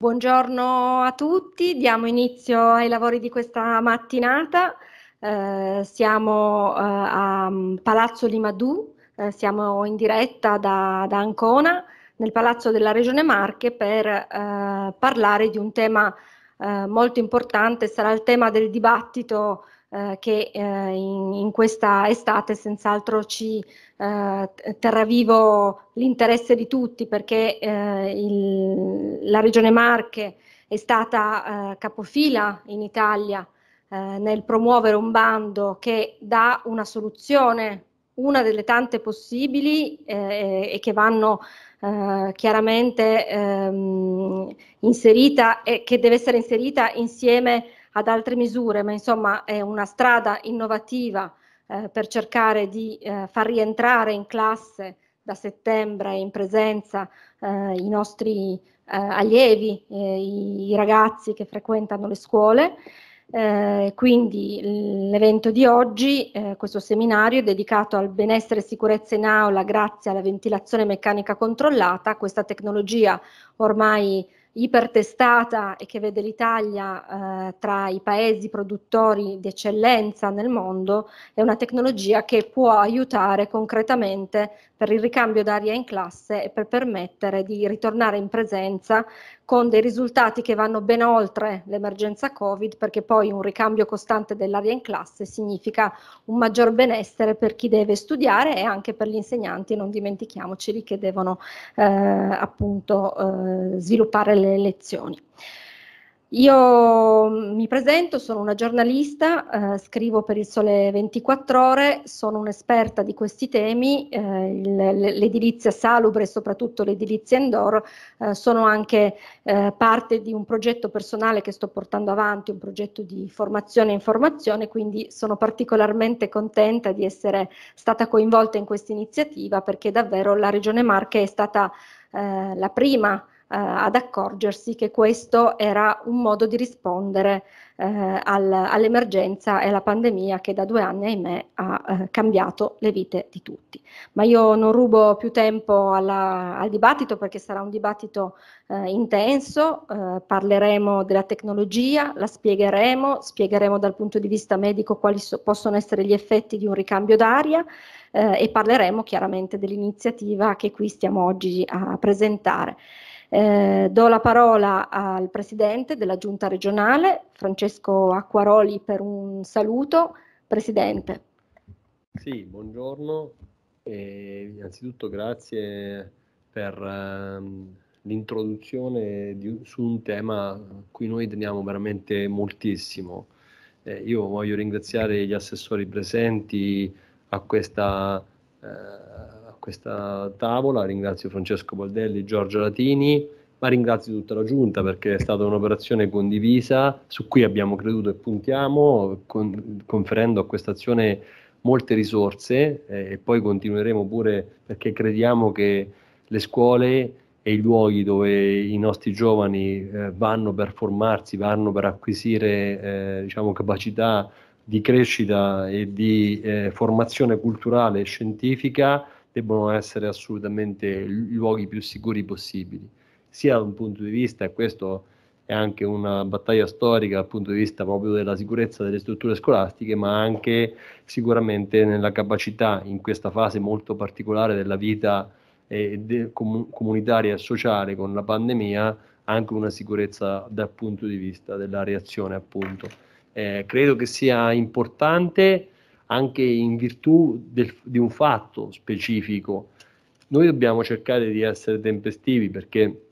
Buongiorno a tutti, diamo inizio ai lavori di questa mattinata. Eh, siamo eh, a mm, Palazzo Limadù, eh, siamo in diretta da, da, Ancona nel Palazzo della Regione Marche per eh, parlare di un tema eh, molto importante, sarà il tema del dibattito eh, che eh, in, in, questa estate senz'altro ci eh, terrà vivo l'interesse di tutti perché eh, il, la Regione Marche è stata eh, capofila in Italia nel promuovere un bando che dà una soluzione, una delle tante possibili e che vanno eh, chiaramente ehm, inserita e che deve essere inserita insieme ad altre misure, ma insomma è una strada innovativa eh, per cercare di eh, far rientrare in classe da settembre in presenza eh, i nostri eh, allievi, i, eh, i ragazzi che frequentano le scuole. Eh, quindi l'evento di oggi, eh, questo seminario, è dedicato al benessere e sicurezza in aula grazie alla ventilazione meccanica controllata, questa tecnologia ormai ipertestata e che vede l'Italia eh, tra i paesi produttori di eccellenza nel mondo, è una tecnologia che può aiutare concretamente per il ricambio d'aria in classe e per permettere di ritornare in presenza con dei risultati che vanno ben oltre l'emergenza Covid, perché poi un ricambio costante dell'aria in classe significa un maggior benessere per chi deve studiare e anche per gli insegnanti, non dimentichiamoceli, che devono eh, appunto eh, sviluppare le lezioni. Io mi presento, sono una giornalista, eh, scrivo per il Sole 24 Ore, sono un'esperta di questi temi, eh, l'edilizia salubre e soprattutto l'edilizia indoor, eh, sono anche eh, parte di un progetto personale che sto portando avanti, un progetto di formazione e informazione, quindi sono particolarmente contenta di essere stata coinvolta in questa iniziativa perché davvero la Regione Marche è stata eh, la prima eh, ad accorgersi che questo era un modo di rispondere eh, al, all'emergenza e alla pandemia che da due anni, ahimè, ha eh, cambiato le vite di tutti. Ma io non rubo più tempo alla, al dibattito perché sarà un dibattito intenso, parleremo della tecnologia, la spiegheremo, spiegheremo dal punto di vista medico quali so, possono essere gli effetti di un ricambio d'aria eh, e parleremo chiaramente dell'iniziativa che qui stiamo oggi a presentare. Eh, do la parola al Presidente della Giunta regionale, Francesco Acquaroli, per un saluto. Presidente. Sì, buongiorno. E innanzitutto grazie per um, l'introduzione su un tema a cui noi teniamo veramente moltissimo. Eh, io voglio ringraziare gli assessori presenti a questa... Eh, questa tavola, ringrazio Francesco Baldelli, Giorgio Latini, ma ringrazio tutta la giunta perché è stata un'operazione condivisa su cui abbiamo creduto e puntiamo, con, conferendo a questa azione molte risorse eh, e poi continueremo pure perché crediamo che le scuole e i luoghi dove i nostri giovani eh, vanno per formarsi, vanno per acquisire eh, diciamo, capacità di crescita e di eh, formazione culturale e scientifica, debbono essere assolutamente luoghi più sicuri possibili, sia da un punto di vista, e questo è anche una battaglia storica dal punto di vista proprio della sicurezza delle strutture scolastiche, ma anche sicuramente nella capacità in questa fase molto particolare della vita eh, de, com- comunitaria e sociale con la pandemia, anche una sicurezza dal punto di vista della reazione appunto. Eh, credo che sia importante anche in virtù del, di un fatto specifico. Noi dobbiamo cercare di essere tempestivi perché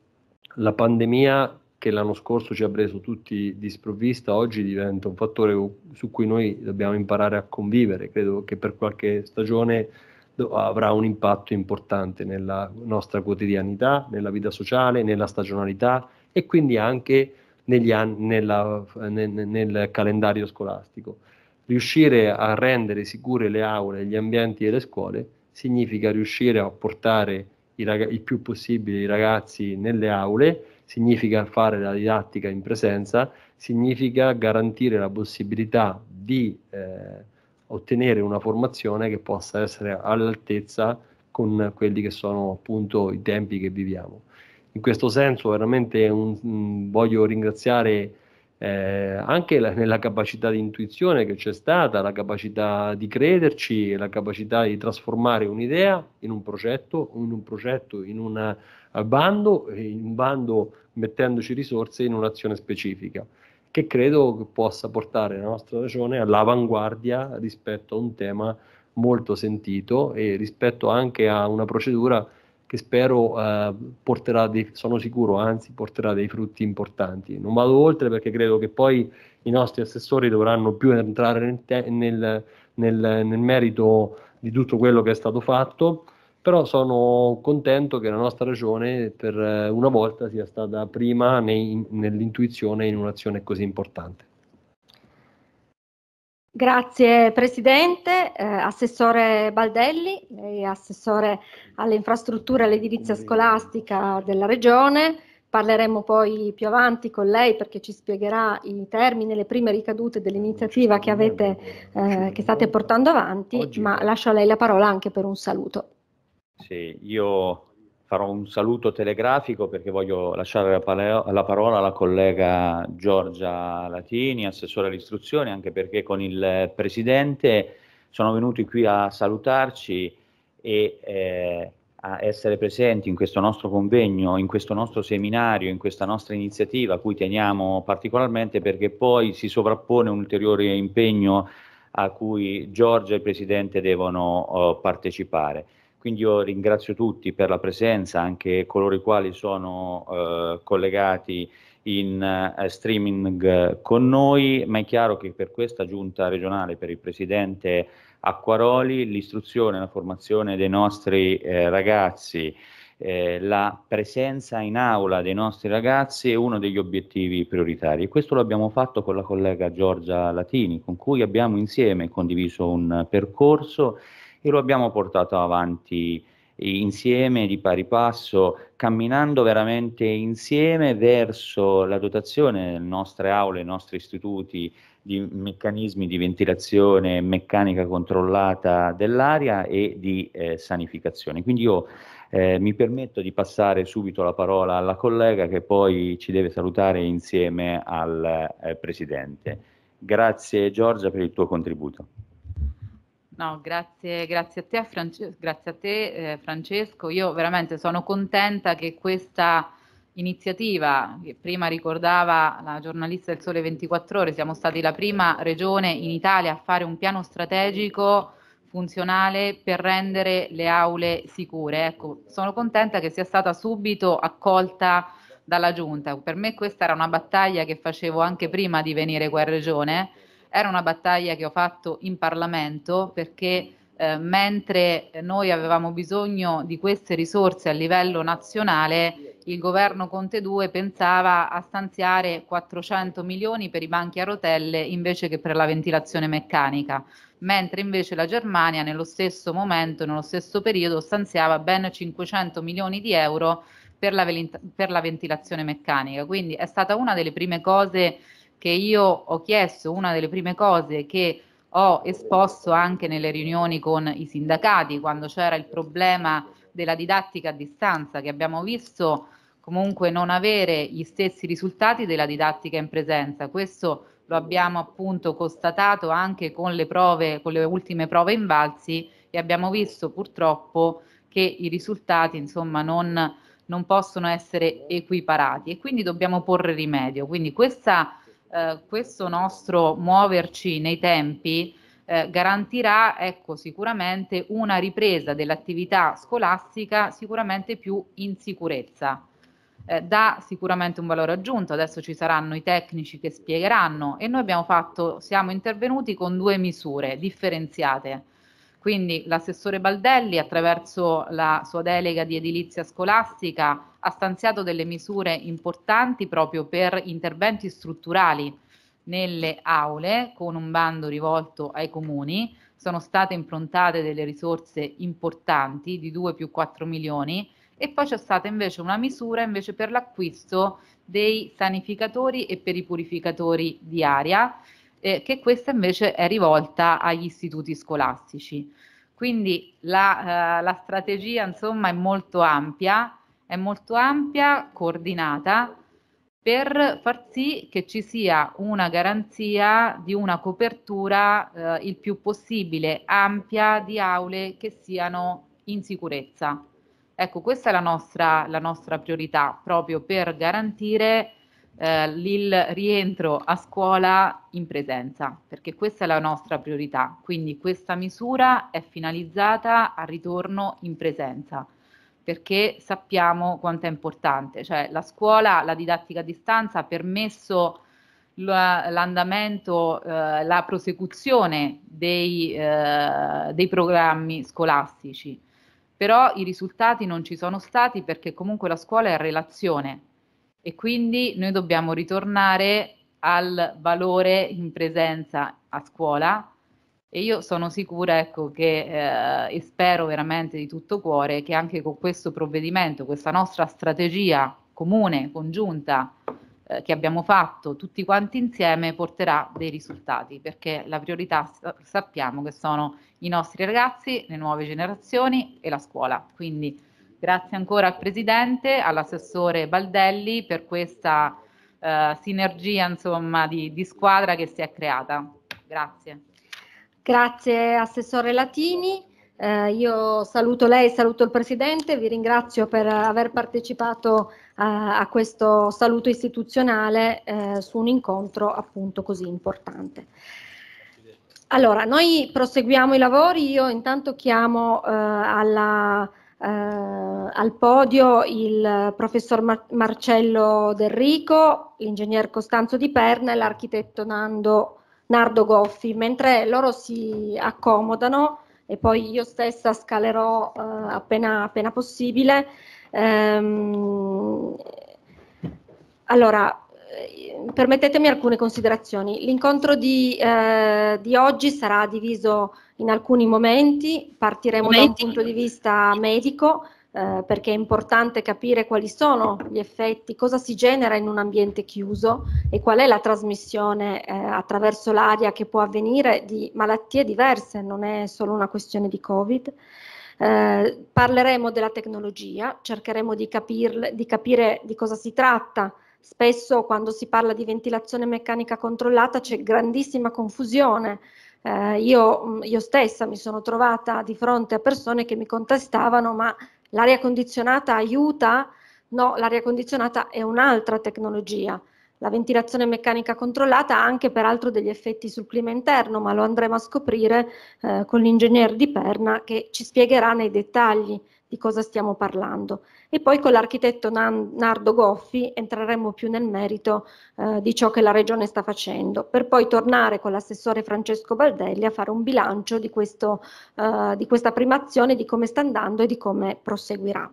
la pandemia che l'anno scorso ci ha preso tutti di sprovvista, oggi diventa un fattore su cui noi dobbiamo imparare a convivere. Credo che per qualche stagione avrà un impatto importante nella nostra quotidianità, nella vita sociale, nella stagionalità e quindi anche negli anni, nella, nel, nel calendario scolastico riuscire a rendere sicure le aule, gli ambienti e le scuole significa riuscire a portare rag- il più possibile i ragazzi nelle aule, significa fare la didattica in presenza, significa garantire la possibilità di eh, ottenere una formazione che possa essere all'altezza con quelli che sono appunto i tempi che viviamo. In questo senso veramente un, mm, voglio ringraziare eh, anche la, nella capacità di intuizione che c'è stata, la capacità di crederci, la capacità di trasformare un'idea in un progetto, in un progetto, in un bando, in un bando mettendoci risorse in un'azione specifica, che credo possa portare la nostra regione all'avanguardia rispetto a un tema molto sentito e rispetto anche a una procedura che spero eh, porterà dei, sono sicuro, anzi porterà dei frutti importanti. Non vado oltre perché credo che poi i nostri assessori dovranno più entrare nel, te- nel, nel, nel merito di tutto quello che è stato fatto, però sono contento che la nostra ragione per eh, una volta sia stata prima nei, nell'intuizione in un'azione così importante. Grazie Presidente, eh, Assessore Baldelli, lei è Assessore alle infrastrutture e all'edilizia scolastica della Regione, parleremo poi più avanti con lei perché ci spiegherà i termini, le prime ricadute dell'iniziativa che, eh, che state portando avanti, ma lascio a lei la parola anche per un saluto. Sì, io farò un saluto telegrafico perché voglio lasciare la, pale- la, parola alla collega Giorgia Latini, assessore all'istruzione, anche perché con il Presidente sono venuti qui a salutarci e eh, a essere presenti in questo nostro convegno, in questo nostro seminario, in questa nostra iniziativa a cui teniamo particolarmente perché poi si sovrappone un ulteriore impegno a cui Giorgia e il Presidente devono oh, partecipare. Quindi io ringrazio tutti per la presenza, anche coloro i quali sono eh, collegati in eh, streaming eh, con noi, ma è chiaro che per questa giunta regionale, per il Presidente Acquaroli, l'istruzione e la formazione dei nostri eh, ragazzi, eh, la presenza in aula dei nostri ragazzi è uno degli obiettivi prioritari. Questo lo abbiamo fatto con la collega Giorgia Latini, con cui abbiamo insieme condiviso un percorso e lo abbiamo portato avanti insieme di pari passo, camminando veramente insieme verso la dotazione delle nostre aule, dei nostri istituti di meccanismi di ventilazione meccanica controllata dell'aria e di eh, sanificazione. Quindi io eh, mi permetto di passare subito la parola alla collega che poi ci deve salutare insieme al eh, Presidente. Grazie Giorgia per il tuo contributo. No, grazie, grazie a te, France- grazie a te eh, Francesco. Io veramente sono contenta che questa iniziativa, che prima ricordava la giornalista del Sole 24 ore, siamo stati la prima regione in Italia a fare un piano strategico funzionale per rendere le aule sicure. Ecco, sono contenta che sia stata subito accolta dalla Giunta. Per me questa era una battaglia che facevo anche prima di venire qua in regione era una battaglia che ho fatto in Parlamento perché eh, mentre noi avevamo bisogno di queste risorse a livello nazionale, il governo Conte 2 pensava a stanziare 400 milioni per i banchi a rotelle invece che per la ventilazione meccanica, mentre invece la Germania nello stesso momento, nello stesso periodo, stanziava ben 500 milioni di euro per la, per la ventilazione meccanica. Quindi è stata una delle prime cose che io ho chiesto, una delle prime cose che ho esposto anche nelle riunioni con i sindacati, quando c'era il problema della didattica a distanza, che abbiamo visto comunque non avere gli stessi risultati della didattica in presenza. Questo lo abbiamo appunto constatato anche con le, prove, con le ultime prove in invalsi e abbiamo visto purtroppo che i risultati insomma non, non possono essere equiparati e quindi dobbiamo porre rimedio. Quindi questa eh, questo nostro muoverci nei tempi eh, garantirà ecco, sicuramente una ripresa dell'attività scolastica sicuramente più in sicurezza. Eh, dà sicuramente un valore aggiunto, adesso ci saranno i tecnici che spiegheranno e noi abbiamo fatto, siamo intervenuti con due misure differenziate quindi l'assessore Baldelli, attraverso la sua delega di edilizia scolastica, ha stanziato delle misure importanti proprio per interventi strutturali nelle aule con un bando rivolto ai comuni. Sono state improntate delle risorse importanti di 2 più 4 milioni e poi c'è stata invece una misura invece per l'acquisto dei sanificatori e per i purificatori di aria eh, che questa invece è rivolta agli istituti scolastici. Quindi la, eh, la strategia insomma è molto ampia, è molto ampia, coordinata, per far sì che ci sia una garanzia di una copertura eh, il più possibile ampia di aule che siano in sicurezza. Ecco, questa è la nostra, la nostra priorità, proprio per garantire eh, il rientro a scuola in presenza, perché questa è la nostra priorità. Quindi questa misura è finalizzata al ritorno in presenza, perché sappiamo quanto è importante. Cioè la scuola, la didattica a distanza ha permesso l'andamento, eh, la prosecuzione dei, eh, dei programmi scolastici. Però i risultati non ci sono stati perché comunque la scuola è relazione, e quindi noi dobbiamo ritornare al valore in presenza a scuola e io sono sicura ecco, che, eh, e spero veramente di tutto cuore che anche con questo provvedimento, questa nostra strategia comune, congiunta, eh, che abbiamo fatto tutti quanti insieme porterà dei risultati, perché la priorità sappiamo che sono i nostri ragazzi, le nuove generazioni e la scuola. Quindi Grazie ancora al Presidente, all'assessore Baldelli per questa eh, sinergia insomma, di, di squadra che si è creata. Grazie. Grazie Assessore Latini. Eh, io saluto lei, saluto il Presidente, vi ringrazio per aver partecipato eh, a questo saluto istituzionale eh, su un incontro appunto così importante. Allora, noi proseguiamo i lavori, io intanto chiamo eh, alla al podio il professor Mar- Marcello Del Rico, l'ingegner Costanzo Di Perna e l'architetto Nando, Nardo Goffi, mentre loro si accomodano e poi io stessa scalerò eh, appena, appena, possibile. Ehm, allora, eh, permettetemi alcune considerazioni. L'incontro di, eh, di, oggi sarà diviso in alcuni momenti, partiremo momenti. da un punto di vista medico eh, perché è importante capire quali sono gli effetti, cosa si genera in un ambiente chiuso e qual è la trasmissione eh, attraverso l'aria che può avvenire di malattie diverse, non è solo una questione di Covid. Eh, parleremo della tecnologia, cercheremo di, capirle, di capire di cosa si tratta, spesso quando si parla di ventilazione meccanica controllata c'è grandissima confusione. Eh, io, io, stessa mi sono trovata di fronte a persone che mi contestavano, ma L'aria condizionata aiuta? No, l'aria condizionata è un'altra tecnologia. La ventilazione meccanica controllata ha anche peraltro degli effetti sul clima interno, ma lo andremo a scoprire eh, con l'ingegnere di Perna che ci spiegherà nei dettagli di cosa stiamo parlando. E poi con l'architetto Nardo Goffi entreremo più nel merito eh, di ciò che la Regione sta facendo, per poi tornare con l'assessore Francesco Baldelli a fare un bilancio di, questo, eh, di questa primazione, di come sta andando e di come proseguirà.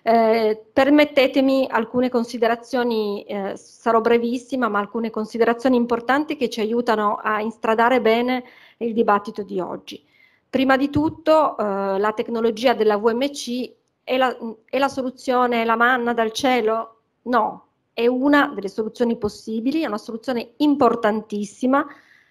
Eh, permettetemi alcune considerazioni, eh, sarò brevissima, ma alcune considerazioni importanti che ci aiutano a instradare bene il dibattito di oggi. Prima di tutto eh, la tecnologia della VMC è la, è la soluzione, la manna dal cielo? No, è una delle soluzioni possibili, è una soluzione importantissima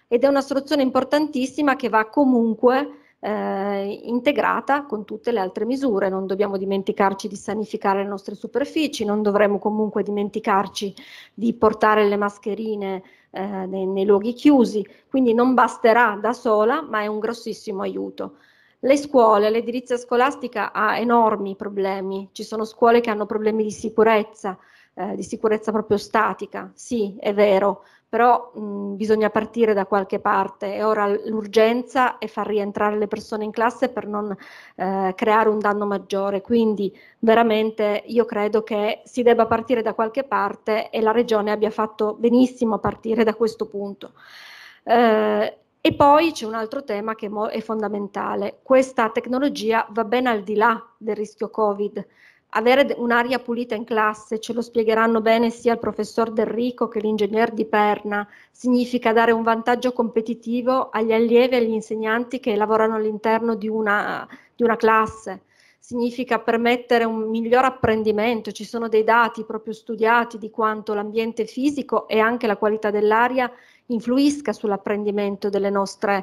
ed è una soluzione importantissima che va comunque eh, integrata con tutte le altre misure. Non dobbiamo dimenticarci di sanificare le nostre superfici, non dovremmo comunque dimenticarci di portare le mascherine eh, nei, nei luoghi chiusi, quindi non basterà da sola, ma è un grossissimo aiuto. Le scuole, l'edilizia scolastica ha enormi problemi, ci sono scuole che hanno problemi di sicurezza, eh, di sicurezza proprio statica, sì, è vero, però mh, bisogna partire da qualche parte e ora l'urgenza è far rientrare le persone in classe per non eh, creare un danno maggiore, quindi veramente io credo che si debba partire da qualche parte e la Regione abbia fatto benissimo a partire da questo punto. Eh, e poi c'è un altro tema che è fondamentale, questa tecnologia va ben al di là del rischio Covid, avere un'aria pulita in classe, ce lo spiegheranno bene sia il professor Del Rico che l'ingegner di Perna, significa dare un vantaggio competitivo agli allievi e agli insegnanti che lavorano all'interno di una, di una classe, significa permettere un miglior apprendimento, ci sono dei dati proprio studiati di quanto l'ambiente fisico e anche la qualità dell'aria influisca sull'apprendimento eh,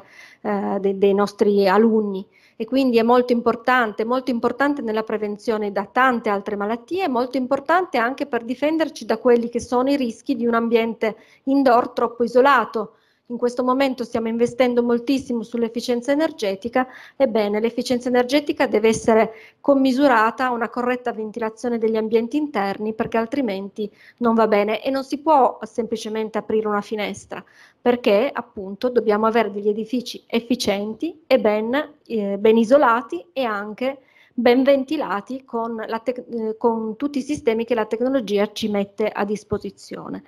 dei, dei nostri alunni e quindi è molto importante, molto importante nella prevenzione da tante altre malattie, molto importante anche per difenderci da quelli che sono i rischi di un ambiente indoor troppo isolato. In questo momento stiamo investendo moltissimo sull'efficienza energetica, ebbene l'efficienza energetica deve essere commisurata a una corretta ventilazione degli ambienti interni perché altrimenti non va bene e non si può semplicemente aprire una finestra, perché appunto dobbiamo avere degli edifici efficienti e ben, eh, ben isolati e anche ben ventilati con, eh, con, tutti i sistemi che la tecnologia ci mette a disposizione.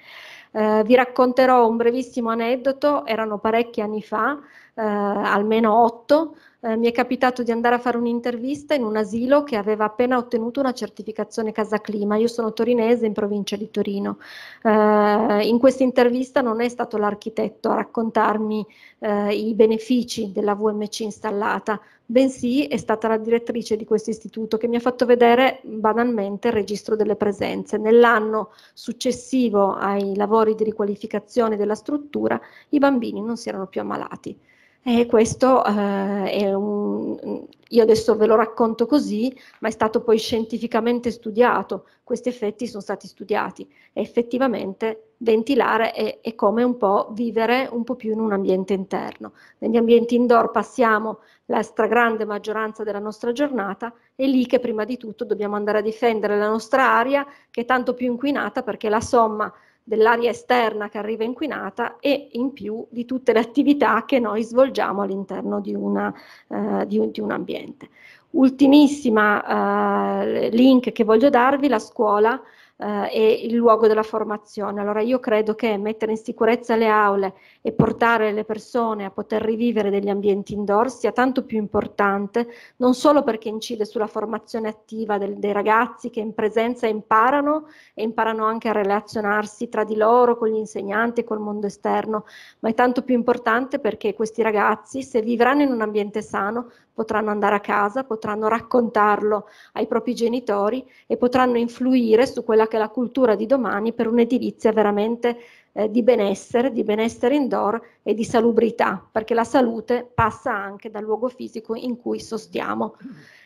Eh, vi racconterò un brevissimo aneddoto, erano parecchi anni fa, eh, almeno otto, eh, mi è capitato di andare a fare un'intervista in un asilo che aveva appena ottenuto una certificazione Casa Clima. Io sono torinese in provincia di Torino. Eh, in questa intervista non è stato l'architetto a raccontarmi eh, i benefici della VMC installata, bensì è stata la direttrice di questo istituto che mi ha fatto vedere banalmente il registro delle presenze. Nell'anno successivo ai lavori di riqualificazione della struttura i bambini non si erano più ammalati. E questo eh, è un, io adesso ve lo racconto così, ma è stato poi scientificamente studiato, questi effetti sono stati studiati e effettivamente ventilare è, è come un po' vivere un po' più in un ambiente interno. Negli ambienti indoor passiamo la stragrande maggioranza della nostra giornata, è lì che prima di tutto dobbiamo andare a difendere la nostra aria che è tanto più inquinata perché la somma dell'aria esterna che arriva inquinata e in più di tutte le attività che noi svolgiamo all'interno di, eh, di, un, di un ambiente. Ultimissima eh, link che voglio darvi, la scuola eh, e il luogo della formazione. Allora io credo che mettere in sicurezza le aule e portare le persone a poter rivivere degli ambienti indoor sia tanto più importante, non solo perché incide sulla formazione attiva del, dei ragazzi che in presenza imparano e imparano anche a relazionarsi tra di loro, con gli insegnanti e col mondo esterno, ma è tanto più importante perché questi ragazzi, se vivranno in un ambiente sano, potranno andare a casa, potranno raccontarlo ai propri genitori e potranno influire su quella che è la cultura di domani per un'edilizia veramente eh, di benessere, di benessere indoor e di salubrità, perché la salute passa anche dal luogo fisico in cui sostiamo.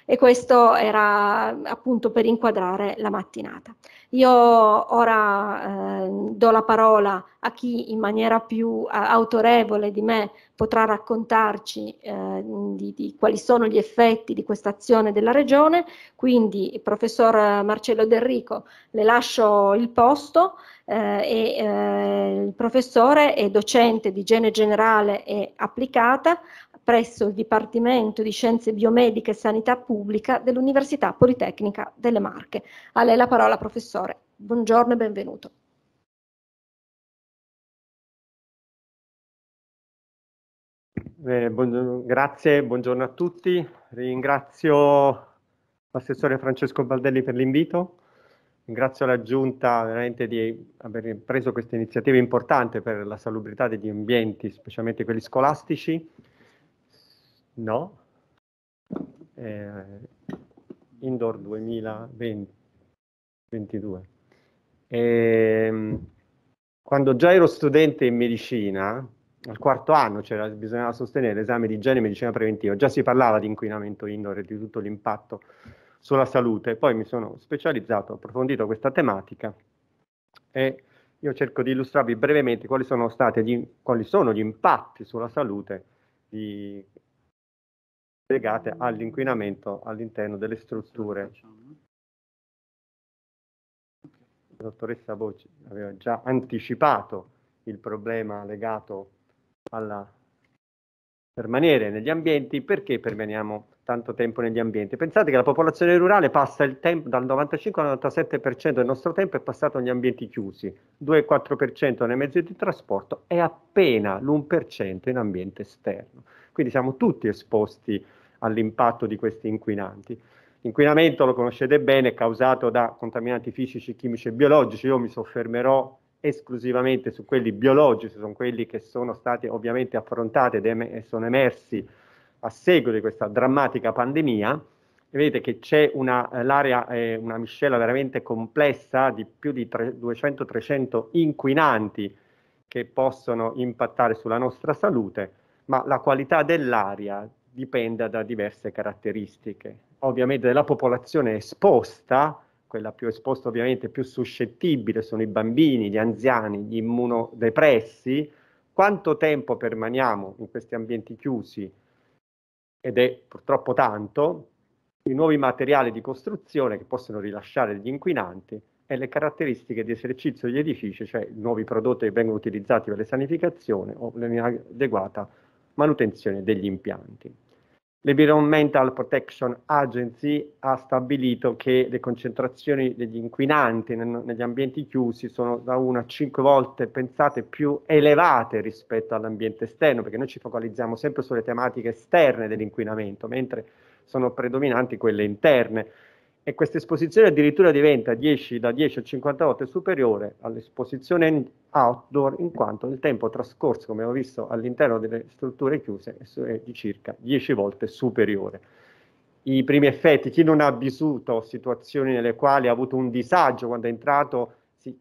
E questo era appunto per inquadrare la mattinata. Io ora eh, do la parola a chi in maniera più eh, autorevole di me potrà raccontarci eh, di, di, quali sono gli effetti di questa azione della Regione. Quindi, professor Marcello Del Rico, le lascio il posto eh, e eh, il professore è docente di igiene generale e applicata presso il Dipartimento di Scienze Biomediche e Sanità Pubblica dell'Università Politecnica delle Marche. A lei la parola, professore. Buongiorno e benvenuto. Eh, buongiorno, grazie, buongiorno a tutti. Ringrazio l'assessore Francesco Baldelli per l'invito Ringrazio la Giunta veramente di aver preso questa iniziativa importante per la salubrità degli ambienti, specialmente quelli scolastici. No? Eh, indoor 2022. E, ehm, quando già ero studente in medicina, al quarto anno cioè, bisognava sostenere l'esame di igiene e medicina preventiva, già si parlava di inquinamento indoor e di tutto l'impatto sulla salute. Poi mi sono specializzato, ho approfondito questa tematica e io cerco di illustrarvi brevemente quali sono, gli, quali sono gli impatti sulla salute di, legati all'inquinamento all'interno delle strutture. La dottoressa Voce aveva già anticipato il problema legato alla permanere negli ambienti, perché permaniamo tanto tempo negli ambienti. Pensate che la popolazione rurale passa il tempo dal 95 al 97% del nostro tempo è passato negli ambienti chiusi, 2-4% nei mezzi di trasporto e appena l'1% in ambiente esterno. Quindi siamo tutti esposti all'impatto di questi inquinanti. L'inquinamento, lo conoscete bene, è causato da contaminanti fisici, chimici e biologici. Io mi soffermerò esclusivamente su quelli biologici, sono quelli che sono stati ovviamente affrontati e sono emersi a seguito di questa drammatica pandemia. Vedete che c'è una, eh, una miscela veramente complessa di più di 200-300 inquinanti che possono impattare sulla nostra salute, ma la qualità dell'aria dipende da diverse caratteristiche. Ovviamente della popolazione esposta, quella più esposta ovviamente più suscettibile sono i bambini, gli anziani, gli immunodepressi, quanto tempo permaniamo in questi ambienti chiusi, ed è purtroppo tanto, i nuovi materiali di costruzione che possono rilasciare gli inquinanti e le caratteristiche di esercizio degli edifici, cioè i nuovi prodotti che vengono utilizzati per le sanificazione o l'adeguata manutenzione degli impianti. L'Environmental Protection Agency ha stabilito che le concentrazioni degli inquinanti negli ambienti chiusi sono da 1 a 5 volte pensate più elevate rispetto all'ambiente esterno, perché noi ci focalizziamo sempre sulle tematiche esterne dell'inquinamento, mentre sono predominanti quelle interne e questa esposizione addirittura diventa 10, da 10 a 50 volte superiore all'esposizione outdoor in quanto il tempo trascorso, come abbiamo visto, all'interno delle strutture chiuse è di circa 10 volte superiore. I primi effetti, chi non ha vissuto situazioni nelle quali ha avuto un disagio quando è entrato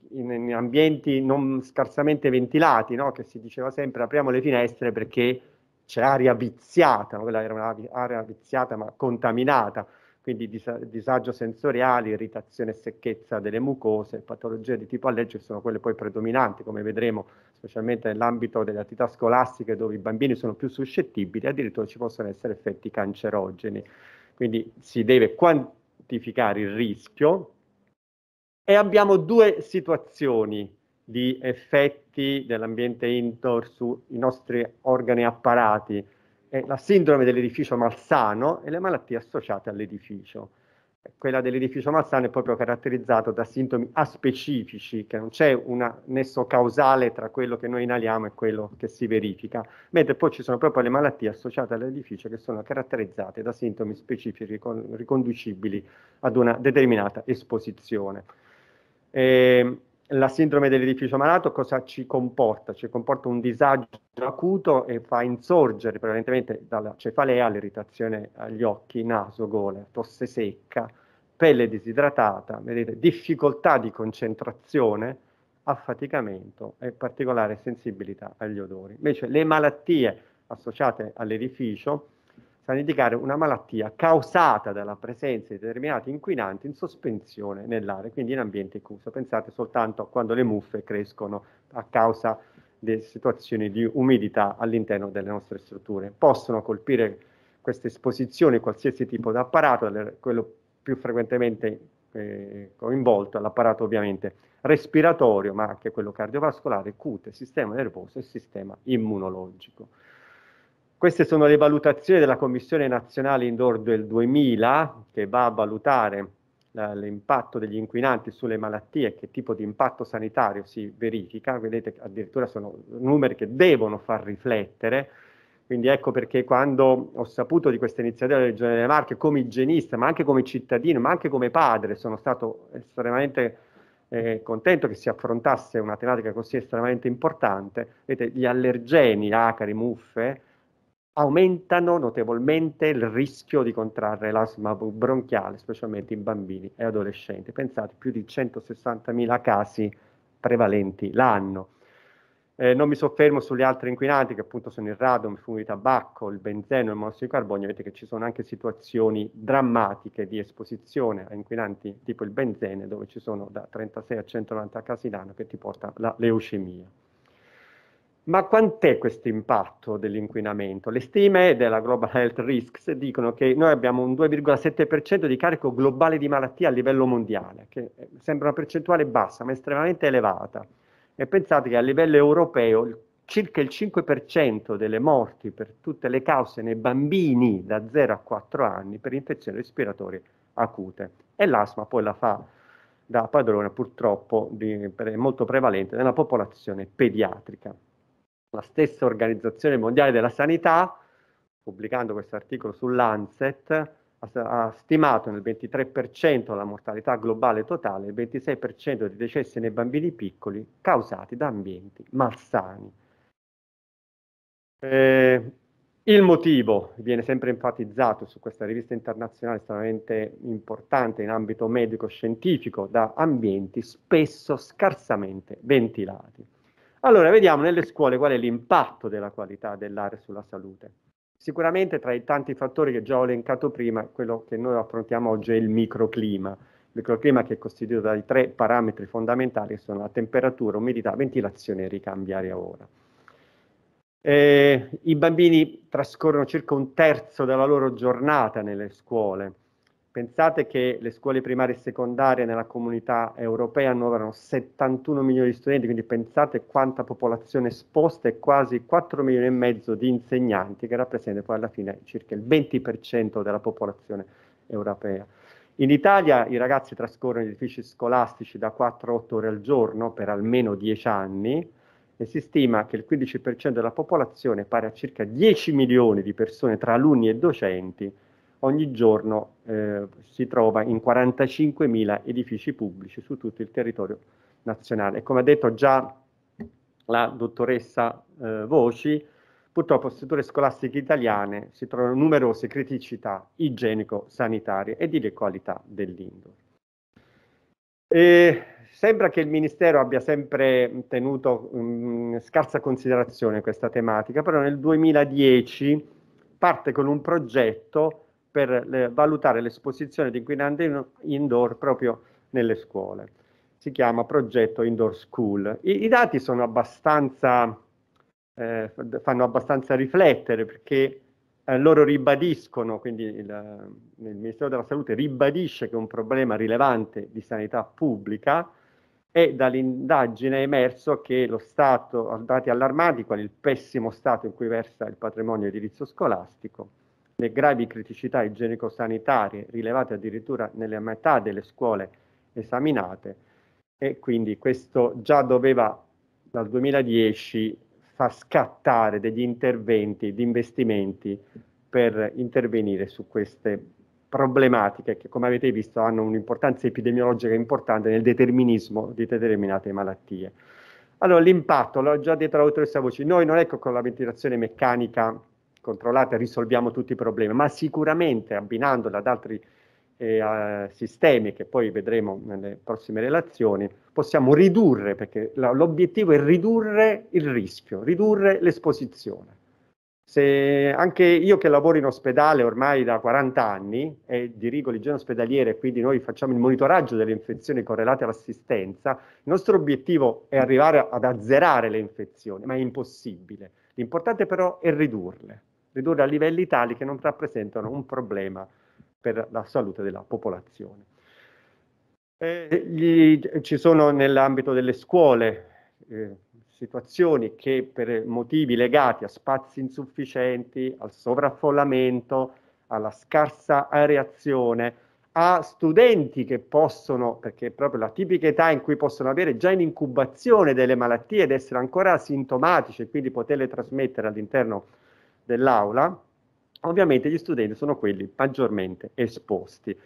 in ambienti non scarsamente ventilati, no? che si diceva sempre apriamo le finestre perché c'è aria viziata, no? quella era un'area viziata ma contaminata, quindi disagio sensoriale, irritazione e secchezza delle mucose, patologie di tipo allergico sono quelle poi predominanti, come vedremo specialmente nell'ambito delle attività scolastiche dove i bambini sono più suscettibili, addirittura ci possono essere effetti cancerogeni. Quindi si deve quantificare il rischio e abbiamo due situazioni di effetti dell'ambiente indoor sui nostri organi apparati è la sindrome dell'edificio malsano e le malattie associate all'edificio. Quella dell'edificio malsano è proprio caratterizzata da sintomi aspecifici, che non c'è un nesso causale tra quello che noi inaliamo e quello che si verifica, mentre poi ci sono proprio le malattie associate all'edificio che sono caratterizzate da sintomi specifici riconducibili ad una determinata esposizione. E, ehm, la sindrome dell'edificio malato cosa ci comporta? Ci comporta un disagio acuto e fa insorgere prevalentemente dalla cefalea l'irritazione agli occhi, naso, gola, tosse secca, pelle disidratata, vedete, difficoltà di concentrazione, affaticamento e particolare sensibilità agli odori. Invece le malattie associate all'edificio indicare una malattia causata dalla presenza di determinati inquinanti in sospensione nell'aria, quindi in ambiente chiuso. Pensate soltanto a quando le muffe crescono a causa di situazioni di umidità all'interno delle nostre strutture. Possono colpire queste esposizioni qualsiasi tipo di apparato, quello più frequentemente eh, coinvolto è l'apparato ovviamente respiratorio, ma anche quello cardiovascolare, cute, sistema nervoso e sistema immunologico. Queste sono le valutazioni della Commissione nazionale indoor del 2000 che va a valutare l'impatto degli inquinanti sulle malattie, che tipo di impatto sanitario si verifica. Vedete addirittura sono numeri che devono far riflettere. Quindi ecco perché quando ho saputo di questa iniziativa della Regione delle Marche come igienista, ma anche come cittadino, ma anche come padre, sono stato estremamente eh, contento che si affrontasse una tematica così estremamente importante. Vedete, gli allergeni, acari, muffe, aumentano notevolmente il rischio di contrarre l'asma bronchiale, specialmente in bambini e adolescenti. Pensate, più di 160.000 casi prevalenti l'anno. Eh, non mi soffermo sugli altri inquinanti che appunto sono il radon, il fumo di tabacco, il benzeno, il monossido di carbonio, vedete che ci sono anche situazioni drammatiche di esposizione a inquinanti tipo il benzene dove ci sono da 36 a 190 casi l'anno che ti porta la leucemia. Ma quant'è questo impatto dell'inquinamento? Le stime della Global Health Risks dicono che noi abbiamo un 2,7% di carico globale di malattia a livello mondiale, che eh, sembra una percentuale bassa, ma estremamente elevata. E pensate che a livello europeo circa il 5% delle morti per tutte le cause nei bambini da 0 a 4 anni per infezioni respiratorie acute. E l'asma poi la fa da padrone purtroppo di, molto prevalente nella popolazione pediatrica la stessa Organizzazione Mondiale della Sanità, pubblicando questo articolo sull'Ancet, ha stimato nel 23% la mortalità globale totale e il 26% dei decessi nei bambini piccoli causati da ambienti malsani. Eh, il motivo viene sempre enfatizzato su questa rivista internazionale estremamente importante in ambito medico-scientifico da ambienti spesso scarsamente ventilati. Allora, vediamo nelle scuole qual è l'impatto della qualità dell'aria sulla salute. Sicuramente tra i tanti fattori che già ho elencato prima, quello che noi affrontiamo oggi è il microclima. Il microclima che è costituito dai tre parametri fondamentali che sono la temperatura, umidità, ventilazione e ricambio aria-ora. Eh, I bambini trascorrono circa un terzo della loro giornata nelle scuole Pensate che le scuole primarie e secondarie nella comunità europea annoverano 71 milioni di studenti, quindi pensate quanta popolazione esposta e quasi 4 milioni e mezzo di insegnanti, che rappresenta poi alla fine circa il 20% della popolazione europea. In Italia i ragazzi trascorrono gli edifici scolastici da 4 a 8 ore al giorno per almeno 10 anni e si stima che il 15% della popolazione, pari a circa 10 milioni di persone tra alunni e docenti, ogni giorno eh, si trova in 45.000 edifici pubblici su tutto il territorio nazionale. E come ha detto già la dottoressa eh, Voci, purtroppo le strutture scolastiche italiane si trovano numerose criticità igienico-sanitarie e di qualità dell'indoor. E sembra che il Ministero abbia sempre tenuto mh, mm, scarsa considerazione questa tematica, però nel 2010 parte con un progetto per le, valutare l'esposizione di inquinante indoor proprio nelle scuole. Si chiama progetto Indoor School. I, i dati sono abbastanza, eh, fanno abbastanza riflettere perché eh, loro ribadiscono, quindi il, il, Ministero della Salute ribadisce che è un problema rilevante di sanità pubblica e dall'indagine è emerso che lo Stato, dati allarmati qual è il pessimo stato in cui versa il patrimonio edilizio scolastico, le gravi criticità igienico-sanitarie rilevate addirittura nelle metà delle scuole esaminate e quindi questo già doveva dal 2010 far scattare degli interventi di investimenti per intervenire su queste problematiche che come avete visto hanno un'importanza epidemiologica importante nel determinismo di determinate malattie. Allora l'impatto, l'ho già detto alla dottoressa Voci, noi non è che con la ventilazione meccanica controllata risolviamo tutti i problemi, ma sicuramente abbinandola ad altri eh, sistemi che poi vedremo nelle prossime relazioni, possiamo ridurre, perché l'obiettivo è ridurre il rischio, ridurre l'esposizione. Se anche io che lavoro in ospedale ormai da 40 anni e dirigo l'igiene ospedaliere, quindi noi facciamo il monitoraggio delle infezioni correlate all'assistenza, il nostro obiettivo è arrivare ad azzerare le infezioni, ma è impossibile. L'importante però è ridurle ridurre a livelli tali che non rappresentano un problema per la salute della popolazione. Eh, gli, ci sono nell'ambito delle scuole eh, situazioni che per motivi legati a spazi insufficienti, al sovraffollamento, alla scarsa areazione, a studenti che possono, perché è proprio la tipica età in cui possono avere già in incubazione delle malattie ed essere ancora asintomatici e quindi poterle trasmettere all'interno dell'aula, ovviamente gli studenti sono quelli maggiormente esposti.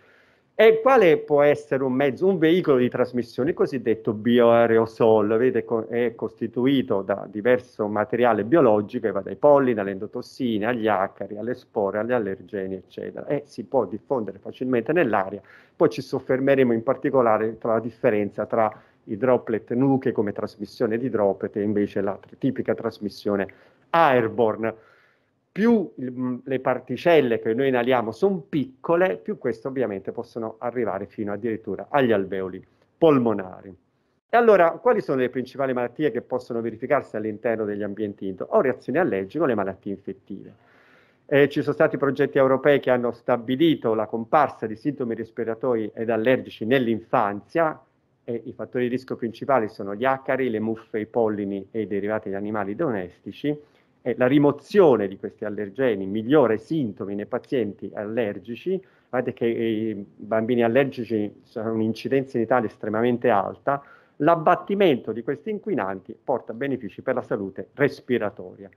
E quale può essere un mezzo, un veicolo di trasmissione, il cosiddetto bioaerosol, vedete, è costituito da diverso materiale biologico che va dai pollini, alle endotossine, agli acari, alle spore, agli allergeni, eccetera, e si può diffondere facilmente nell'aria. Poi ci soffermeremo in particolare tra la differenza tra i droplet nuche come trasmissione di droplet e invece la tipica trasmissione airborne più il, mm, le particelle che noi inaliamo sono piccole, più queste ovviamente possono arrivare fino addirittura agli alveoli polmonari. E allora, quali sono le principali malattie che possono verificarsi all'interno degli ambienti indoor? O reazioni allergiche o le malattie infettive. Eh, ci sono stati progetti europei che hanno stabilito la comparsa di sintomi respiratori ed allergici nell'infanzia e i fattori di rischio principali sono gli acari, le muffe, i pollini e i derivati di animali domestici eh, la rimozione di questi allergeni migliora i sintomi nei pazienti allergici. Guardate che i bambini allergici hanno un'incidenza in Italia estremamente alta. L'abbattimento di questi inquinanti porta benefici per la salute respiratoria.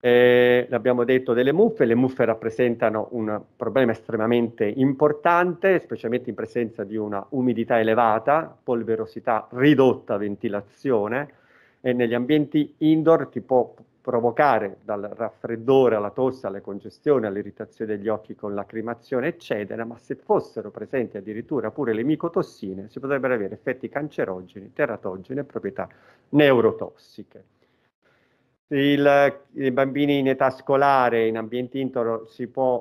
Eh, l'abbiamo detto delle muffe, le muffe rappresentano un problema estremamente importante, specialmente in presenza di una umidità elevata, polverosità ridotta, ventilazione, e negli ambienti indoor ti può provocare dal raffreddore alla tosse, alla congestione, all'irritazione degli occhi con lacrimazione, eccetera, ma se fossero presenti addirittura pure le micotossine, si potrebbero avere effetti cancerogeni, teratogeni e proprietà neurotossiche. Il, I bambini in età scolare, in ambienti indoor,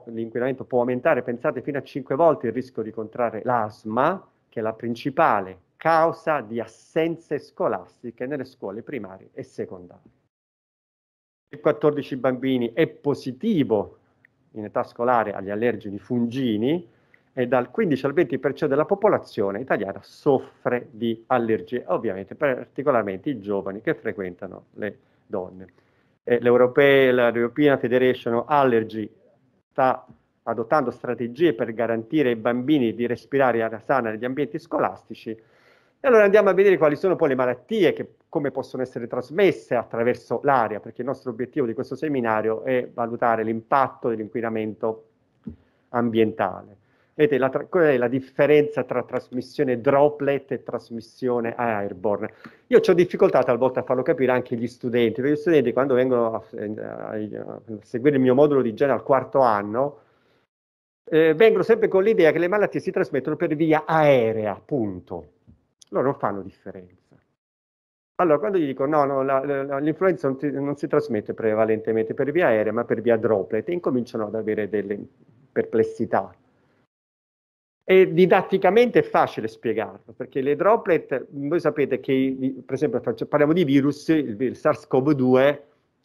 l'inquinamento può aumentare, pensate, fino a 5 volte il rischio di contrarre l'asma, che è la principale causa di assenze scolastiche nelle scuole primarie e secondarie. Il 14 bambini è positivo in età scolare agli allergeni fungini e dal 15 al 20% della popolazione italiana soffre di allergie, ovviamente particolarmente i giovani che frequentano le donne. L'European Federation Allergy sta adottando strategie per garantire ai bambini di respirare aria sana negli ambienti scolastici, e allora andiamo a vedere quali sono poi le malattie che come possono essere trasmesse attraverso l'aria, perché il nostro obiettivo di questo seminario è valutare l'impatto dell'inquinamento ambientale. Vedete, la, qual è la differenza tra trasmissione droplet e trasmissione airborne? Io ho difficoltà talvolta a farlo capire anche agli studenti, perché gli studenti quando vengono a, a, a seguire il mio modulo di igiene al quarto anno, eh, vengono sempre con l'idea che le malattie si trasmettono per via aerea, punto loro fanno differenza. Allora, quando gli dico no, no l'influenza non, non, si trasmette prevalentemente per via aerea, ma per via droplet, incominciano ad avere delle perplessità. E didatticamente è facile spiegarlo, perché le droplet, voi sapete che, per esempio, parliamo di virus, il SARS-CoV-2,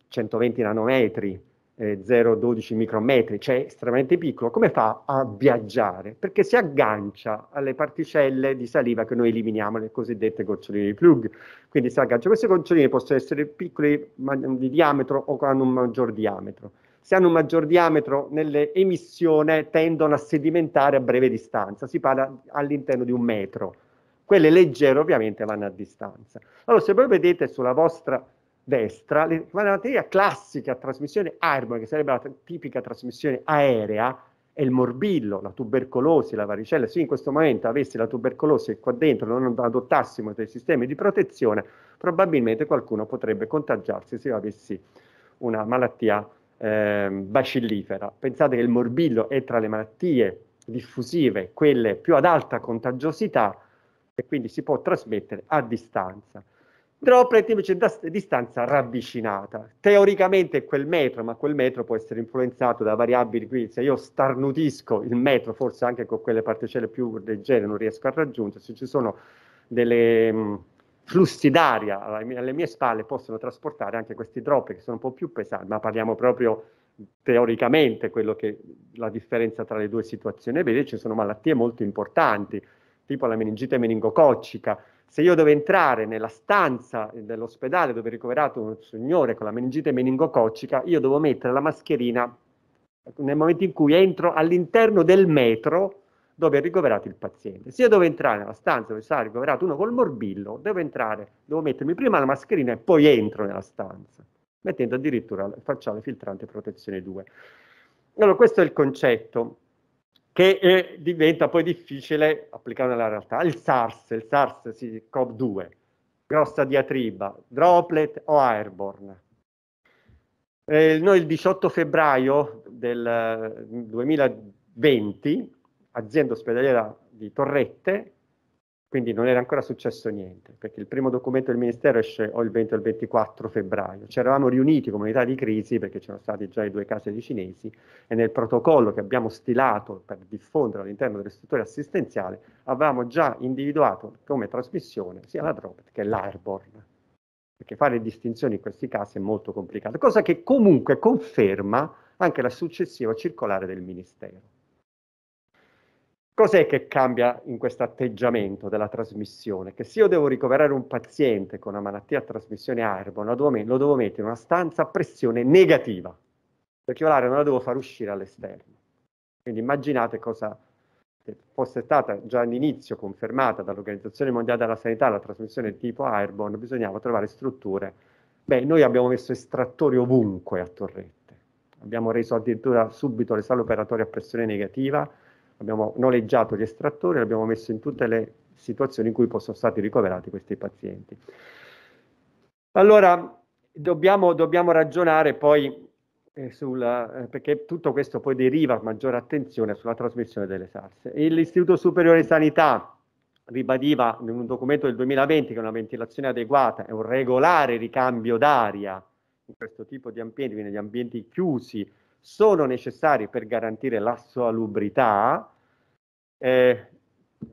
120 nanometri, eh, 0,12 micrometri, cioè estremamente piccolo, come fa a viaggiare? Perché si aggancia alle particelle di saliva che noi eliminiamo, le cosiddette goccioline di plug. Quindi si aggancia. Queste goccioline possono essere piccole di diametro o hanno un maggior diametro. Se hanno un maggior diametro, nell'emissione tendono a sedimentare a breve distanza, si parla all'interno di un metro. Quelle leggere ovviamente vanno a distanza. Allora, se voi vedete sulla vostra destra, le, la materia classica, a trasmissione aerobica, che sarebbe la tipica trasmissione aerea, è il morbillo, la tubercolosi, la varicella. Se in questo momento avessi la tubercolosi e qua dentro non adottassimo dei sistemi di protezione, probabilmente qualcuno potrebbe contagiarsi se avessi una malattia eh, bacillifera. Pensate che il morbillo è tra le malattie diffusive, quelle più ad alta contagiosità, e quindi si può trasmettere a distanza droplet invece da distanza ravvicinata. Teoricamente è quel metro, ma quel metro può essere influenzato da variabili, quindi se io starnutisco il metro, forse anche con quelle particelle più leggere non riesco a raggiungere, se ci sono delle mh, mm, flussi d'aria alle mie spalle possono trasportare anche questi droplet che sono un po' più pesanti, ma parliamo proprio teoricamente quello che la differenza tra le due situazioni. vedete ci sono malattie molto importanti, tipo la meningite meningococcica, se io devo entrare nella stanza dell'ospedale dove è ricoverato un signore con la meningite meningococcica, io devo mettere la mascherina nel momento in cui entro all'interno del metro dove è ricoverato il paziente. Se io devo entrare nella stanza dove sarà ricoverato uno col morbillo, devo entrare, devo mettermi prima la mascherina e poi entro nella stanza, mettendo addirittura il facciale filtrante protezione 2. Allora, questo è il concetto che eh, diventa poi difficile applicare nella realtà. Il SARS, il SARS sì, COP2, grossa diatriba, droplet o airborne. Eh, noi il 18 febbraio del 2020, eh, azienda ospedaliera di Torrette, quindi non era ancora successo niente, perché il primo documento del Ministero esce o il 20 o il 24 febbraio. Ci eravamo riuniti come unità di crisi, perché c'erano stati già i due casi di cinesi, e nel protocollo che abbiamo stilato per diffondere all'interno delle strutture assistenziali avevamo già individuato come trasmissione sia la Droplet che l'Airborne perché fare distinzioni in questi casi è molto complicato, cosa che comunque conferma anche la successiva circolare del Ministero. Cos'è che cambia in questo atteggiamento della trasmissione? Che se io devo ricoverare un paziente con una malattia a trasmissione airborne, lo devo, lo devo mettere in una stanza a pressione negativa, perché io l'aria non la devo far uscire all'esterno. Quindi immaginate cosa fosse stata già all'inizio confermata dall'Organizzazione Mondiale della Sanità la trasmissione tipo airborne, bisognava trovare strutture. Beh, noi abbiamo messo estrattori ovunque a Torrette, abbiamo reso addirittura subito le sale operatorie a pressione negativa, abbiamo noleggiato gli estrattori e li abbiamo messi in tutte le situazioni in cui possono stati ricoverati questi pazienti. Allora, dobbiamo, dobbiamo ragionare poi eh, sulla, eh, perché tutto questo poi deriva maggiore attenzione sulla trasmissione delle SARS. L'Istituto Superiore di Sanità ribadiva in un documento del 2020 che una ventilazione adeguata è un regolare ricambio d'aria in questo tipo di ambienti, quindi negli ambienti chiusi, sono necessari per garantire la salubrità. Eh,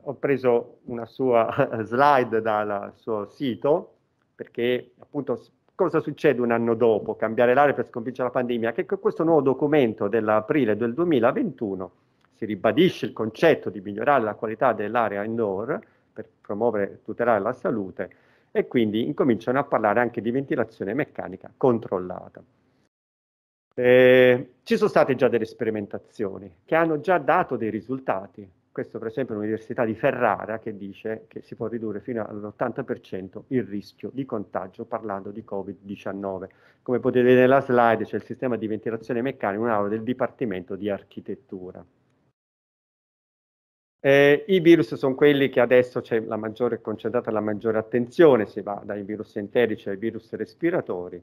ho preso una sua slide dal suo sito perché appunto cosa succede un anno dopo? Cambiare l'area per sconfiggere la pandemia? Che questo nuovo documento dell'aprile del 2021 si ribadisce il concetto di migliorare la qualità dell'area indoor per promuovere e tutelare la salute e quindi incominciano a parlare anche di ventilazione meccanica controllata. Eh, ci sono state già delle sperimentazioni che hanno già dato dei risultati. Questo per esempio l'Università di Ferrara che dice che si può ridurre fino all'80% il rischio di contagio parlando di Covid-19. Come potete vedere nella slide c'è il sistema di ventilazione meccanica in un'aula del Dipartimento di Architettura. Eh, I virus sono quelli che adesso c'è la maggiore, concentrata la maggiore attenzione, si va dai virus enterici ai virus respiratori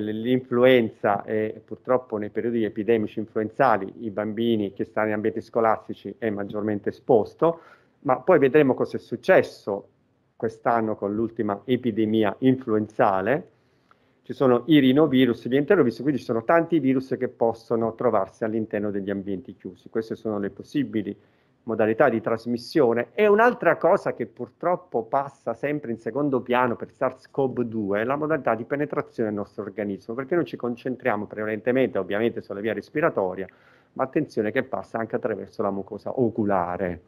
l'influenza e purtroppo nei periodi epidemici influenzali i bambini che stanno in ambienti scolastici è maggiormente esposto, ma poi vedremo cosa è successo quest'anno con l'ultima epidemia influenzale. Ci sono i rinovirus, gli enterovirus, quindi ci sono tanti virus che possono trovarsi all'interno degli ambienti chiusi. Queste sono le possibili modalità di trasmissione. E un'altra cosa che purtroppo passa sempre in secondo piano per SARS-CoV-2 è la modalità di penetrazione del nostro organismo, perché noi ci concentriamo prevalentemente ovviamente sulla via respiratoria, ma attenzione che passa anche attraverso la mucosa oculare.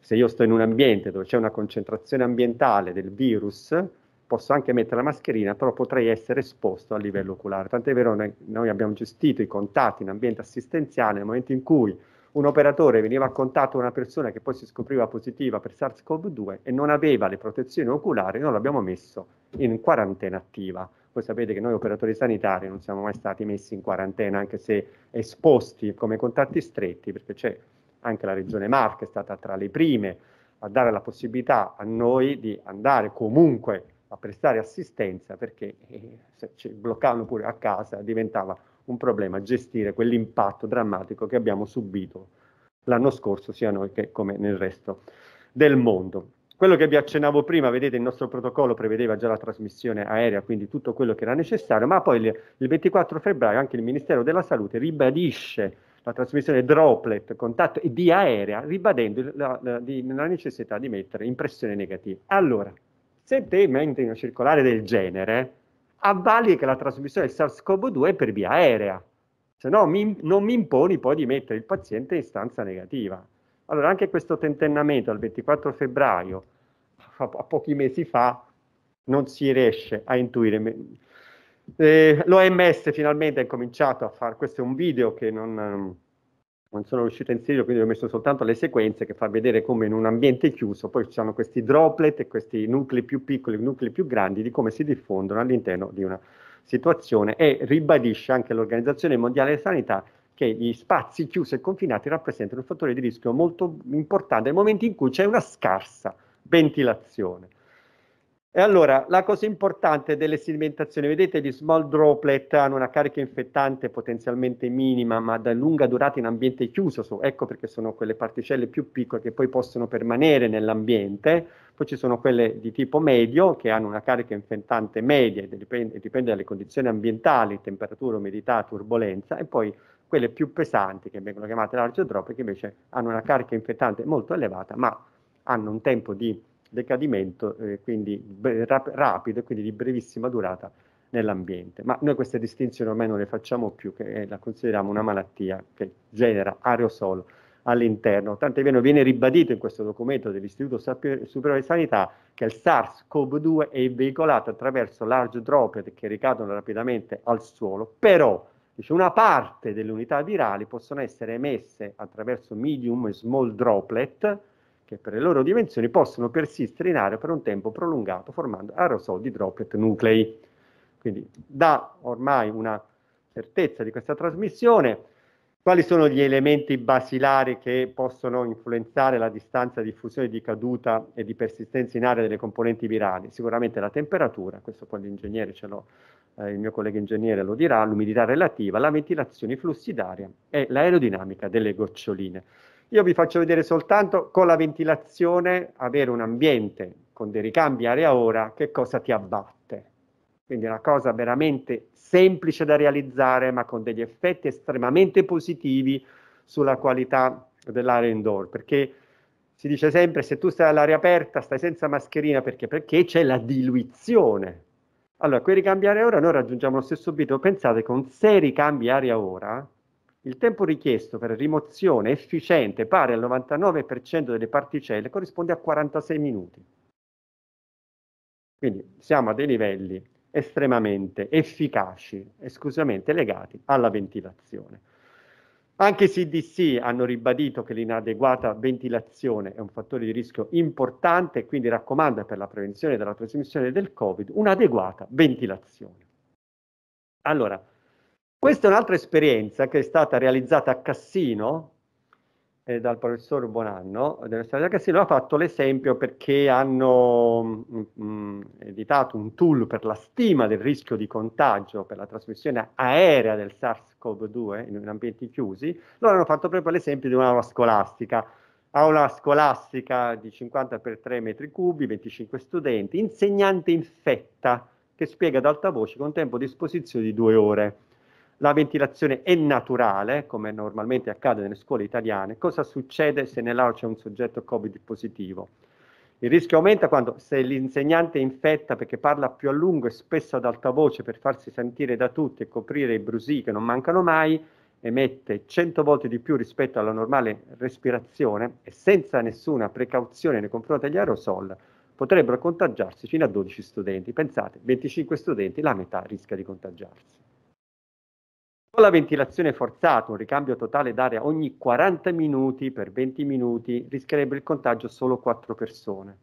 Se io sto in un ambiente dove c'è una concentrazione ambientale del virus, posso anche mettere la mascherina, però potrei essere esposto a livello oculare. Tant'è vero, noi abbiamo gestito i contatti in ambiente assistenziale nel momento in cui un operatore veniva a contatto con una persona che poi si scopriva positiva per SARS-CoV-2 e non aveva le protezioni oculari, noi l'abbiamo messo in quarantena attiva. Voi sapete che noi operatori sanitari non siamo mai stati messi in quarantena, anche se esposti come contatti stretti, perché c'è anche la regione Marche è stata tra le prime a dare la possibilità a noi di andare comunque a prestare assistenza perché eh, se ci bloccavano pure a casa diventava un problema gestire quell'impatto drammatico che abbiamo subito l'anno scorso, sia noi che come nel resto del mondo. Quello che vi accennavo prima, vedete, il nostro protocollo prevedeva già la trasmissione aerea, quindi tutto quello che era necessario, ma poi il 24 febbraio anche il Ministero della Salute ribadisce la trasmissione droplet, contatto e di aerea, ribadendo la, la, di, la necessità di mettere impressione negativa. Allora, se te metti una circolare del genere, avvalica la trasmissione del SARS-CoV-2 per via aerea, se no mi, non mi imponi poi di mettere il paziente in stanza negativa. Allora anche questo tentennamento al 24 febbraio, a, a pochi mesi fa, non si riesce a intuire. Eh, L'OMS finalmente ha cominciato a fare, questo è un video che non non sono riuscito a inserirlo, quindi ho messo soltanto le sequenze che fa vedere come in un ambiente chiuso poi ci sono questi droplet e questi nuclei più piccoli, nuclei più grandi di come si diffondono all'interno di una situazione e ribadisce anche l'Organizzazione Mondiale della Sanità che gli spazi chiusi e confinati rappresentano un fattore di rischio molto importante nel momento in cui c'è una scarsa ventilazione. E allora la cosa importante delle sedimentazioni, vedete gli small droplet hanno una carica infettante potenzialmente minima ma da lunga durata in ambiente chiuso, so, ecco perché sono quelle particelle più piccole che poi possono permanere nell'ambiente, poi ci sono quelle di tipo medio che hanno una carica infettante media, e dipende, dipende dalle condizioni ambientali, temperatura, umidità, turbolenza e poi quelle più pesanti che vengono chiamate large droplet, che invece hanno una carica infettante molto elevata ma hanno un tempo di decadimento, eh, quindi rap- rapido e quindi di brevissima durata nell'ambiente. Ma noi queste distinzioni ormai non le facciamo più, che eh, la consideriamo una malattia che genera aerosol all'interno. Tant'è vero viene ribadito in questo documento dell'Istituto Superiore di Sanità che il SARS-CoV-2 è veicolato attraverso large droplet che ricadono rapidamente al suolo, però dice, una parte delle unità virali possono essere emesse attraverso medium e small droplet, che per le loro dimensioni possono persistere in aria per un tempo prolungato formando aerosol di droplet nuclei. Quindi da ormai una certezza di questa trasmissione, quali sono gli elementi basilari che possono influenzare la distanza di diffusione di caduta e di persistenza in aria delle componenti virali? Sicuramente la temperatura, questo poi l'ingegnere ce l'ho, eh, il mio collega ingegnere lo dirà, l'umidità relativa, la ventilazione, i flussi d'aria e l'aerodinamica delle goccioline. Io vi faccio vedere soltanto con la ventilazione, avere un ambiente con dei ricambi aria ora, che cosa ti abbatte. Quindi è una cosa veramente semplice da realizzare, ma con degli effetti estremamente positivi sulla qualità dell'aria indoor, perché si dice sempre se tu stai all'aria aperta stai senza mascherina perché? Perché c'è la diluizione. Allora, quei ricambi aria ora noi raggiungiamo lo stesso obiettivo. Pensate, con sei ricambi aria ora, il tempo richiesto per rimozione efficiente pari al 99% delle particelle corrisponde a 46 minuti. Quindi siamo a dei livelli estremamente efficaci, esclusivamente legati alla ventilazione. Anche i CDC hanno ribadito che l'inadeguata ventilazione è un fattore di rischio importante e quindi raccomanda per la prevenzione della trasmissione del Covid un'adeguata ventilazione. Allora, questa è un'altra esperienza che è stata realizzata a Cassino eh, dal professor Bonanno dell'Università di Cassino, ha fatto l'esempio perché hanno mh, mm, mm, editato un tool per la stima del rischio di contagio per la trasmissione aerea del SARS-CoV-2 eh, in ambienti chiusi, loro hanno fatto proprio l'esempio di un'aula scolastica aula scolastica di 50 x 3 metri cubi, 25 studenti, insegnante infetta che spiega ad alta voce con tempo di esposizione di due ore la ventilazione è naturale, come normalmente accade nelle scuole italiane, cosa succede se nell'aula c'è un soggetto Covid positivo? Il rischio aumenta quando se l'insegnante infetta perché parla più a lungo e spesso ad alta voce per farsi sentire da tutti e coprire i brusì che non mancano mai, emette 100 volte di più rispetto alla normale respirazione e senza nessuna precauzione nei confronti degli aerosol potrebbero contagiarsi fino a 12 studenti. Pensate, 25 studenti, la metà rischia di contagiarsi. Con la ventilazione forzata, un ricambio totale d'aria ogni 40 minuti per 20 minuti rischierebbe il contagio solo 4 persone.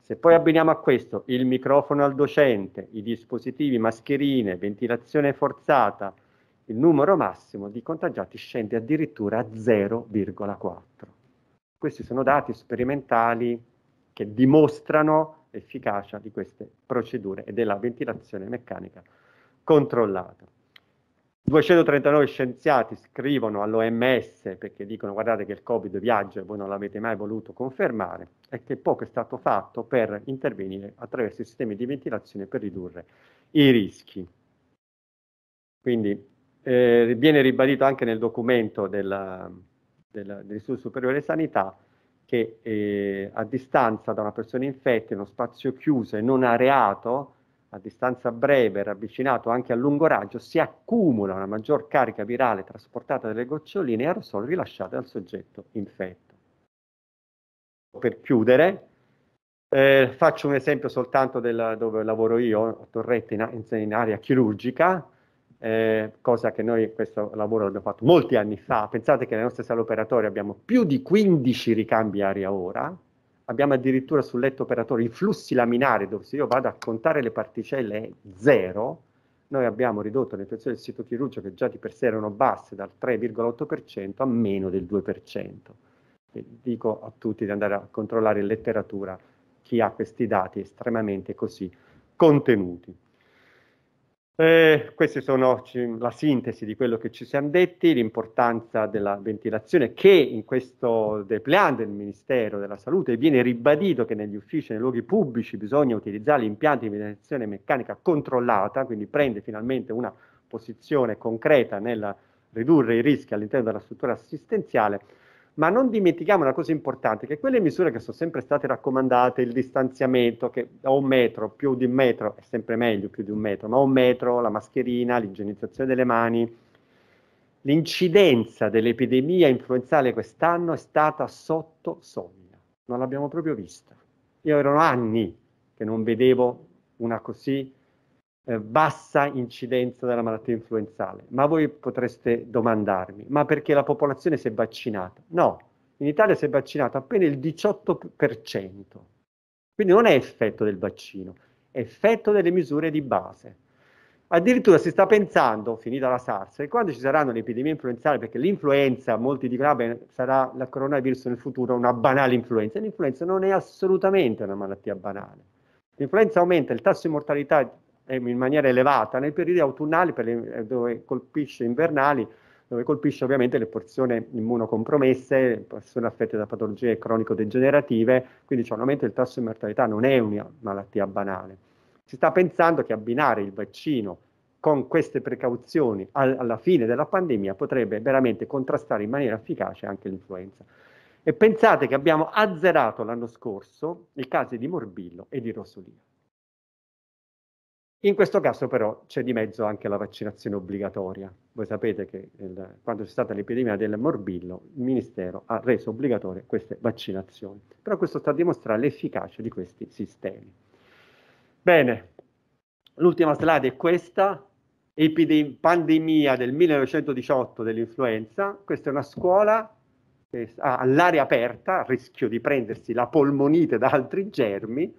Se poi abbiniamo a questo il microfono al docente, i dispositivi, mascherine, ventilazione forzata, il numero massimo di contagiati scende addirittura a 0,4. Questi sono dati sperimentali che dimostrano l'efficacia di queste procedure e della ventilazione meccanica controllata. 239 scienziati scrivono all'OMS perché dicono guardate che il Covid viaggia e voi non l'avete mai voluto confermare e che poco è stato fatto per intervenire attraverso i sistemi di ventilazione per ridurre i rischi. Quindi eh, viene ribadito anche nel documento della, della, dell'Istituto Superiore di Sanità che eh, a distanza da una persona infetta in uno spazio chiuso e non areato a distanza breve ravvicinato anche a lungo raggio, si accumula una maggior carica virale trasportata dalle goccioline e aerosol rilasciate dal soggetto infetto. Per chiudere, eh, faccio un esempio soltanto del, dove lavoro io, a Torrette in, in, in area chirurgica, eh, cosa che noi questo lavoro l'abbiamo fatto molti anni fa. Pensate che nelle nostre sale operatorie abbiamo più di 15 ricambi aria-ora, abbiamo addirittura sul letto operatore i flussi laminari, dove se io vado a contare le particelle è zero, noi abbiamo ridotto le infezioni del sito chirurgico che già di per sé erano basse dal 3,8% a meno del 2%. E dico a tutti di andare a controllare in letteratura chi ha questi dati estremamente così contenuti. Eh, queste sono la sintesi di quello che ci siamo detti, l'importanza della ventilazione che in questo de plan del Ministero della Salute viene ribadito che negli uffici, nei luoghi pubblici bisogna utilizzare gli impianti di ventilazione meccanica controllata, quindi prende finalmente una posizione concreta nel ridurre i rischi all'interno della struttura assistenziale ma non dimentichiamo una cosa importante, che quelle misure che sono sempre state raccomandate, il distanziamento, che a un metro, più di un metro, è sempre meglio più di un metro, ma un metro, la mascherina, l'igienizzazione delle mani, l'incidenza dell'epidemia influenzale quest'anno è stata sotto soglia, non l'abbiamo proprio vista. Io erano anni che non vedevo una così eh, bassa incidenza della malattia influenzale. Ma voi potreste domandarmi, ma perché la popolazione si è vaccinata? No, in Italia si è vaccinato appena il 18%. Quindi non è effetto del vaccino, è effetto delle misure di base. Addirittura si sta pensando, finita la SARS, che quando ci saranno le epidemie influenzali, perché l'influenza, molti dicono, ah, sarà la coronavirus nel futuro una banale influenza. L'influenza non è assolutamente una malattia banale. L'influenza aumenta il tasso di mortalità eh, in maniera elevata nei periodi autunnali le, eh, dove colpisce invernali dove colpisce ovviamente le persone immunocompromesse, persone affette da patologie cronico-degenerative, quindi c'è un aumento del tasso di mortalità non è una malattia banale. Si sta pensando che abbinare il vaccino con queste precauzioni al, alla fine della pandemia potrebbe veramente contrastare in maniera efficace anche l'influenza. E pensate che abbiamo azzerato l'anno scorso i casi di morbillo e di rosolia. In questo caso però c'è di mezzo anche la vaccinazione obbligatoria. Voi sapete che il, quando c'è stata l'epidemia del morbillo, il Ministero ha reso obbligatorie queste vaccinazioni. Però questo sta a dimostrare l'efficacia di questi sistemi. Bene, l'ultima slide è questa, epidemia, pandemia del 1918 dell'influenza. Questa è una scuola che, all'aria aperta, a rischio di prendersi la polmonite da altri germi,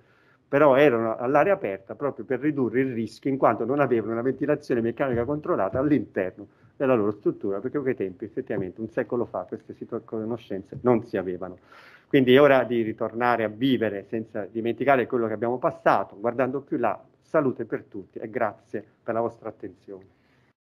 però erano all'aria aperta proprio per ridurre il rischio in quanto non avevano una ventilazione meccanica controllata all'interno della loro struttura, perché a quei tempi effettivamente un secolo fa queste conoscenze non si avevano. Quindi è ora di ritornare a vivere senza dimenticare quello che abbiamo passato, guardando più là. Salute per tutti e grazie per la vostra attenzione.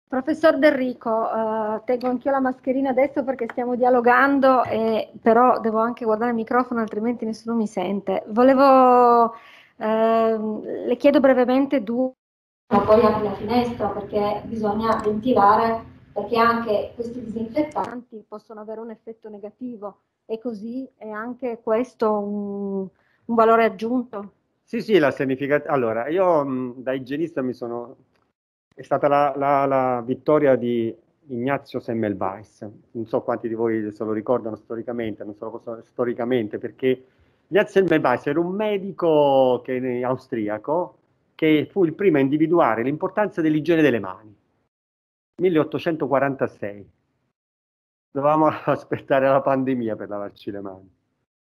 Professor Del Rico, uh, tengo anch'io la mascherina adesso perché stiamo dialogando, e, però devo anche guardare il microfono altrimenti nessuno mi sente. Volevo Ehm, le chiedo brevemente due... Poi anche la finestra perché bisogna ventilare perché anche questi disinfettanti possono avere un effetto negativo e così è anche questo un, un valore aggiunto. Sì, sì, la sanificazione. Allora, io mh, da igienista mi sono... è stata la, la, la vittoria di Ignazio Semmelweis, non so quanti di voi se lo ricordano storicamente, non so storicamente perché Yatsen Weiss era un medico che, austriaco che fu il primo a individuare l'importanza dell'igiene delle mani, 1846. Dovevamo aspettare la pandemia per lavarci le mani,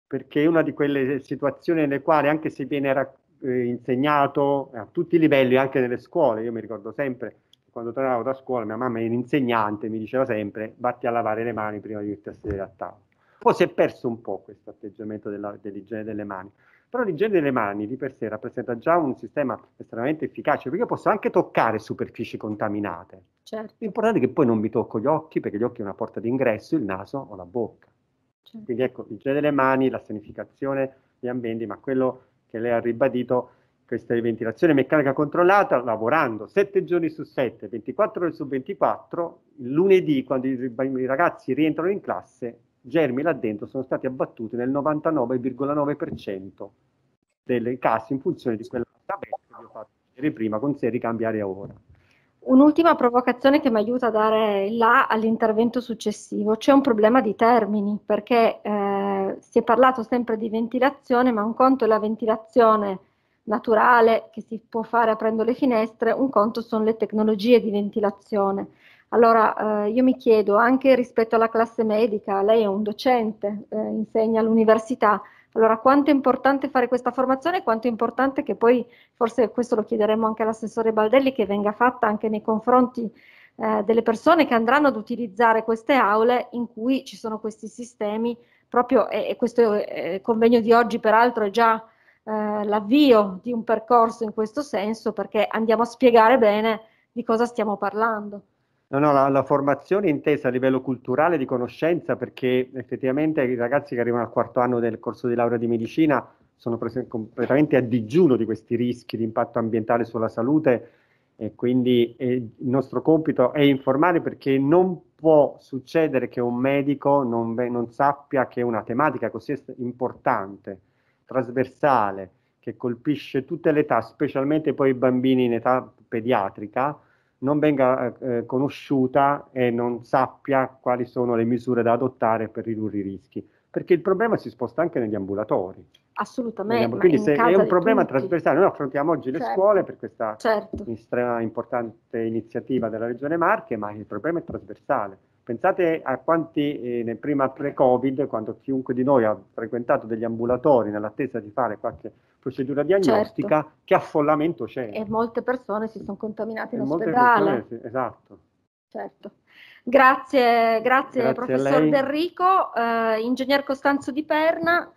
perché è una di quelle situazioni nelle quali, anche se viene racc- eh, insegnato a tutti i livelli, anche nelle scuole, io mi ricordo sempre quando tornavo da scuola, mia mamma era insegnante, mi diceva sempre: batti a lavare le mani prima di mettersi a sedere a tavola. Poi si è perso un po' questo atteggiamento dell'igiene delle mani, però l'igiene delle mani di per sé rappresenta già un sistema estremamente efficace, perché io posso anche toccare superfici contaminate. Certo. L'importante è che poi non mi tocco gli occhi, perché gli occhi è una porta d'ingresso, il naso o la bocca. Certo. Quindi ecco, l'igiene delle mani, la sanificazione degli ambienti, ma quello che lei ha ribadito questa ventilazione meccanica controllata lavorando 7 giorni su 7, 24 ore su 24, lunedì quando i ragazzi rientrano in classe germi là dentro sono stati abbattuti nel 99,9% dei casi in funzione di quella tabella che vi ho fatto vedere prima con se ricambiare ora. Un'ultima provocazione che mi aiuta a dare là all'intervento successivo, c'è un problema di termini perché eh, si è parlato sempre di ventilazione, ma un conto è la ventilazione naturale che si può fare aprendo le finestre, un conto sono le tecnologie di ventilazione. Allora eh, io mi chiedo, anche rispetto alla classe medica, lei è un docente, eh, insegna all'università, allora quanto è importante fare questa formazione e quanto è importante che poi, forse questo lo chiederemo anche all'assessore Baldelli, che venga fatta anche nei confronti eh, delle persone che andranno ad utilizzare queste aule in cui ci sono questi sistemi, proprio, e, e questo eh, convegno di oggi peraltro è già eh, l'avvio di un percorso in questo senso, perché andiamo a spiegare bene di cosa stiamo parlando. No, no, la, la, formazione intesa a livello culturale di conoscenza, perché effettivamente i ragazzi che arrivano al quarto anno del corso di laurea di medicina sono pres- completamente a digiuno di questi rischi di impatto ambientale sulla salute e quindi eh, il nostro compito è informare perché non può succedere che un medico non, non sappia che una tematica così importante, trasversale, che colpisce tutte le età, specialmente poi i bambini in età pediatrica, non venga eh, eh, conosciuta e non sappia quali sono le misure da adottare per ridurre i rischi, perché il problema si sposta anche negli ambulatori. Assolutamente. Quindi se è un problema tutti. trasversale, noi affrontiamo oggi certo, le scuole per questa certo. estrema importante iniziativa della Regione Marche, ma il problema è trasversale Pensate a quanti, eh, prima pre-Covid, quando chiunque di noi ha frequentato degli ambulatori nell'attesa di fare qualche procedura diagnostica, certo. che affollamento c'è. E molte persone si sono contaminate in e ospedale. Persone, esatto. Certo. Grazie, grazie, grazie professor Del eh, ingegner Costanzo Di Perna,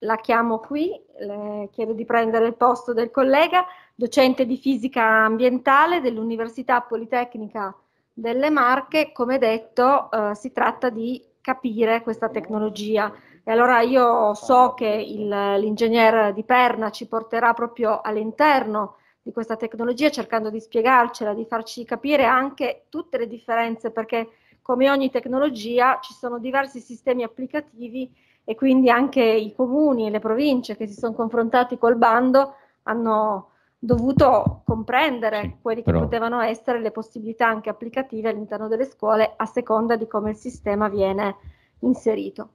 la chiamo qui, le chiedo di prendere il posto del collega, docente di fisica ambientale dell'Università Politecnica delle marche, come detto, eh, si tratta di capire questa tecnologia. E allora io so che l'ingegnere di Perna ci porterà proprio all'interno di questa tecnologia, cercando di spiegarcela, di farci capire anche tutte le differenze, perché come ogni tecnologia ci sono diversi sistemi applicativi e quindi anche i comuni e le province che si sono confrontati col bando hanno dovuto comprendere quelle che Però... potevano essere le possibilità anche applicative all'interno delle scuole a seconda di come il sistema viene inserito.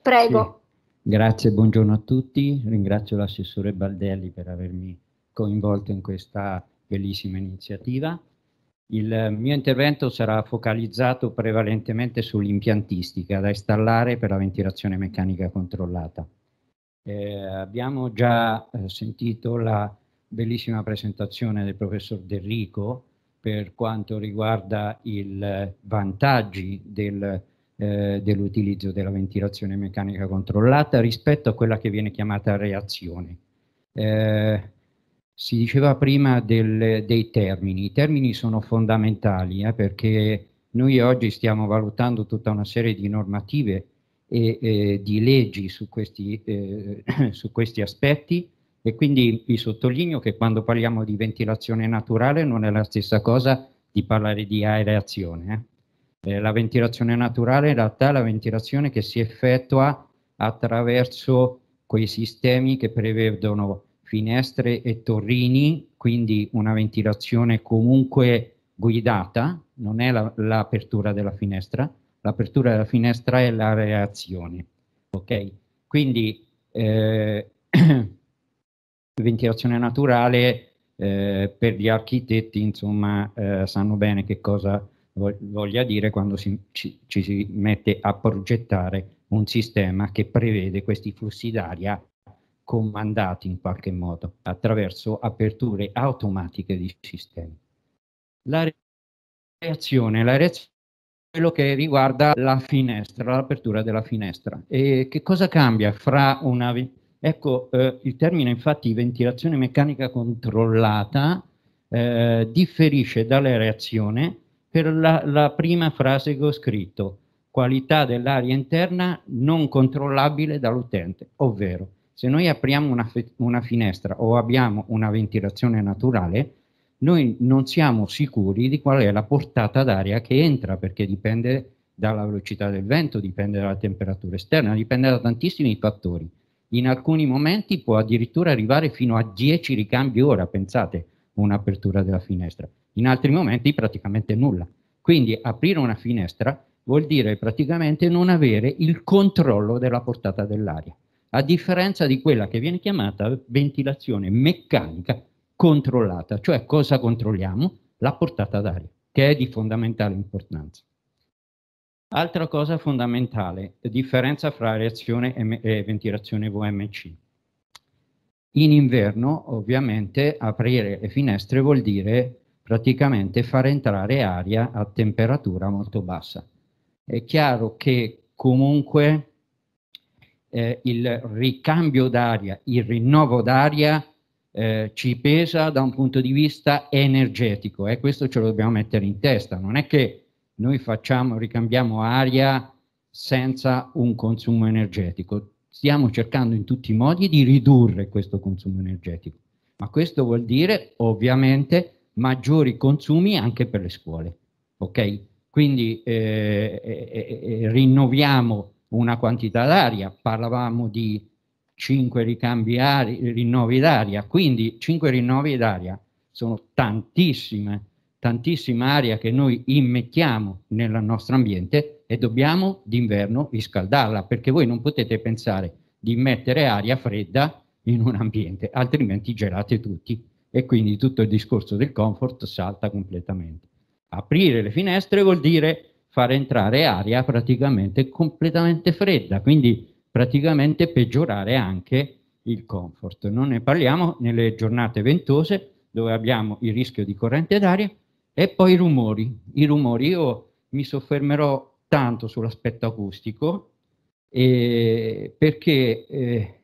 Prego. Sì. Grazie, buongiorno a tutti. Ringrazio l'assessore Baldelli per avermi coinvolto in questa bellissima iniziativa. Il mio intervento sarà focalizzato prevalentemente sull'impiantistica da installare per la ventilazione meccanica controllata. Eh, abbiamo già eh, sentito la bellissima presentazione del professor Derrico per quanto riguarda i vantaggi del, eh, dell'utilizzo della ventilazione meccanica controllata rispetto a quella che viene chiamata reazione. Eh, si diceva prima del, dei termini, i termini sono fondamentali eh, perché noi oggi stiamo valutando tutta una serie di normative e di leggi su questi, eh, su questi aspetti, e quindi vi sottolineo che quando parliamo di ventilazione naturale non è la stessa cosa di parlare di aereazione. Eh. Eh, la ventilazione naturale in realtà è la ventilazione che si effettua attraverso quei sistemi che prevedono finestre e torrini, quindi una ventilazione comunque guidata, non è la, l'apertura della finestra, l'apertura della finestra è la reazione. Ok? Quindi eh, ventilazione naturale eh, per gli architetti insomma eh, sanno bene che cosa voglia dire quando si, ci, ci, si mette a progettare un sistema che prevede questi flussi d'aria comandati in qualche modo attraverso aperture automatiche di sistemi. La reazione, la reazione è quello che riguarda la finestra, l'apertura della finestra. E che cosa cambia fra una Ecco, eh, il termine infatti ventilazione meccanica controllata eh, differisce dalla reazione per la, la prima frase che ho scritto, qualità dell'aria interna non controllabile dall'utente, ovvero se noi apriamo una, una, finestra o abbiamo una ventilazione naturale, noi non siamo sicuri di qual è la portata d'aria che entra, perché dipende dalla velocità del vento, dipende dalla temperatura esterna, dipende da tantissimi fattori in alcuni momenti può addirittura arrivare fino a 10 ricambi ora, pensate, un'apertura della finestra, in altri momenti praticamente nulla. Quindi aprire una finestra vuol dire praticamente non avere il controllo della portata dell'aria, a differenza di quella che viene chiamata ventilazione meccanica controllata, cioè cosa controlliamo? La portata d'aria, che è di fondamentale importanza. Altra cosa fondamentale, la differenza fra reazione e ventilazione VMC. In inverno, ovviamente, aprire le finestre vuol dire praticamente far entrare aria a temperatura molto bassa. È chiaro che comunque eh, il ricambio d'aria, il rinnovo d'aria eh, ci pesa da un punto di vista energetico e eh? questo ce lo dobbiamo mettere in testa. Non è che noi facciamo, ricambiamo aria senza un consumo energetico. Stiamo cercando in tutti i modi di ridurre questo consumo energetico, ma questo vuol dire ovviamente maggiori consumi anche per le scuole. Ok? Quindi eh, eh, eh, eh rinnoviamo una quantità d'aria, parlavamo di 5 ricambi aria, rinnovi d'aria, quindi 5 rinnovi d'aria sono tantissime tantissima aria che noi immettiamo nel nostro ambiente e dobbiamo d'inverno riscaldarla, perché voi non potete pensare di mettere aria fredda in un ambiente, altrimenti gelate tutti e quindi tutto il discorso del comfort salta completamente. Aprire le finestre vuol dire far entrare aria praticamente completamente fredda, quindi praticamente peggiorare anche il comfort. Non ne parliamo nelle giornate ventose dove abbiamo il rischio di corrente d'aria, e poi i rumori. I rumori, io mi soffermerò tanto sull'aspetto acustico eh, perché eh,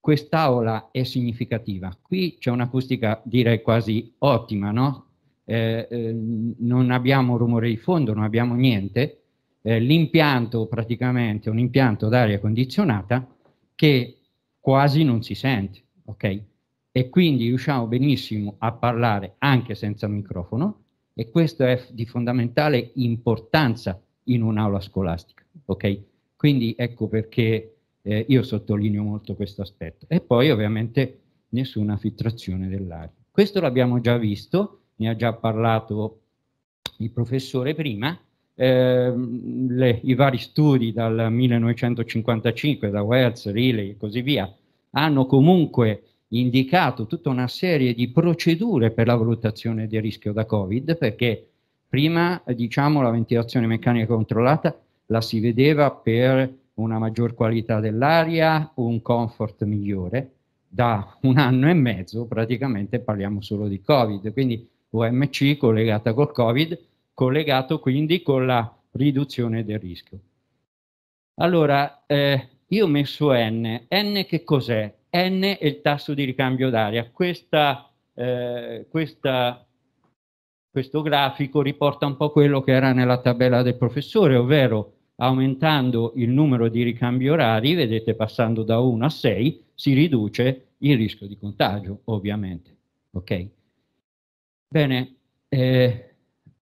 quest'aula è significativa. Qui c'è un'acustica direi quasi ottima, no? Eh, eh non abbiamo rumore di fondo, non abbiamo niente. Eh, l'impianto praticamente è un impianto d'aria condizionata che quasi non si sente, ok? E quindi riusciamo benissimo a parlare anche senza microfono e questo è di fondamentale importanza in un'aula scolastica. ok? Quindi ecco perché eh, io sottolineo molto questo aspetto. E poi ovviamente nessuna filtrazione dell'aria. Questo l'abbiamo già visto, ne ha già parlato il professore prima, eh, le, i vari studi dal 1955, da Wells, Riley e così via, hanno comunque indicato tutta una serie di procedure per la valutazione del rischio da Covid, perché prima diciamo, la ventilazione meccanica controllata la si vedeva per una maggior qualità dell'aria, un comfort migliore. Da un anno e mezzo praticamente parliamo solo di Covid, quindi OMC collegata col Covid, collegato quindi con la riduzione del rischio. Allora, eh, io ho messo N. N che cos'è? N è il tasso di ricambio d'aria. Questa, eh, questa, questo grafico riporta un po' quello che era nella tabella del professore, ovvero aumentando il numero di ricambi orari, vedete passando da 1 a 6, si riduce il rischio di contagio, ovviamente. Okay? Bene, eh,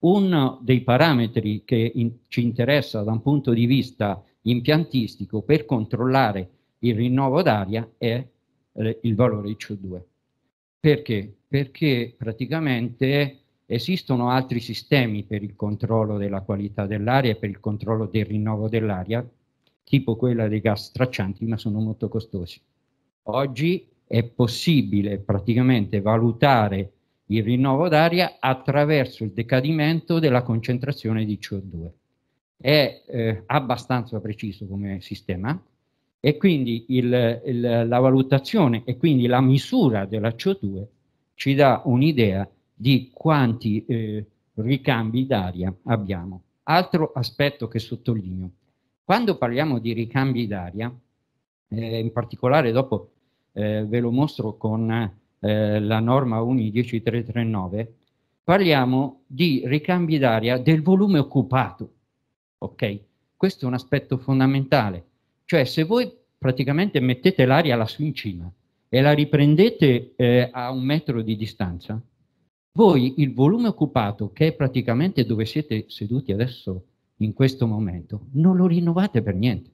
uno dei parametri che in, ci interessa da un punto di vista impiantistico per controllare il rinnovo d'aria è eh, il valore di co 2 Perché? Perché praticamente esistono altri sistemi per il controllo della qualità dell'aria e per il controllo del rinnovo dell'aria, tipo quella dei gas traccianti, ma sono molto costosi. Oggi è possibile praticamente valutare il rinnovo d'aria attraverso il decadimento della concentrazione di CO2. È eh, abbastanza preciso come sistema, e quindi il, il, la valutazione e quindi la misura della CO2 ci dà un'idea di quanti eh, ricambi d'aria abbiamo. Altro aspetto che sottolineo, quando parliamo di ricambi d'aria, eh, in particolare dopo eh, ve lo mostro con eh, la norma UNI 10339, parliamo di ricambi d'aria del volume occupato. Okay? Questo è un aspetto fondamentale cioè se voi praticamente mettete l'aria lassù in cima e la riprendete eh, a un metro di distanza, voi il volume occupato, che è praticamente dove siete seduti adesso in questo momento, non lo rinnovate per niente.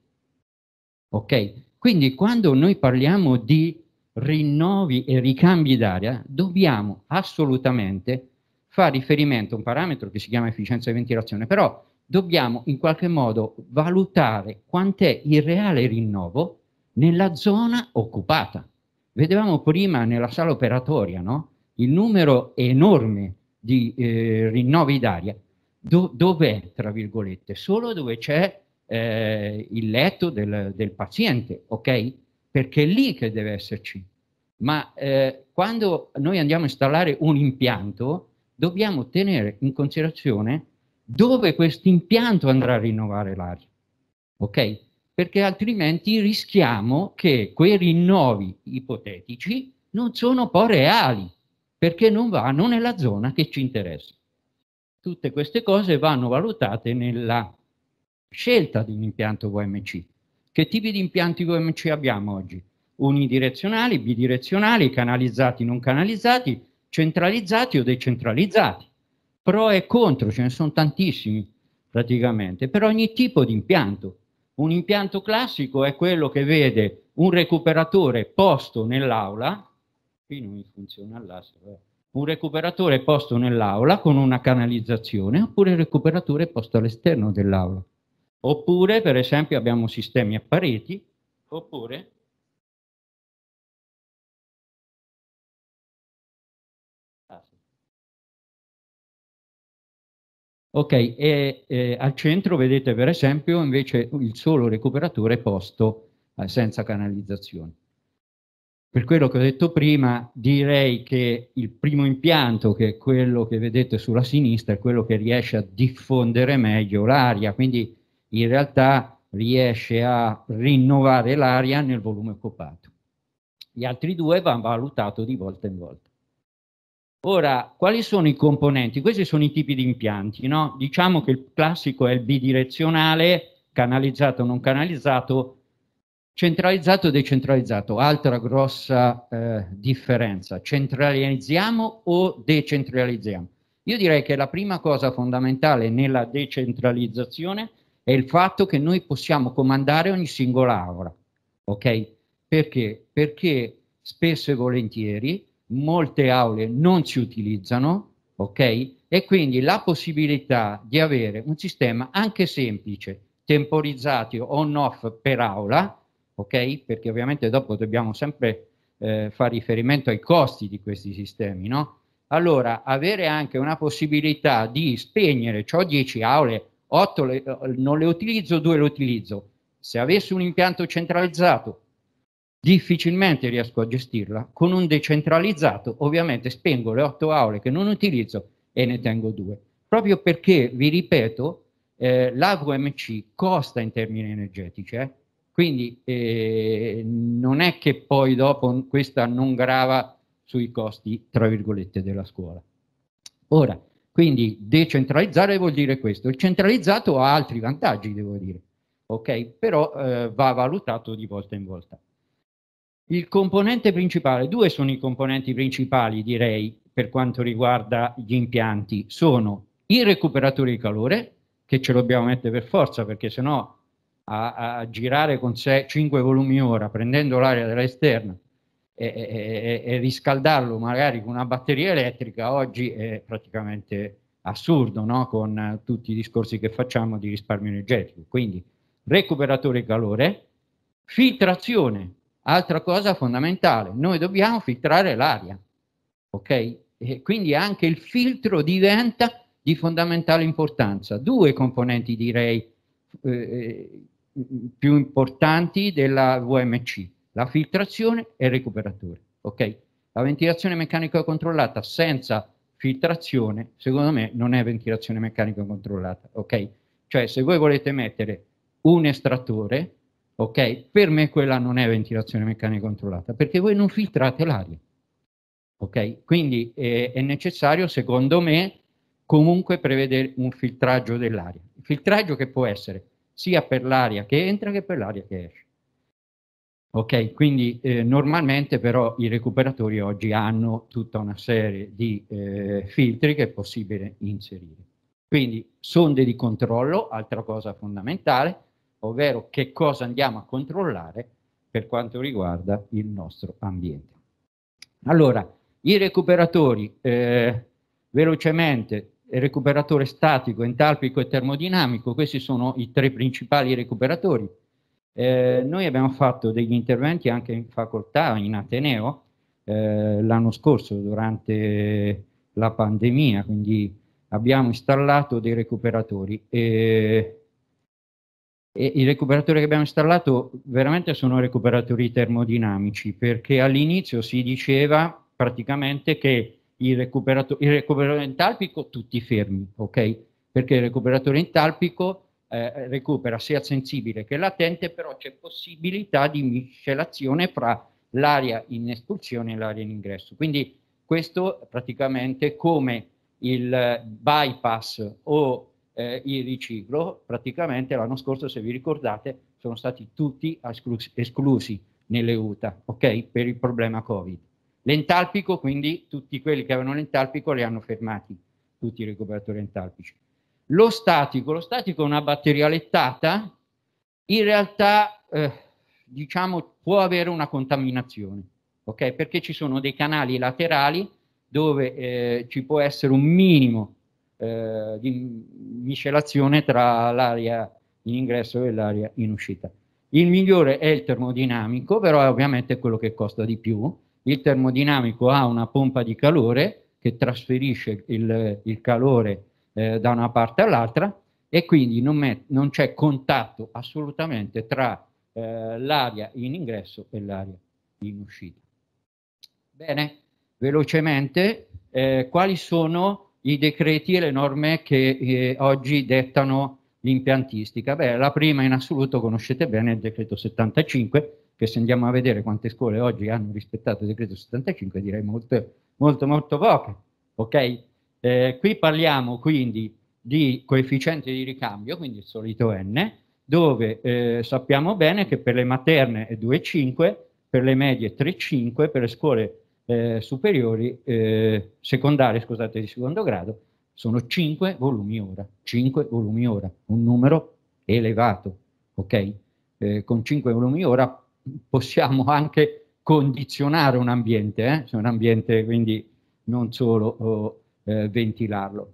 Ok? Quindi quando noi parliamo di rinnovi e ricambi d'aria, dobbiamo assolutamente fare riferimento a un parametro che si chiama efficienza di ventilazione, però dobbiamo in qualche modo valutare quant'è il reale rinnovo nella zona occupata. Vedevamo prima nella sala operatoria no? il numero enorme di eh, rinnovi d'aria. Do dov'è, tra virgolette? Solo dove c'è eh, il letto del, del, paziente, ok? Perché è lì che deve esserci. Ma eh, quando noi andiamo a installare un impianto, dobbiamo tenere in considerazione dove questo impianto andrà a rinnovare l'aria. Ok? Perché altrimenti rischiamo che quei rinnovi ipotetici non sono poi reali, perché non vanno nella zona che ci interessa. Tutte queste cose vanno valutate nella scelta di un impianto VMC. Che tipi di impianti VMC abbiamo oggi? Unidirezionali, bidirezionali, canalizzati, non canalizzati, centralizzati o decentralizzati pro e contro, ce ne sono tantissimi praticamente, per ogni tipo di impianto. Un impianto classico è quello che vede un recuperatore posto nell'aula, qui non funziona l'astro, eh. un recuperatore posto nell'aula con una canalizzazione, oppure un recuperatore posto all'esterno dell'aula. Oppure, per esempio, abbiamo sistemi a pareti, oppure Ok, e, e al centro vedete per esempio invece il solo recuperatore posto eh, senza canalizzazione. Per quello che ho detto prima, direi che il primo impianto, che è quello che vedete sulla sinistra, è quello che riesce a diffondere meglio l'aria, quindi in realtà riesce a rinnovare l'aria nel volume occupato. Gli altri due vanno valutati di volta in volta. Ora, quali sono i componenti? Questi sono i tipi di impianti, no? Diciamo che il classico è il bidirezionale, canalizzato o non canalizzato, centralizzato o decentralizzato. Altra grossa eh, differenza, centralizziamo o decentralizziamo? Io direi che la prima cosa fondamentale nella decentralizzazione è il fatto che noi possiamo comandare ogni singola aura, ok? Perché? Perché spesso e volentieri molte aule non si utilizzano, ok? E quindi la possibilità di avere un sistema anche semplice, temporizzato on-off per aula, ok? Perché ovviamente dopo dobbiamo sempre eh, fare riferimento ai costi di questi sistemi, no? Allora, avere anche una possibilità di spegnere, ho 10 aule, 8 le, eh, non le utilizzo, 2 le utilizzo. Se avessi un impianto centralizzato, difficilmente riesco a gestirla, con un decentralizzato ovviamente spengo le otto aule che non utilizzo e ne tengo due. Proprio perché, vi ripeto, eh, l'AVMC costa in termini energetici, eh? quindi eh, non è che poi dopo questa non grava sui costi, tra virgolette, della scuola. Ora, quindi decentralizzare vuol dire questo. Il centralizzato ha altri vantaggi, devo dire, ok? Però eh, va valutato di volta in volta. Il componente principale, due sono i componenti principali direi per quanto riguarda gli impianti, sono il recuperatore di calore, che ce lo dobbiamo mettere per forza perché sennò a, a girare con sé 5 volumi ora prendendo l'aria dall'esterno e, e, e, riscaldarlo magari con una batteria elettrica oggi è praticamente assurdo no? con tutti i discorsi che facciamo di risparmio energetico. Quindi recuperatore di calore, filtrazione Altra cosa fondamentale, noi dobbiamo filtrare l'aria, ok? E quindi anche il filtro diventa di fondamentale importanza. Due componenti direi eh, eh più importanti della VMC, la filtrazione e il recuperatore, ok? La ventilazione meccanica controllata senza filtrazione, secondo me, non è ventilazione meccanica controllata, ok? Cioè, se voi volete mettere un estrattore, Ok? Per me quella non è ventilazione meccanica controllata, perché voi non filtrate l'aria. Ok? Quindi eh, è necessario, secondo me, comunque prevedere un filtraggio dell'aria. filtraggio che può essere sia per l'aria che entra che per l'aria che esce. Ok, quindi eh, normalmente però i recuperatori oggi hanno tutta una serie di eh, filtri che è possibile inserire. Quindi sonde di controllo, altra cosa fondamentale, ovvero che cosa andiamo a controllare per quanto riguarda il nostro ambiente. Allora, i recuperatori, eh, velocemente, recuperatore statico, entalpico e termodinamico, questi sono i tre principali recuperatori. Eh, noi abbiamo fatto degli interventi anche in facoltà, in Ateneo, eh, l'anno scorso durante la pandemia, quindi abbiamo installato dei recuperatori. E e I recuperatori che abbiamo installato veramente sono recuperatori termodinamici perché all'inizio si diceva praticamente che il, recuperato il recuperatore entalpico tutti fermi, ok? Perché il recuperatore entalpico eh, recupera sia sensibile che latente, però c'è possibilità di miscelazione fra l'aria in espulsione e l'aria in ingresso. Quindi questo praticamente come il bypass o eh, il riciclo, praticamente l'anno scorso, se vi ricordate, sono stati tutti esclusi, esclusi nelle UTA, ok? Per il problema Covid. L'entalpico, quindi tutti quelli che avevano l'entalpico li hanno fermati, tutti i recuperatori entalpici. Lo statico, lo statico è una batteria lettata, in realtà eh, diciamo può avere una contaminazione, ok? Perché ci sono dei canali laterali dove eh, ci può essere un minimo eh, di miscelazione tra l'aria in ingresso e l'aria in uscita. Il migliore è il termodinamico, però è ovviamente quello che costa di più. Il termodinamico ha una pompa di calore che trasferisce il, il calore eh, da una parte all'altra e quindi non, non c'è contatto assolutamente tra eh, l'aria in ingresso e l'aria in uscita. Bene, velocemente, eh, quali sono i decreti e le norme che eh, oggi dettano l'impiantistica. Beh, la prima in assoluto conoscete bene, il decreto 75, che se andiamo a vedere quante scuole oggi hanno rispettato il decreto 75, direi molte, molto, molto poche. Ok? Eh, qui parliamo quindi di coefficiente di ricambio, quindi il solito n, dove eh, sappiamo bene che per le materne è 2,5, per le medie 3,5, per le scuole eh, superiori, eh, secondari, scusate, di secondo grado, sono 5 volumi ora, 5 volumi ora, un numero elevato, ok? Eh, con 5 volumi ora possiamo anche condizionare un ambiente, eh? un ambiente quindi non solo oh, eh, ventilarlo.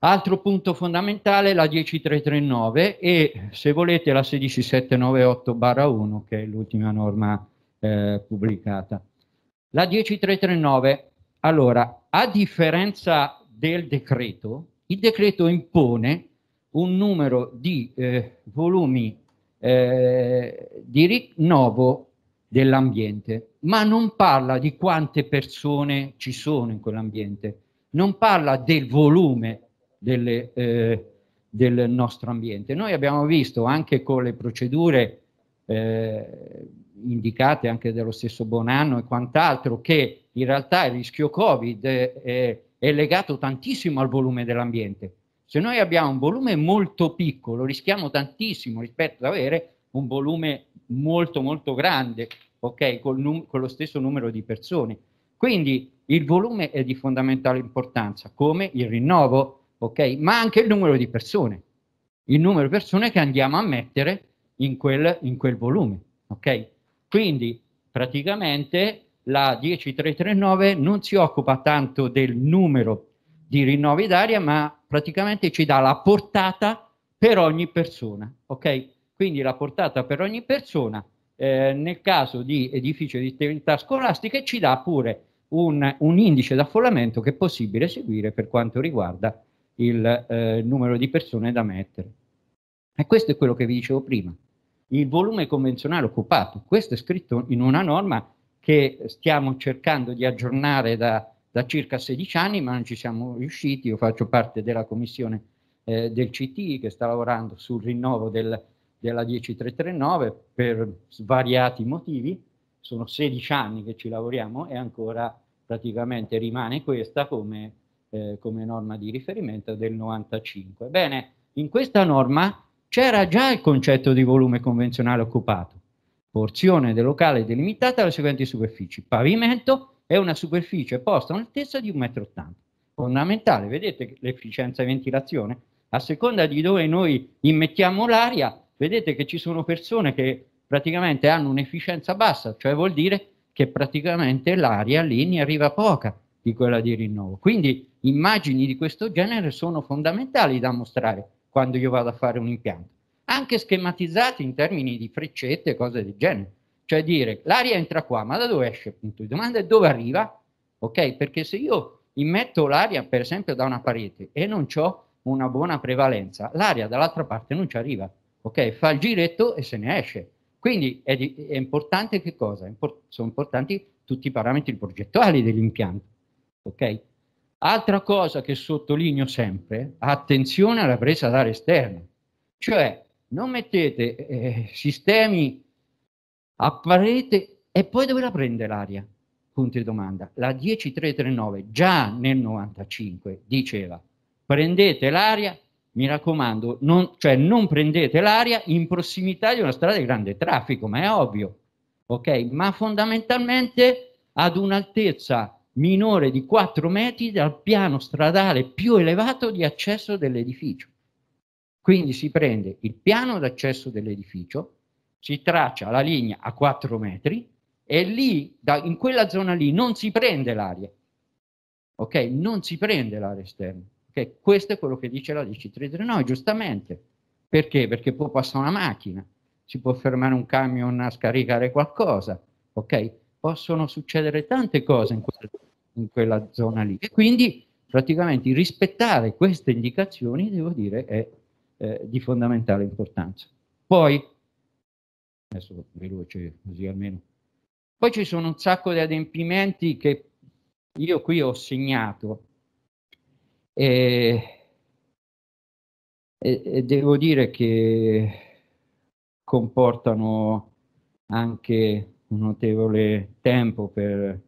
Altro punto fondamentale la 10339 e se volete la 16798-1 che è l'ultima norma eh, pubblicata. La 10339, allora, a differenza del decreto, il decreto impone un numero di eh, volumi eh, di rinnovo dell'ambiente, ma non parla di quante persone ci sono in quell'ambiente, non parla del volume delle, eh, del nostro ambiente. Noi abbiamo visto anche con le procedure eh, indicate anche dello stesso Bonanno e quant'altro, che in realtà il rischio Covid è, è legato tantissimo al volume dell'ambiente. Se noi abbiamo un volume molto piccolo, rischiamo tantissimo rispetto ad avere un volume molto molto grande, ok, con, con lo stesso numero di persone. Quindi il volume è di fondamentale importanza, come il rinnovo, ok, ma anche il numero di persone, il numero di persone che andiamo a mettere in quel, in quel volume, ok? Quindi praticamente la 10339 non si occupa tanto del numero di rinnovi d'aria, ma praticamente ci dà la portata per ogni persona, ok? Quindi la portata per ogni persona, eh, nel caso di edifici di attività scolastiche, ci dà pure un, un indice d'affollamento che è possibile seguire per quanto riguarda il eh, numero di persone da mettere. E questo è quello che vi dicevo prima il volume convenzionale occupato. Questo è scritto in una norma che stiamo cercando di aggiornare da, da circa 16 anni, ma non ci siamo riusciti. Io faccio parte della commissione eh, del CT che sta lavorando sul rinnovo del, della 10339 per svariati motivi. Sono 16 anni che ci lavoriamo e ancora praticamente rimane questa come, eh, come norma di riferimento del 95. Bene, in questa norma c'era già il concetto di volume convenzionale occupato, porzione del locale delimitata alle seguenti superfici, pavimento e una superficie posta a un'altezza di 1,80 m. Fondamentale, vedete l'efficienza di ventilazione? A seconda di dove noi immettiamo l'aria, vedete che ci sono persone che praticamente hanno un'efficienza bassa, cioè vuol dire che praticamente l'aria lì ne arriva poca di quella di rinnovo. Quindi immagini di questo genere sono fondamentali da mostrare quando io vado a fare un impianto, anche schematizzati in termini di freccette e cose del genere. Cioè dire l'aria entra qua, ma da dove esce? Punto di domanda è dove arriva? Ok? Perché se io immetto l'aria, per esempio, da una parete e non ho una buona prevalenza, l'aria dall'altra parte non ci arriva. Ok? Fa il giretto e se ne esce. Quindi è, di, è importante che cosa? Import sono importanti tutti i parametri progettuali dell'impianto. Ok? Altra cosa che sottolineo sempre, attenzione alla presa d'aria esterna, cioè non mettete eh, sistemi a parete e poi dove la prende l'aria? Punto di domanda. La 10339 già nel 95 diceva prendete l'aria, mi raccomando, non, cioè non prendete l'aria in prossimità di una strada di grande traffico, ma è ovvio, ok? Ma fondamentalmente ad un'altezza minore di 4 metri dal piano stradale più elevato di accesso dell'edificio. Quindi si prende il piano d'accesso dell'edificio, si traccia la linea a 4 metri e lì, da, in quella zona lì, non si prende l'aria. Ok? Non si prende l'aria esterna. Okay? Questo è quello che dice la DC 339, giustamente. Perché? Perché può passare una macchina, si può fermare un camion a scaricare qualcosa, ok? Possono succedere tante cose in questa in quella zona lì. E quindi praticamente rispettare queste indicazioni, devo dire, è eh, di fondamentale importanza. Poi, adesso veloce così almeno, poi ci sono un sacco di adempimenti che io qui ho segnato e, e, e devo dire che comportano anche un notevole tempo per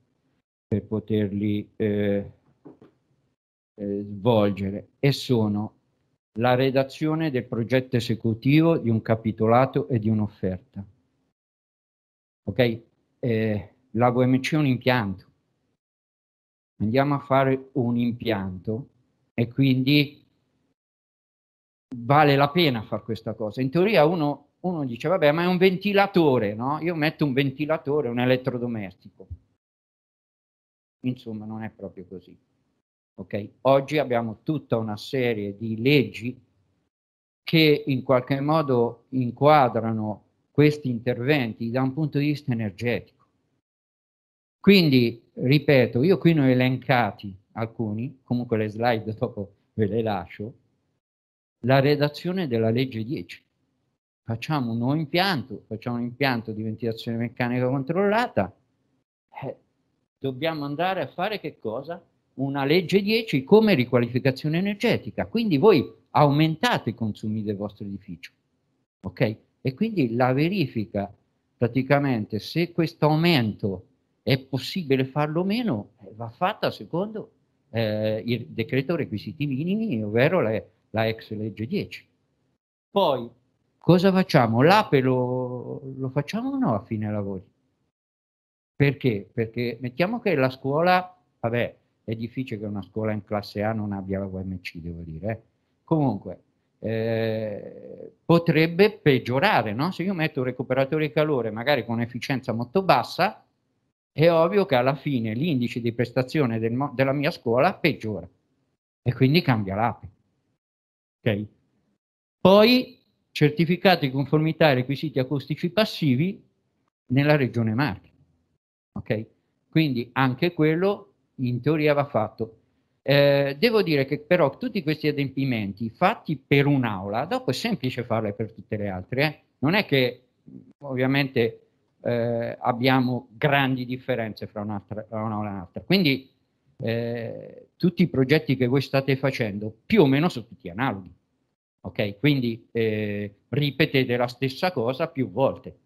per poterli eh, eh, svolgere e sono la redazione del progetto esecutivo di un capitolato e di un'offerta. Ok? Eh, la VMC è un impianto. Andiamo a fare un impianto e quindi vale la pena fare questa cosa. In teoria uno, uno dice, vabbè, ma è un ventilatore, no? Io metto un ventilatore, un elettrodomestico. Insomma, non è proprio così. Okay? Oggi abbiamo tutta una serie di leggi che in qualche modo inquadrano questi interventi da un punto di vista energetico. Quindi, ripeto, io qui ne ho elencati alcuni, comunque le slide dopo ve le lascio, la redazione della legge 10. Facciamo un nuovo impianto, facciamo un impianto di ventilazione meccanica controllata, dobbiamo andare a fare che cosa? Una legge 10 come riqualificazione energetica. Quindi voi aumentate i consumi del vostro edificio. Ok? E quindi la verifica praticamente se questo aumento è possibile farlo o meno eh, va fatta secondo eh, il decreto requisiti minimi, ovvero la, la, ex legge 10. Poi cosa facciamo? L'APE lo, lo facciamo o no a fine lavori? Perché? Perché mettiamo che la scuola, vabbè, è difficile che una scuola in classe A non abbia la UMC, devo dire. Eh. Comunque, eh, potrebbe peggiorare, no? Se io metto un recuperatore di calore magari con efficienza molto bassa, è ovvio che alla fine l'indice di prestazione del, della mia scuola peggiora e quindi cambia l'ape. Okay. Poi certificato di conformità ai requisiti acustici passivi nella regione Marche ok? Quindi anche quello in teoria va fatto. Eh, devo dire che però tutti questi adempimenti fatti per un'aula, dopo è semplice farle per tutte le altre, eh? non è che ovviamente eh, abbiamo grandi differenze fra un'aula e un'altra. Quindi eh, tutti i progetti che voi state facendo più o meno sono tutti analoghi. Ok, quindi eh, ripetete la stessa cosa più volte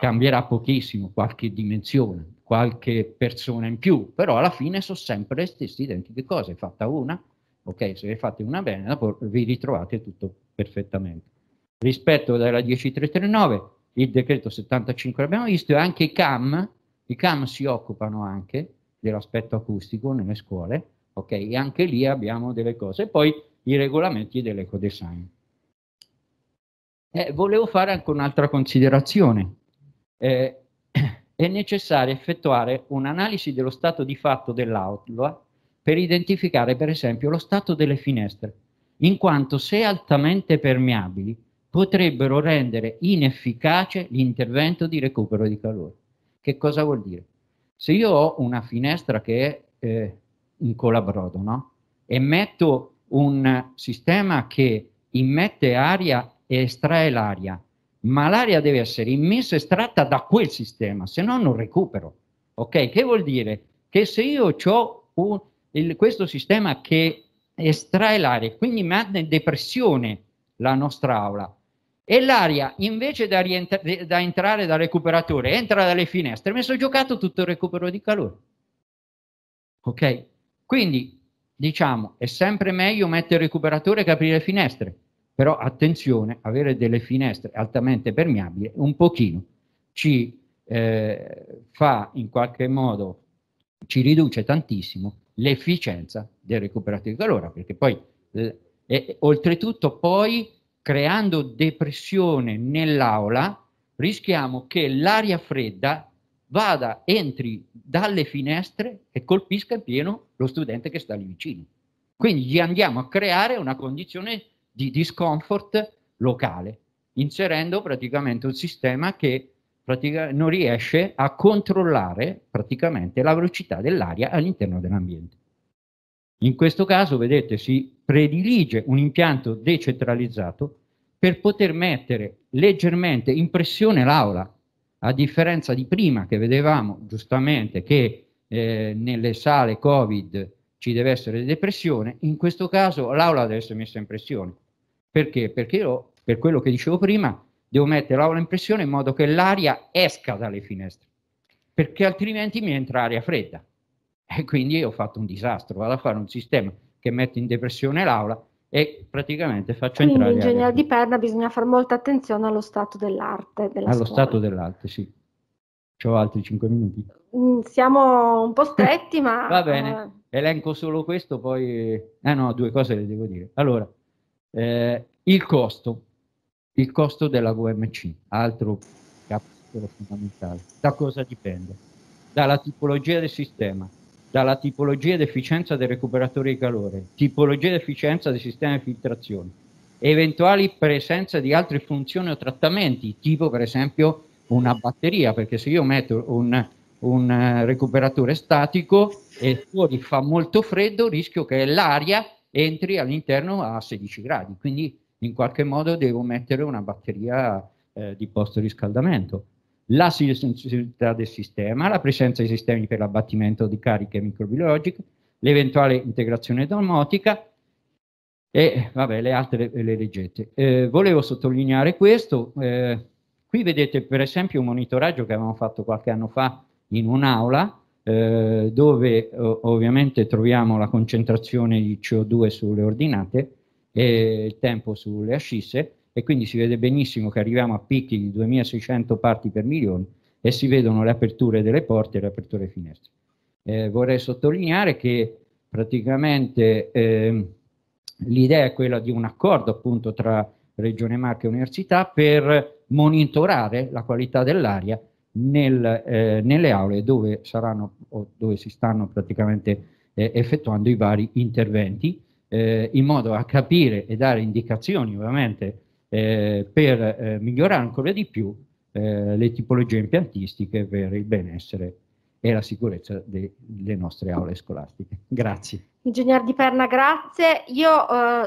cambierà pochissimo, qualche dimensione, qualche persona in più, però alla fine sono sempre le stesse identiche cose, fatta una, ok, se ne fate una bene, dopo vi ritrovate tutto perfettamente. Rispetto alla 10339, il decreto 75 l'abbiamo visto, e anche i CAM, i CAM si occupano anche dell'aspetto acustico nelle scuole, ok, e anche lì abbiamo delle cose, e poi i regolamenti dell'ecodesign. Eh, volevo fare anche un'altra considerazione, eh, è necessario effettuare un'analisi dello stato di fatto dell'aula per identificare per esempio lo stato delle finestre, in quanto se altamente permeabili potrebbero rendere inefficace l'intervento di recupero di calore. Che cosa vuol dire? Se io ho una finestra che è eh, un colabrodo no? e metto un sistema che immette aria e estrae l'aria ma l'aria deve essere immessa e estratta da quel sistema, se no non recupero. Ok? Che vuol dire? Che se io ho un, il, questo sistema che estrae l'aria, quindi manda in depressione la nostra aula, e l'aria invece da, da entrare dal recuperatore entra dalle finestre, mi sono giocato tutto il recupero di calore. Ok? Quindi diciamo è sempre meglio mettere il recuperatore che aprire le finestre però attenzione, avere delle finestre altamente permeabili un pochino ci eh, fa in qualche modo, ci riduce tantissimo l'efficienza del recupero di calore, perché poi eh, e, oltretutto poi creando depressione nell'aula rischiamo che l'aria fredda vada, entri dalle finestre e colpisca in pieno lo studente che sta lì vicino. Quindi gli andiamo a creare una condizione di discomfort locale, inserendo praticamente un sistema che non riesce a controllare praticamente la velocità dell'aria all'interno dell'ambiente. In questo caso, vedete, si predilige un impianto decentralizzato per poter mettere leggermente in pressione l'aula, a differenza di prima che vedevamo giustamente che eh, nelle sale Covid ci deve essere depressione, in questo caso l'aula deve essere messa in pressione. Perché? Perché io, per quello che dicevo prima, devo mettere l'aula in pressione in modo che l'aria esca dalle finestre, perché altrimenti mi entra aria fredda. E quindi ho fatto un disastro, vado a fare un sistema che mette in depressione l'aula e praticamente faccio quindi entrare... Quindi Ingegneria di Perna bisogna fare molta attenzione allo stato dell'arte. allo scuola. stato dell'arte, sì. Ho altri 5 minuti. Mm, siamo un po' stretti, ma... Va bene, eh. elenco solo questo, poi... Ah no, due cose le devo dire. Allora, eh, il costo, il costo della VMC, altro capitolo fondamentale. Da cosa dipende? Dalla tipologia del sistema, dalla tipologia ed efficienza del recuperatore di calore, tipologia ed efficienza del sistema di filtrazione, eventuali presenza di altre funzioni o trattamenti, tipo per esempio una batteria, perché se io metto un un eh, recuperatore statico e fuori fa molto freddo, rischio che l'aria entri all'interno a 16 gradi, quindi in qualche modo devo mettere una batteria eh, di posto riscaldamento. La sensibilità del sistema, la presenza di sistemi per l'abbattimento di cariche microbiologiche, l'eventuale integrazione domotica e vabbè, le altre le leggete. Eh, volevo sottolineare questo, eh, qui vedete per esempio un monitoraggio che avevamo fatto qualche anno fa in un'aula eh, dove ovviamente troviamo la concentrazione di CO2 sulle ordinate e il tempo sulle ascisse e quindi si vede benissimo che arriviamo a picchi di 2600 parti per milione e si vedono le aperture delle porte e le aperture delle finestre. Eh, vorrei sottolineare che praticamente eh, l'idea è quella di un accordo appunto tra Regione Marche e Università per monitorare la qualità dell'aria nel, eh, nelle aule dove, saranno, dove si stanno praticamente eh, effettuando i vari interventi, eh, in modo a capire e dare indicazioni ovviamente eh, per eh, migliorare ancora di più eh, le tipologie impiantistiche per il benessere e la sicurezza de, delle nostre aule scolastiche. Grazie. Ingegner Di Perna, grazie. Io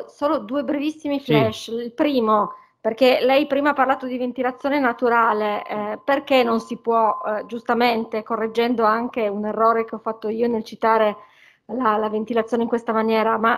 solo due brevissimi flash. Sì. Il primo, perché lei prima ha parlato di ventilazione naturale, eh, perché non si può, eh, giustamente, correggendo anche un errore che ho fatto io nel citare la, la ventilazione in questa maniera, ma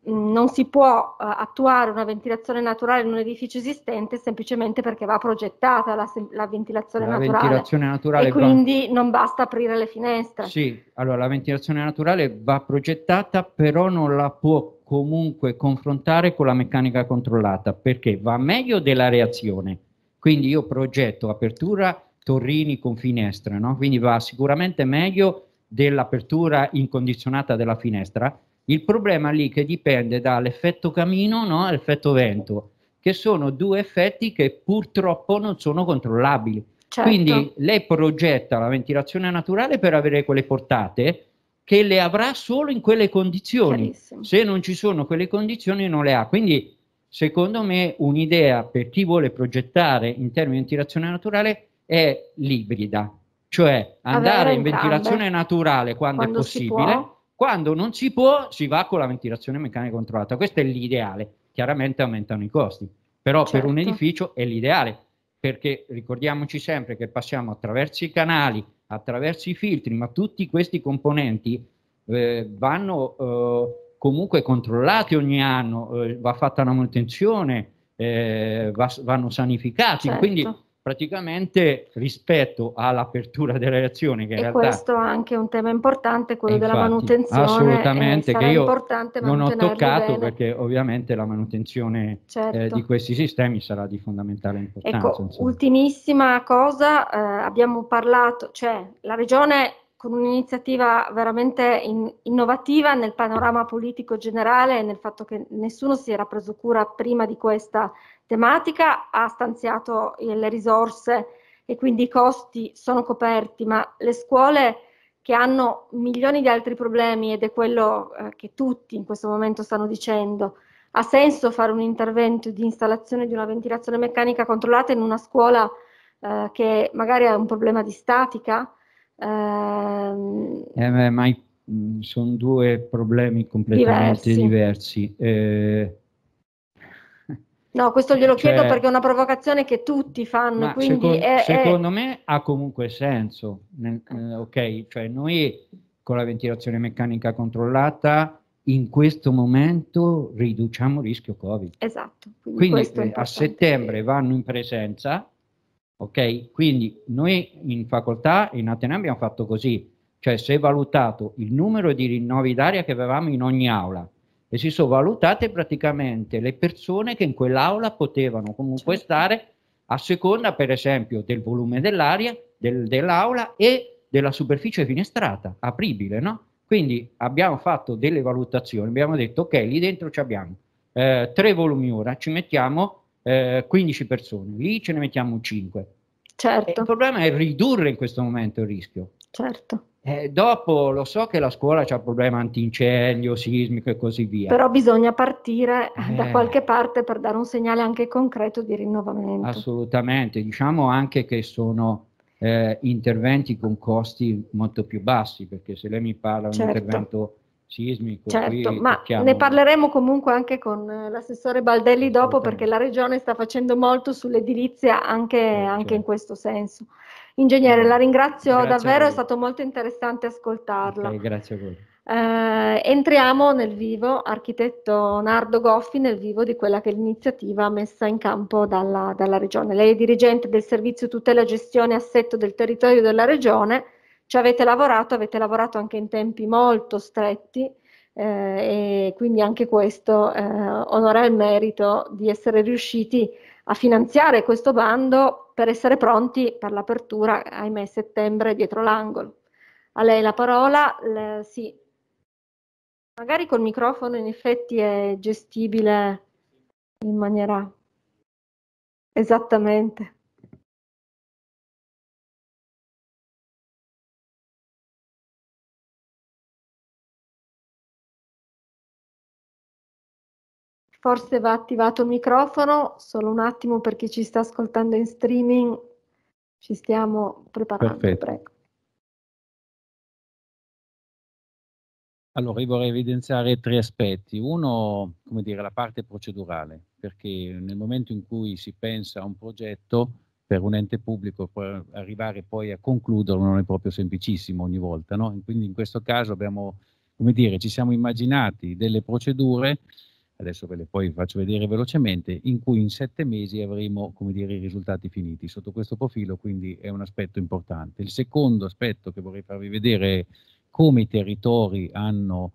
mh, non si può eh, attuare una ventilazione naturale in un edificio esistente semplicemente perché va progettata la, la ventilazione la naturale. Ventilazione naturale e va... quindi non basta aprire le finestre. Sì, allora la ventilazione naturale va progettata, però non la può comunque confrontare con la meccanica controllata perché va meglio della reazione. Quindi io progetto apertura torrini con finestra, no? quindi va sicuramente meglio dell'apertura incondizionata della finestra. Il problema lì che dipende dall'effetto camino no? all'effetto vento, che sono due effetti che purtroppo non sono controllabili. Certo. Quindi lei progetta la ventilazione naturale per avere quelle portate, che le avrà solo in quelle condizioni. Se non ci sono quelle condizioni non le ha. Quindi secondo me un'idea per chi vuole progettare in termini di ventilazione naturale è l'ibrida, cioè andare in ventilazione naturale quando, quando è possibile, quando non si può si va con la ventilazione meccanica controllata, questo è l'ideale, chiaramente aumentano i costi, però certo. per un certo. edificio è l'ideale perché ricordiamoci sempre che passiamo attraverso i canali, attraverso i filtri, ma tutti questi componenti eh, vanno eh, comunque controllati ogni anno, eh, va fatta una manutenzione, eh, va, vanno sanificati, certo. quindi praticamente rispetto all'apertura delle reazioni che e in realtà... questo è anche un tema importante quello infatti, della manutenzione assolutamente che io non ho toccato bene. perché ovviamente la manutenzione eh, certo. eh, di questi sistemi sarà di fondamentale importanza ecco, ultimissima cosa eh, abbiamo parlato cioè la regione con un'iniziativa veramente in, innovativa nel panorama politico generale e nel fatto che nessuno si era preso cura prima di questa tematica, ha stanziato le risorse e quindi i costi sono coperti, ma le scuole che hanno milioni di altri problemi, ed è quello eh, che tutti in questo momento stanno dicendo, ha senso fare un intervento di installazione di una ventilazione meccanica controllata in una scuola eh, che magari ha un problema di statica? Ehm, eh, ma mm, sono due problemi completamente diversi. diversi. Eh, No, questo glielo eh, cioè, chiedo perché è una provocazione che tutti fanno. Secondo, è, secondo è... me ha comunque senso. Eh, ok, cioè noi con la ventilazione meccanica controllata in questo momento riduciamo il rischio Covid. Esatto. Quindi, quindi a settembre vanno in presenza, ok? Quindi noi in facoltà, in Atene abbiamo fatto così, cioè si è valutato il numero di rinnovi d'aria che avevamo in ogni aula e si sono valutate praticamente le persone che in quell'aula potevano comunque certo. stare a seconda per esempio del volume dell'aria, del, dell'aula e della superficie finestrata, apribile, no? Quindi abbiamo fatto delle valutazioni, abbiamo detto ok, lì dentro ci abbiamo eh, tre volumi ora, ci mettiamo eh, 15 persone, lì ce ne mettiamo 5. Certo. il problema è ridurre in questo momento il rischio. Certo. Eh, dopo lo so che la scuola c'è un problema antincendio, sismico e così via. Però bisogna partire eh, da eh. qualche parte per dare un segnale anche concreto di rinnovamento. Assolutamente, diciamo anche che sono eh, interventi con costi molto più bassi, perché se lei mi parla di certo. un intervento sismico. Certo, ma tocchiamo... ne parleremo comunque anche con eh, l'assessore Baldelli dopo perché la regione sta facendo molto sull'edilizia anche, eh, certo. anche in certo. questo senso. Ingegnere, la ringrazio grazie davvero, è stato molto interessante ascoltarla. Okay, grazie a voi. Eh, entriamo nel vivo, architetto Nardo Goffi, nel vivo di quella che è l'iniziativa messa in campo dalla, dalla Regione. Lei è dirigente del servizio tutela, gestione e assetto del territorio della Regione, ci avete lavorato, avete lavorato anche in tempi molto stretti eh, e quindi anche questo eh, onora il merito di essere riusciti a finanziare questo bando per essere pronti per l'apertura, ahimè, settembre dietro l'angolo. A lei la parola, le, sì. Magari col microfono in effetti è gestibile in maniera esattamente. Forse va attivato il microfono, solo un attimo per chi ci sta ascoltando in streaming, ci stiamo preparando. Perfetto. Prego. Allora, io vorrei evidenziare tre aspetti. Uno, come dire, la parte procedurale, perché nel momento in cui si pensa a un progetto per un ente pubblico, arrivare poi a concluderlo non è proprio semplicissimo ogni volta, no? Quindi in questo caso abbiamo, come dire, ci siamo immaginati delle procedure adesso ve le poi faccio vedere velocemente, in cui in sette mesi avremo come dire, i risultati finiti sotto questo profilo, quindi è un aspetto importante. Il secondo aspetto che vorrei farvi vedere è come i territori hanno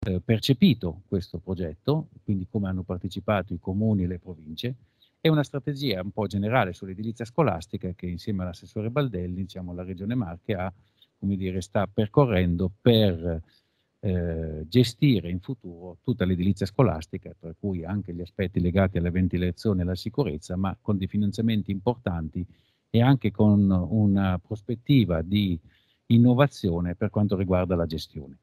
eh, percepito questo progetto, quindi come hanno partecipato i comuni e le province, è una strategia un po' generale sull'edilizia scolastica che insieme all'assessore Baldelli, diciamo, la Regione Marche ha, dire, sta percorrendo per eh, gestire in futuro tutta l'edilizia scolastica, tra cui anche gli aspetti legati alla ventilazione e alla sicurezza, ma con dei finanziamenti importanti e anche con una prospettiva di innovazione per quanto riguarda la gestione.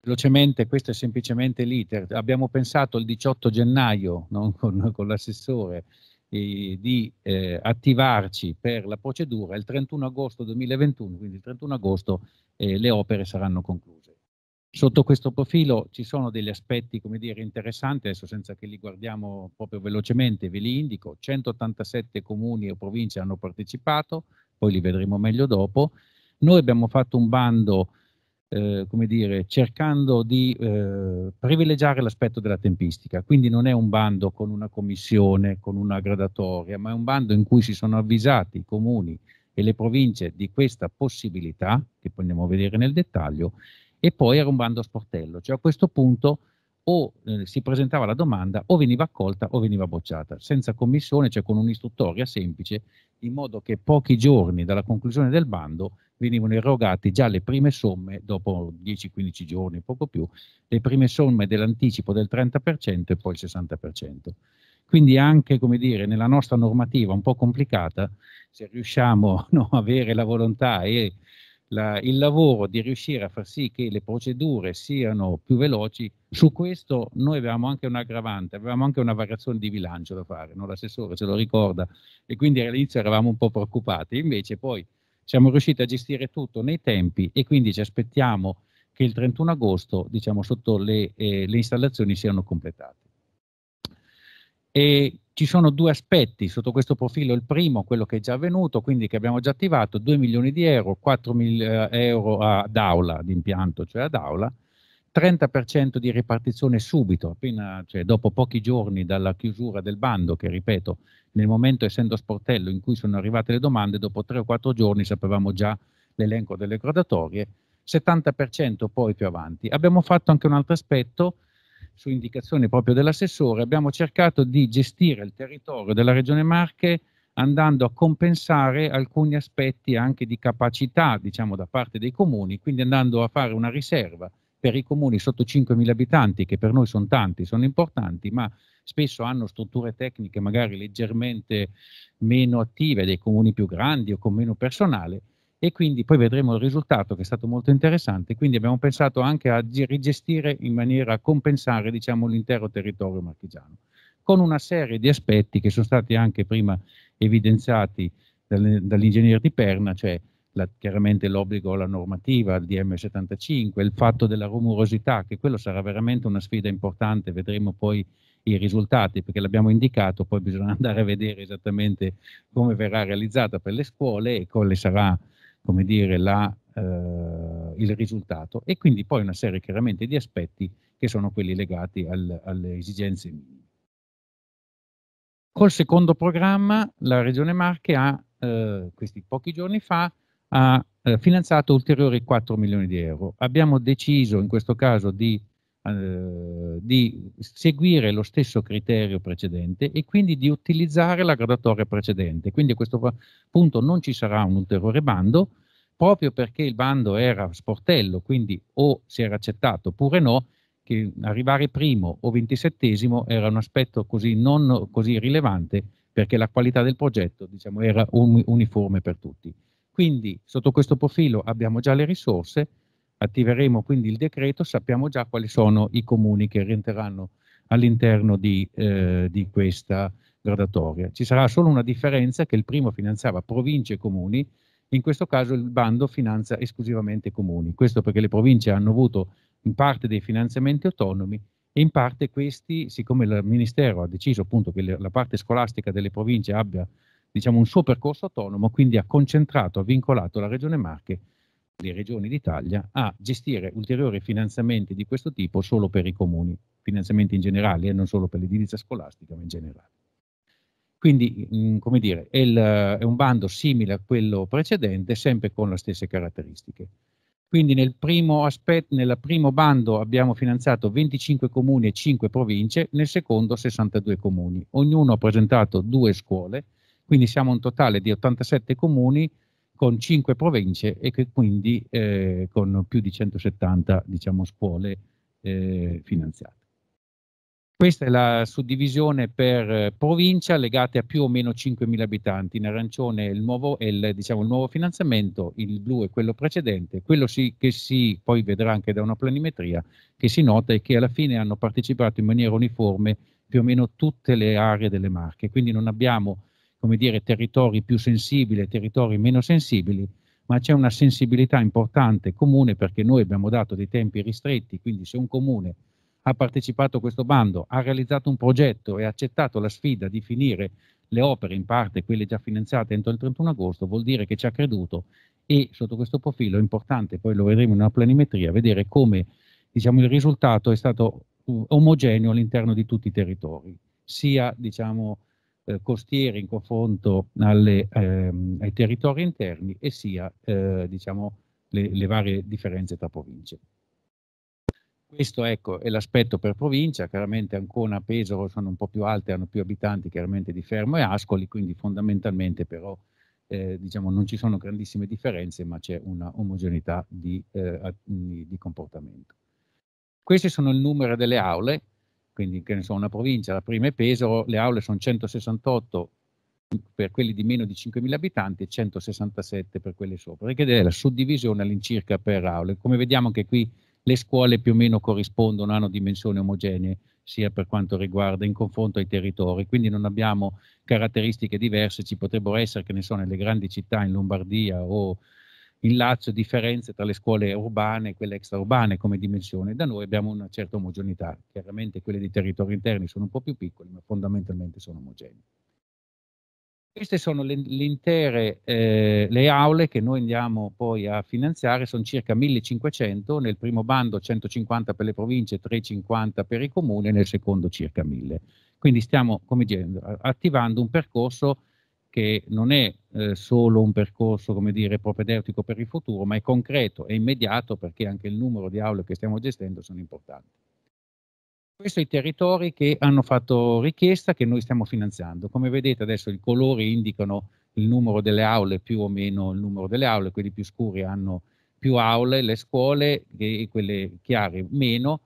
Velocemente, questo è semplicemente l'iter. Abbiamo pensato il 18 gennaio no, con, con l'assessore eh, di eh, attivarci per la procedura il 31 agosto 2021, quindi il 31 agosto eh, le opere saranno concluse. Sotto questo profilo ci sono degli aspetti, come dire, interessanti, adesso senza che li guardiamo proprio velocemente, ve li indico, 187 comuni o province hanno partecipato, poi li vedremo meglio dopo. Noi abbiamo fatto un bando, eh, come dire, cercando di eh, privilegiare l'aspetto della tempistica, quindi non è un bando con una commissione, con una gradatoria, ma è un bando in cui si sono avvisati i comuni, e le province di questa possibilità, che poi andiamo a vedere nel dettaglio, e poi era un bando a sportello, cioè a questo punto o eh, si presentava la domanda o veniva accolta o veniva bocciata, senza commissione, cioè con un'istruttoria semplice, in modo che pochi giorni dalla conclusione del bando venivano erogate già le prime somme, dopo 10-15 giorni, poco più, le prime somme dell'anticipo del 30% e poi il 60%. Quindi anche, come dire, nella nostra normativa un po' complicata, se riusciamo a no, avere la volontà e la, il lavoro di riuscire a far sì che le procedure siano più veloci, su questo noi avevamo anche un aggravante, avevamo anche una variazione di bilancio da fare, no? l'assessore se lo ricorda, e quindi all'inizio eravamo un po' preoccupati, invece poi siamo riusciti a gestire tutto nei tempi e quindi ci aspettiamo che il 31 agosto, diciamo, sotto le, eh, le installazioni siano completate e ci sono due aspetti sotto questo profilo. Il primo, quello che è già avvenuto, quindi che abbiamo già attivato, 2 milioni di euro, 4 mil eh, euro ad aula di impianto, cioè ad aula, 30% di ripartizione subito, appena, cioè dopo pochi giorni dalla chiusura del bando, che ripeto, nel momento essendo sportello in cui sono arrivate le domande, dopo 3 o 4 giorni sapevamo già l'elenco delle gradatorie, 70% poi più avanti. Abbiamo fatto anche un altro aspetto, su indicazione proprio dell'assessore, abbiamo cercato di gestire il territorio della Regione Marche andando a compensare alcuni aspetti anche di capacità, diciamo, da parte dei comuni, quindi andando a fare una riserva per i comuni sotto 5.000 abitanti, che per noi sono tanti, sono importanti, ma spesso hanno strutture tecniche magari leggermente meno attive dei comuni più grandi o con meno personale, e quindi poi vedremo il risultato che è stato molto interessante, quindi abbiamo pensato anche a rigestire in maniera a compensare diciamo, l'intero territorio marchigiano, con una serie di aspetti che sono stati anche prima evidenziati dall'ingegnere di Perna, cioè la, chiaramente l'obbligo alla normativa, al DM75, il fatto della rumorosità, che quello sarà veramente una sfida importante, vedremo poi i risultati, perché l'abbiamo indicato, poi bisogna andare a vedere esattamente come verrà realizzata per le scuole e quale sarà come dire, la, eh, il risultato e quindi poi una serie chiaramente di aspetti che sono quelli legati al, alle esigenze minime. Col secondo programma la Regione Marche ha, eh, questi pochi giorni fa, ha eh, finanziato ulteriori 4 milioni di euro. Abbiamo deciso in questo caso di eh, di seguire lo stesso criterio precedente e quindi di utilizzare la gradatoria precedente. Quindi a questo punto non ci sarà un ulteriore bando, proprio perché il bando era sportello, quindi o si era accettato oppure no, che arrivare primo o ventisettesimo era un aspetto così non così rilevante perché la qualità del progetto diciamo, era un, uniforme per tutti. Quindi sotto questo profilo abbiamo già le risorse, attiveremo quindi il decreto, sappiamo già quali sono i comuni che rientreranno all'interno di, eh, di questa gradatoria. Ci sarà solo una differenza che il primo finanziava province e comuni, in questo caso il bando finanzia esclusivamente comuni. Questo perché le province hanno avuto in parte dei finanziamenti autonomi e in parte questi, siccome il Ministero ha deciso appunto che la parte scolastica delle province abbia diciamo, un suo percorso autonomo, quindi ha concentrato, ha vincolato la Regione Marche le regioni d'Italia a gestire ulteriori finanziamenti di questo tipo solo per i comuni, finanziamenti in generale e eh, non solo per l'edilizia scolastica, ma in generale. Quindi, mm, come dire, è, il, è un bando simile a quello precedente, sempre con le stesse caratteristiche. Quindi nel primo, aspetto, nel primo, bando abbiamo finanziato 25 comuni e 5 province, nel secondo 62 comuni. Ognuno ha presentato due scuole, quindi siamo un totale di 87 comuni con cinque province e che quindi eh, con più di 170 diciamo, scuole eh, finanziate. Questa è la suddivisione per eh, provincia legate a più o meno 5.000 abitanti. In arancione è il nuovo, è il, diciamo, il nuovo finanziamento, il blu è quello precedente. Quello si, che si poi vedrà anche da una planimetria che si nota è che alla fine hanno partecipato in maniera uniforme più o meno tutte le aree delle Marche. Quindi non abbiamo come dire, territori più sensibili e territori meno sensibili, ma c'è una sensibilità importante comune perché noi abbiamo dato dei tempi ristretti, quindi se un comune ha partecipato a questo bando, ha realizzato un progetto e ha accettato la sfida di finire le opere, in parte quelle già finanziate entro il 31 agosto, vuol dire che ci ha creduto e sotto questo profilo è importante, poi lo vedremo in una planimetria, vedere come diciamo, il risultato è stato uh, omogeneo all'interno di tutti i territori, sia diciamo, eh, costiere in confronto alle, ehm, ai territori interni e sia eh, diciamo, le, le, varie differenze tra province. Questo ecco, è l'aspetto per provincia, chiaramente Ancona e Pesaro sono un po' più alte, hanno più abitanti chiaramente di Fermo e Ascoli, quindi fondamentalmente però eh, diciamo, non ci sono grandissime differenze ma c'è una omogeneità di, eh, di comportamento. Queste sono il numero delle aule, quindi che ne so, una provincia, la prima è Pesaro, le aule sono 168 per quelli di meno di 5.000 abitanti e 167 per quelle sopra, perché è la suddivisione all'incirca per aule. Come vediamo anche qui le scuole più o meno corrispondono, hanno dimensioni omogenee, sia per quanto riguarda in confronto ai territori, quindi non abbiamo caratteristiche diverse, ci potrebbero essere, che ne so, nelle grandi città in Lombardia o il laccio differenze tra le scuole urbane e quelle extraurbane come dimensione. Da noi abbiamo una certa omogeneità, chiaramente quelle dei territori interni sono un po' più piccoli, ma fondamentalmente sono omogenei. Queste sono le, le intere eh, le aule che noi andiamo poi a finanziare, sono circa 1500, nel primo bando 150 per le province, 350 per i comuni nel secondo circa 1000. Quindi stiamo, come dire, attivando un percorso che non è eh, solo un percorso, come dire, propedeutico per il futuro, ma è concreto e immediato perché anche il numero di aule che stiamo gestendo sono importanti. Questi sono i territori che hanno fatto richiesta che noi stiamo finanziando. Come vedete adesso i colori indicano il numero delle aule, più o meno il numero delle aule, quelli più scuri hanno più aule, le scuole e quelle chiare meno,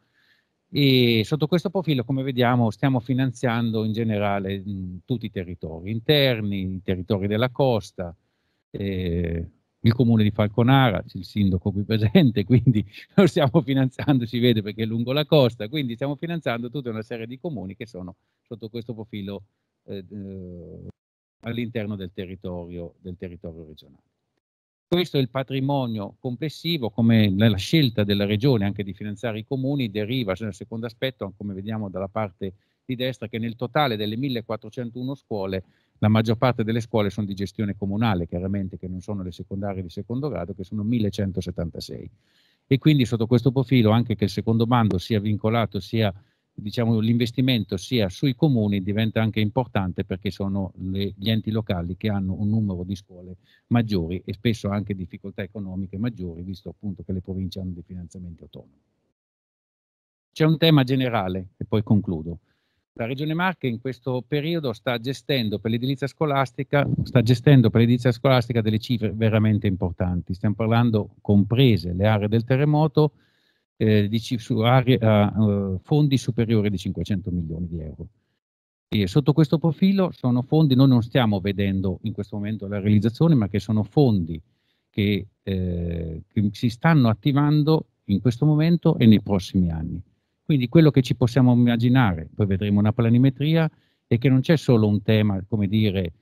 e sotto questo profilo, come vediamo, stiamo finanziando in generale mh, tutti i territori interni, i territori della costa, eh, il comune di Falconara, c'è il sindaco qui presente, quindi lo stiamo finanziando, si vede perché è lungo la costa, quindi stiamo finanziando tutta una serie di comuni che sono sotto questo profilo eh, eh, all'interno del territorio, del territorio regionale. Questo è il patrimonio complessivo, come la scelta della Regione anche di finanziare i comuni deriva, cioè nel secondo aspetto, come vediamo dalla parte di destra, che nel totale delle 1401 scuole, la maggior parte delle scuole sono di gestione comunale, chiaramente che non sono le secondarie di secondo grado, che sono 1176. E quindi sotto questo profilo anche che il secondo bando sia vincolato, sia diciamo, l'investimento sia sui comuni diventa anche importante perché sono le, gli enti locali che hanno un numero di scuole maggiori e spesso anche difficoltà economiche maggiori, visto appunto che le province hanno dei finanziamenti autonomi. C'è un tema generale e poi concludo. La Regione Marche in questo periodo sta gestendo per l'edilizia scolastica, scolastica, delle cifre veramente importanti. Stiamo parlando comprese le aree del terremoto eh, di, su aree, eh, fondi superiori di 500 milioni di euro. E sotto questo profilo sono fondi, noi non stiamo vedendo in questo momento la realizzazione, ma che sono fondi che, eh, che si stanno attivando in questo momento e nei prossimi anni. Quindi quello che ci possiamo immaginare, poi vedremo una planimetria, è che non c'è solo un tema, come dire,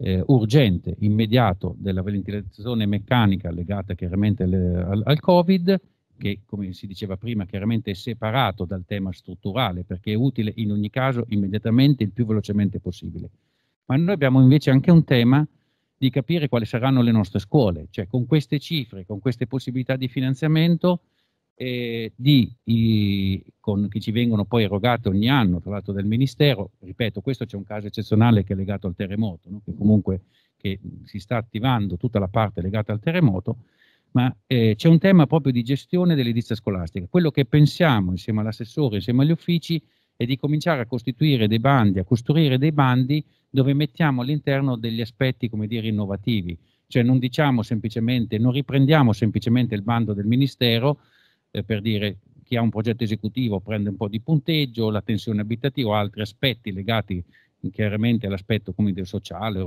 eh, urgente, immediato della ventilazione meccanica legata chiaramente al, al Covid, che come si diceva prima chiaramente è separato dal tema strutturale perché è utile in ogni caso immediatamente il più velocemente possibile. Ma noi abbiamo invece anche un tema di capire quali saranno le nostre scuole, cioè con queste cifre, con queste possibilità di finanziamento eh, di, i, con, che ci vengono poi erogate ogni anno, tra l'altro dal Ministero, ripeto, questo c'è un caso eccezionale che è legato al terremoto, no? che comunque che si sta attivando tutta la parte legata al terremoto, ma eh, c'è un tema proprio di gestione dell'edilizia scolastica. Quello che pensiamo insieme all'assessore, insieme agli uffici, è di cominciare a costituire dei bandi, a costruire dei bandi dove mettiamo all'interno degli aspetti, come dire, innovativi. Cioè non diciamo semplicemente, non riprendiamo semplicemente il bando del Ministero eh, per dire chi ha un progetto esecutivo prende un po' di punteggio, la tensione abitativa, altri aspetti legati chiaramente all'aspetto sociale,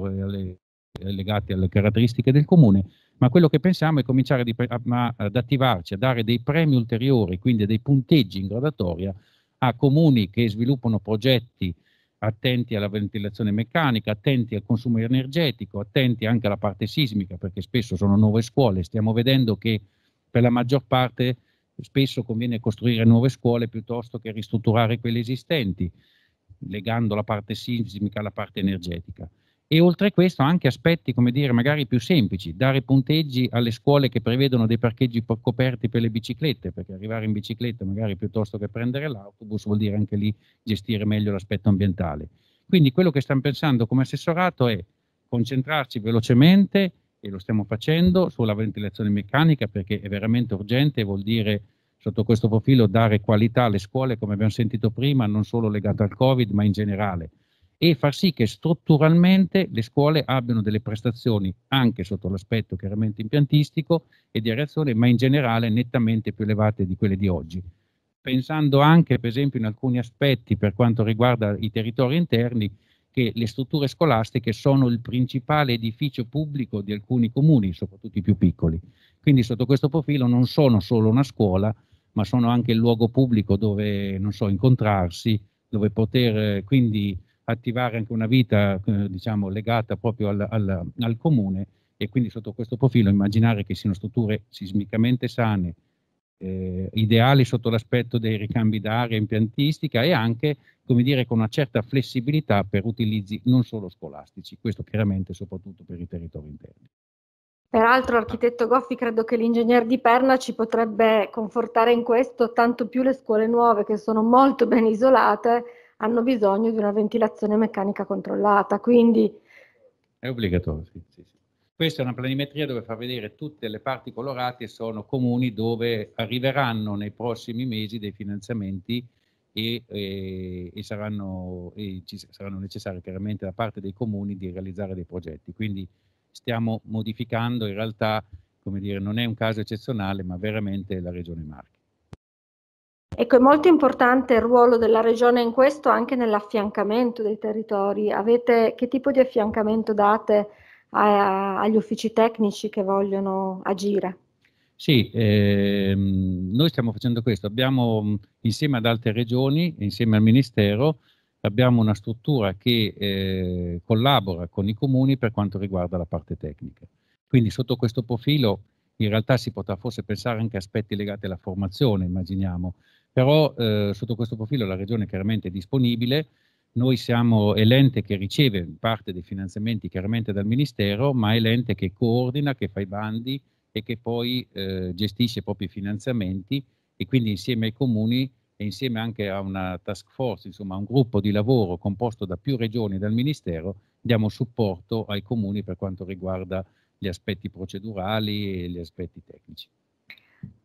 legati alle caratteristiche del comune, ma quello che pensiamo è cominciare a, ad attivarci, a dare dei premi ulteriori, quindi dei punteggi in gradatoria a comuni che sviluppano progetti attenti alla ventilazione meccanica, attenti al consumo energetico, attenti anche alla parte sismica, perché spesso sono nuove scuole. Stiamo vedendo che per la maggior parte spesso conviene costruire nuove scuole piuttosto che ristrutturare quelle esistenti, legando la parte sismica alla parte energetica e oltre a questo anche aspetti, come dire, magari più semplici, dare punteggi alle scuole che prevedono dei parcheggi coperti per le biciclette, perché arrivare in bicicletta magari piuttosto che prendere l'autobus vuol dire anche lì gestire meglio l'aspetto ambientale. Quindi quello che stiamo pensando come assessorato è concentrarci velocemente, e lo stiamo facendo, sulla ventilazione meccanica perché è veramente urgente e vuol dire sotto questo profilo dare qualità alle scuole, come abbiamo sentito prima, non solo legata al Covid, ma in generale e far sì che strutturalmente le scuole abbiano delle prestazioni anche sotto l'aspetto chiaramente impiantistico e di reazione, ma in generale nettamente più elevate di quelle di oggi. Pensando anche, per esempio, in alcuni aspetti per quanto riguarda i territori interni, che le strutture scolastiche sono il principale edificio pubblico di alcuni comuni, soprattutto i più piccoli. Quindi sotto questo profilo non sono solo una scuola, ma sono anche il luogo pubblico dove, non so, incontrarsi, dove poter eh, quindi attivare anche una vita eh, diciamo, legata proprio al, al, al, comune e quindi sotto questo profilo immaginare che siano strutture sismicamente sane, eh, ideali sotto l'aspetto dei ricambi d'aria impiantistica e anche come dire, con una certa flessibilità per utilizzi non solo scolastici, questo chiaramente soprattutto per i territori interni. Peraltro, architetto Goffi, credo che l'ingegner di Perna ci potrebbe confortare in questo, tanto più le scuole nuove che sono molto ben isolate hanno bisogno di una ventilazione meccanica controllata. Quindi è obbligatorio, sì, sì, sì. Questa è una planimetria dove fa vedere tutte le parti colorate sono comuni dove arriveranno nei prossimi mesi dei finanziamenti e, e, eh, e, saranno, e ci saranno necessari chiaramente da parte dei comuni di realizzare dei progetti. Quindi stiamo modificando in realtà, come dire, non è un caso eccezionale, ma veramente la regione Marche. Ecco, è molto importante il ruolo della regione in questo anche nell'affiancamento dei territori. Avete, che tipo di affiancamento date a, a, agli uffici tecnici che vogliono agire? Sì, ehm, noi stiamo facendo questo. Abbiamo, insieme ad altre regioni, insieme al Ministero, abbiamo una struttura che eh, collabora con i comuni per quanto riguarda la parte tecnica. Quindi sotto questo profilo in realtà si potrà forse pensare anche a aspetti legati alla formazione, immaginiamo, però eh, sotto questo profilo la Regione chiaramente è disponibile, noi siamo l'ente che riceve parte dei finanziamenti chiaramente dal Ministero, ma è l'ente che coordina, che fa i bandi e che poi eh, gestisce i propri finanziamenti e quindi insieme ai comuni e insieme anche a una task force, insomma a un gruppo di lavoro composto da più regioni dal Ministero, diamo supporto ai comuni per quanto riguarda gli aspetti procedurali e gli aspetti tecnici.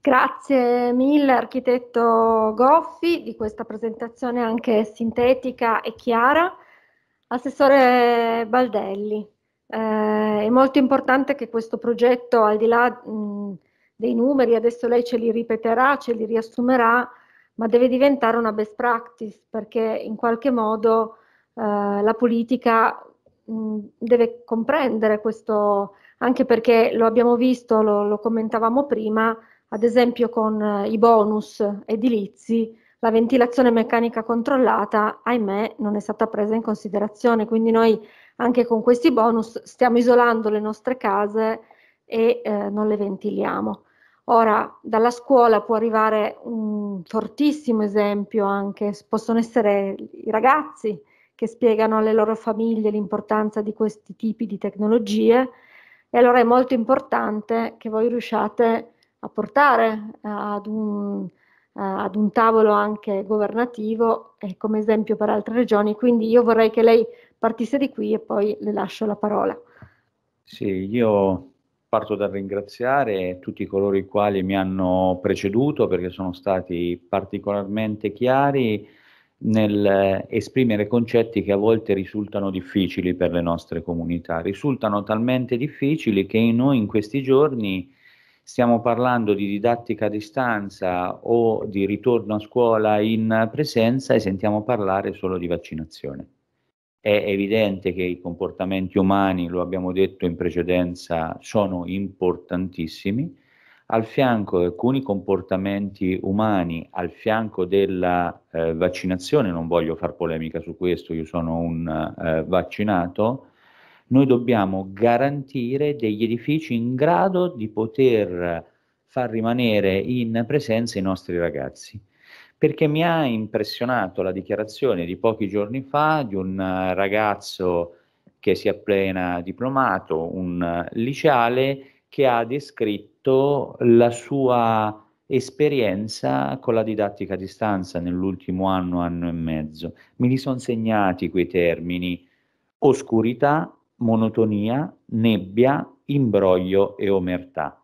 Grazie mille architetto Goffi di questa presentazione anche sintetica e chiara. Assessore Baldelli, eh, è molto importante che questo progetto, al di là mh, dei numeri, adesso lei ce li ripeterà, ce li riassumerà, ma deve diventare una best practice perché in qualche modo eh, la politica mh, deve comprendere questo, anche perché lo abbiamo visto, lo, lo commentavamo prima, ad esempio con eh, i bonus edilizi, la ventilazione meccanica controllata, ahimè, non è stata presa in considerazione, quindi noi anche con questi bonus stiamo isolando le nostre case e eh, non le ventiliamo. Ora, dalla scuola può arrivare un fortissimo esempio anche, possono essere i ragazzi che spiegano alle loro famiglie l'importanza di questi tipi di tecnologie e allora è molto importante che voi riusciate a a portare eh, ad un, eh, ad un tavolo anche governativo e come esempio per altre regioni. Quindi io vorrei che lei partisse di qui e poi le lascio la parola. Sì, io parto dal ringraziare tutti coloro i quali mi hanno preceduto perché sono stati particolarmente chiari nel eh, esprimere concetti che a volte risultano difficili per le nostre comunità, risultano talmente difficili che noi in questi giorni stiamo parlando di didattica a distanza o di ritorno a scuola in presenza e sentiamo parlare solo di vaccinazione. È evidente che i comportamenti umani, lo abbiamo detto in precedenza, sono importantissimi. Al fianco di alcuni comportamenti umani, al fianco della eh, vaccinazione, non voglio far polemica su questo, io sono un eh, vaccinato, noi dobbiamo garantire degli edifici in grado di poter far rimanere in presenza i nostri ragazzi. Perché mi ha impressionato la dichiarazione di pochi giorni fa di un ragazzo che si è appena diplomato, un liceale, che ha descritto la sua esperienza con la didattica a distanza nell'ultimo anno, anno e mezzo. Mi li sono segnati quei termini, oscurità, monotonia, nebbia, imbroglio e omertà.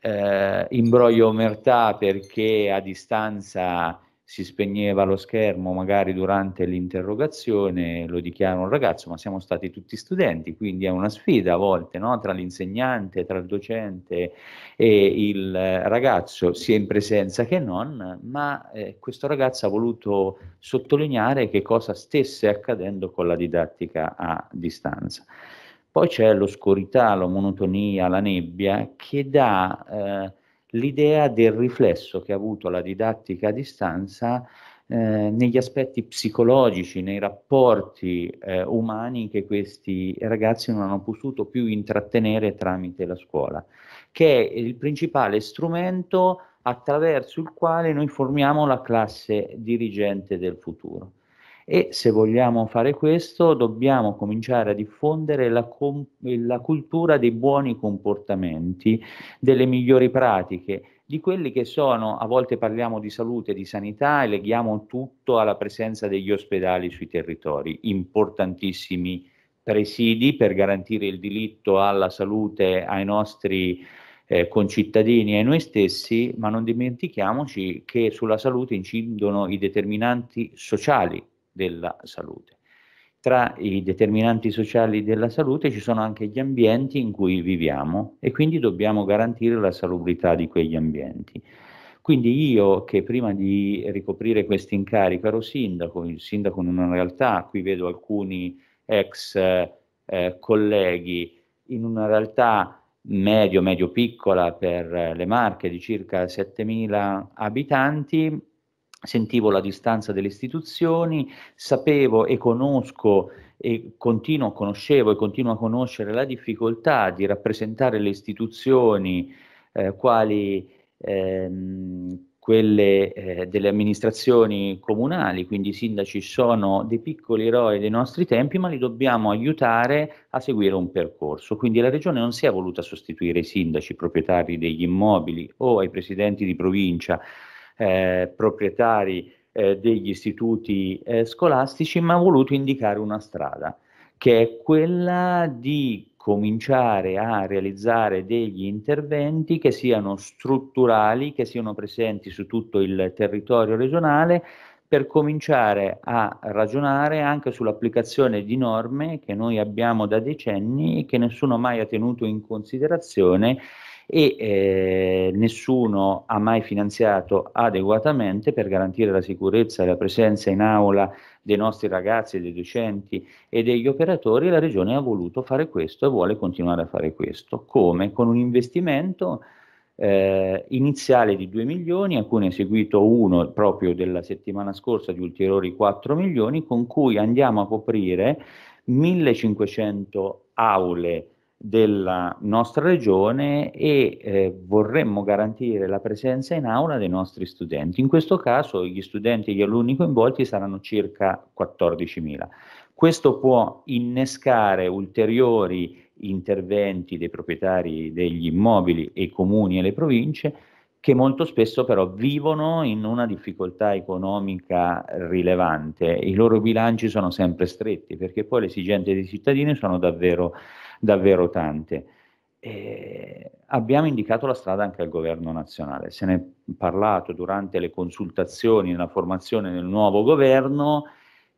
Eh, imbroglio e omertà perché a distanza si spegneva lo schermo magari durante l'interrogazione, lo dichiara un ragazzo, ma siamo stati tutti studenti, quindi è una sfida a volte no? tra l'insegnante, tra il docente e il ragazzo, sia in presenza che non, ma eh, questo ragazzo ha voluto sottolineare che cosa stesse accadendo con la didattica a distanza. Poi c'è l'oscurità, la monotonia, la nebbia che dà... Eh, l'idea del riflesso che ha avuto la didattica a distanza eh, negli aspetti psicologici, nei rapporti eh, umani che questi ragazzi non hanno potuto più intrattenere tramite la scuola, che è il principale strumento attraverso il quale noi formiamo la classe dirigente del futuro. E se vogliamo fare questo dobbiamo cominciare a diffondere la, com- la cultura dei buoni comportamenti, delle migliori pratiche, di quelli che sono, a volte parliamo di salute, di sanità e leghiamo tutto alla presenza degli ospedali sui territori, importantissimi presidi per garantire il diritto alla salute ai nostri eh, concittadini e noi stessi, ma non dimentichiamoci che sulla salute incidono i determinanti sociali della salute. Tra i determinanti sociali della salute ci sono anche gli ambienti in cui viviamo e quindi dobbiamo garantire la salubrità di quegli ambienti. Quindi io che prima di ricoprire questo incarico ero sindaco, il sindaco in una realtà, qui vedo alcuni ex eh, colleghi, in una realtà medio, medio piccola per le Marche di circa 7.000 abitanti, sentivo la distanza delle istituzioni, sapevo e conosco e continuo, conoscevo e continuo a conoscere la difficoltà di rappresentare le istituzioni eh, quali ehm, quelle eh, delle amministrazioni comunali, quindi i sindaci sono dei piccoli eroi dei nostri tempi, ma li dobbiamo aiutare a seguire un percorso. Quindi la regione non si è voluta sostituire ai sindaci proprietari degli immobili o ai presidenti di provincia eh, proprietari eh, degli istituti eh, scolastici, ma ha voluto indicare una strada, che è quella di cominciare a realizzare degli interventi che siano strutturali, che siano presenti su tutto il territorio regionale, per cominciare a ragionare anche sull'applicazione di norme che noi abbiamo da decenni e che nessuno mai ha tenuto in considerazione e eh, nessuno ha mai finanziato adeguatamente per garantire la sicurezza e la presenza in aula dei nostri ragazzi, dei docenti e degli operatori, la Regione ha voluto fare questo e vuole continuare a fare questo. Come? Con un investimento eh, iniziale di 2 milioni, a cui ne è seguito uno proprio della settimana scorsa di ulteriori 4 milioni, con cui andiamo a coprire 1500 aule della nostra regione e eh, vorremmo garantire la presenza in aula dei nostri studenti. In questo caso gli studenti e gli alunni coinvolti saranno circa 14.000. Questo può innescare ulteriori interventi dei proprietari degli immobili e comuni e le province che molto spesso però vivono in una difficoltà economica rilevante. I loro bilanci sono sempre stretti perché poi le esigenze dei cittadini sono davvero davvero tante. E abbiamo indicato la strada anche al governo nazionale, se ne è parlato durante le consultazioni nella formazione del nuovo governo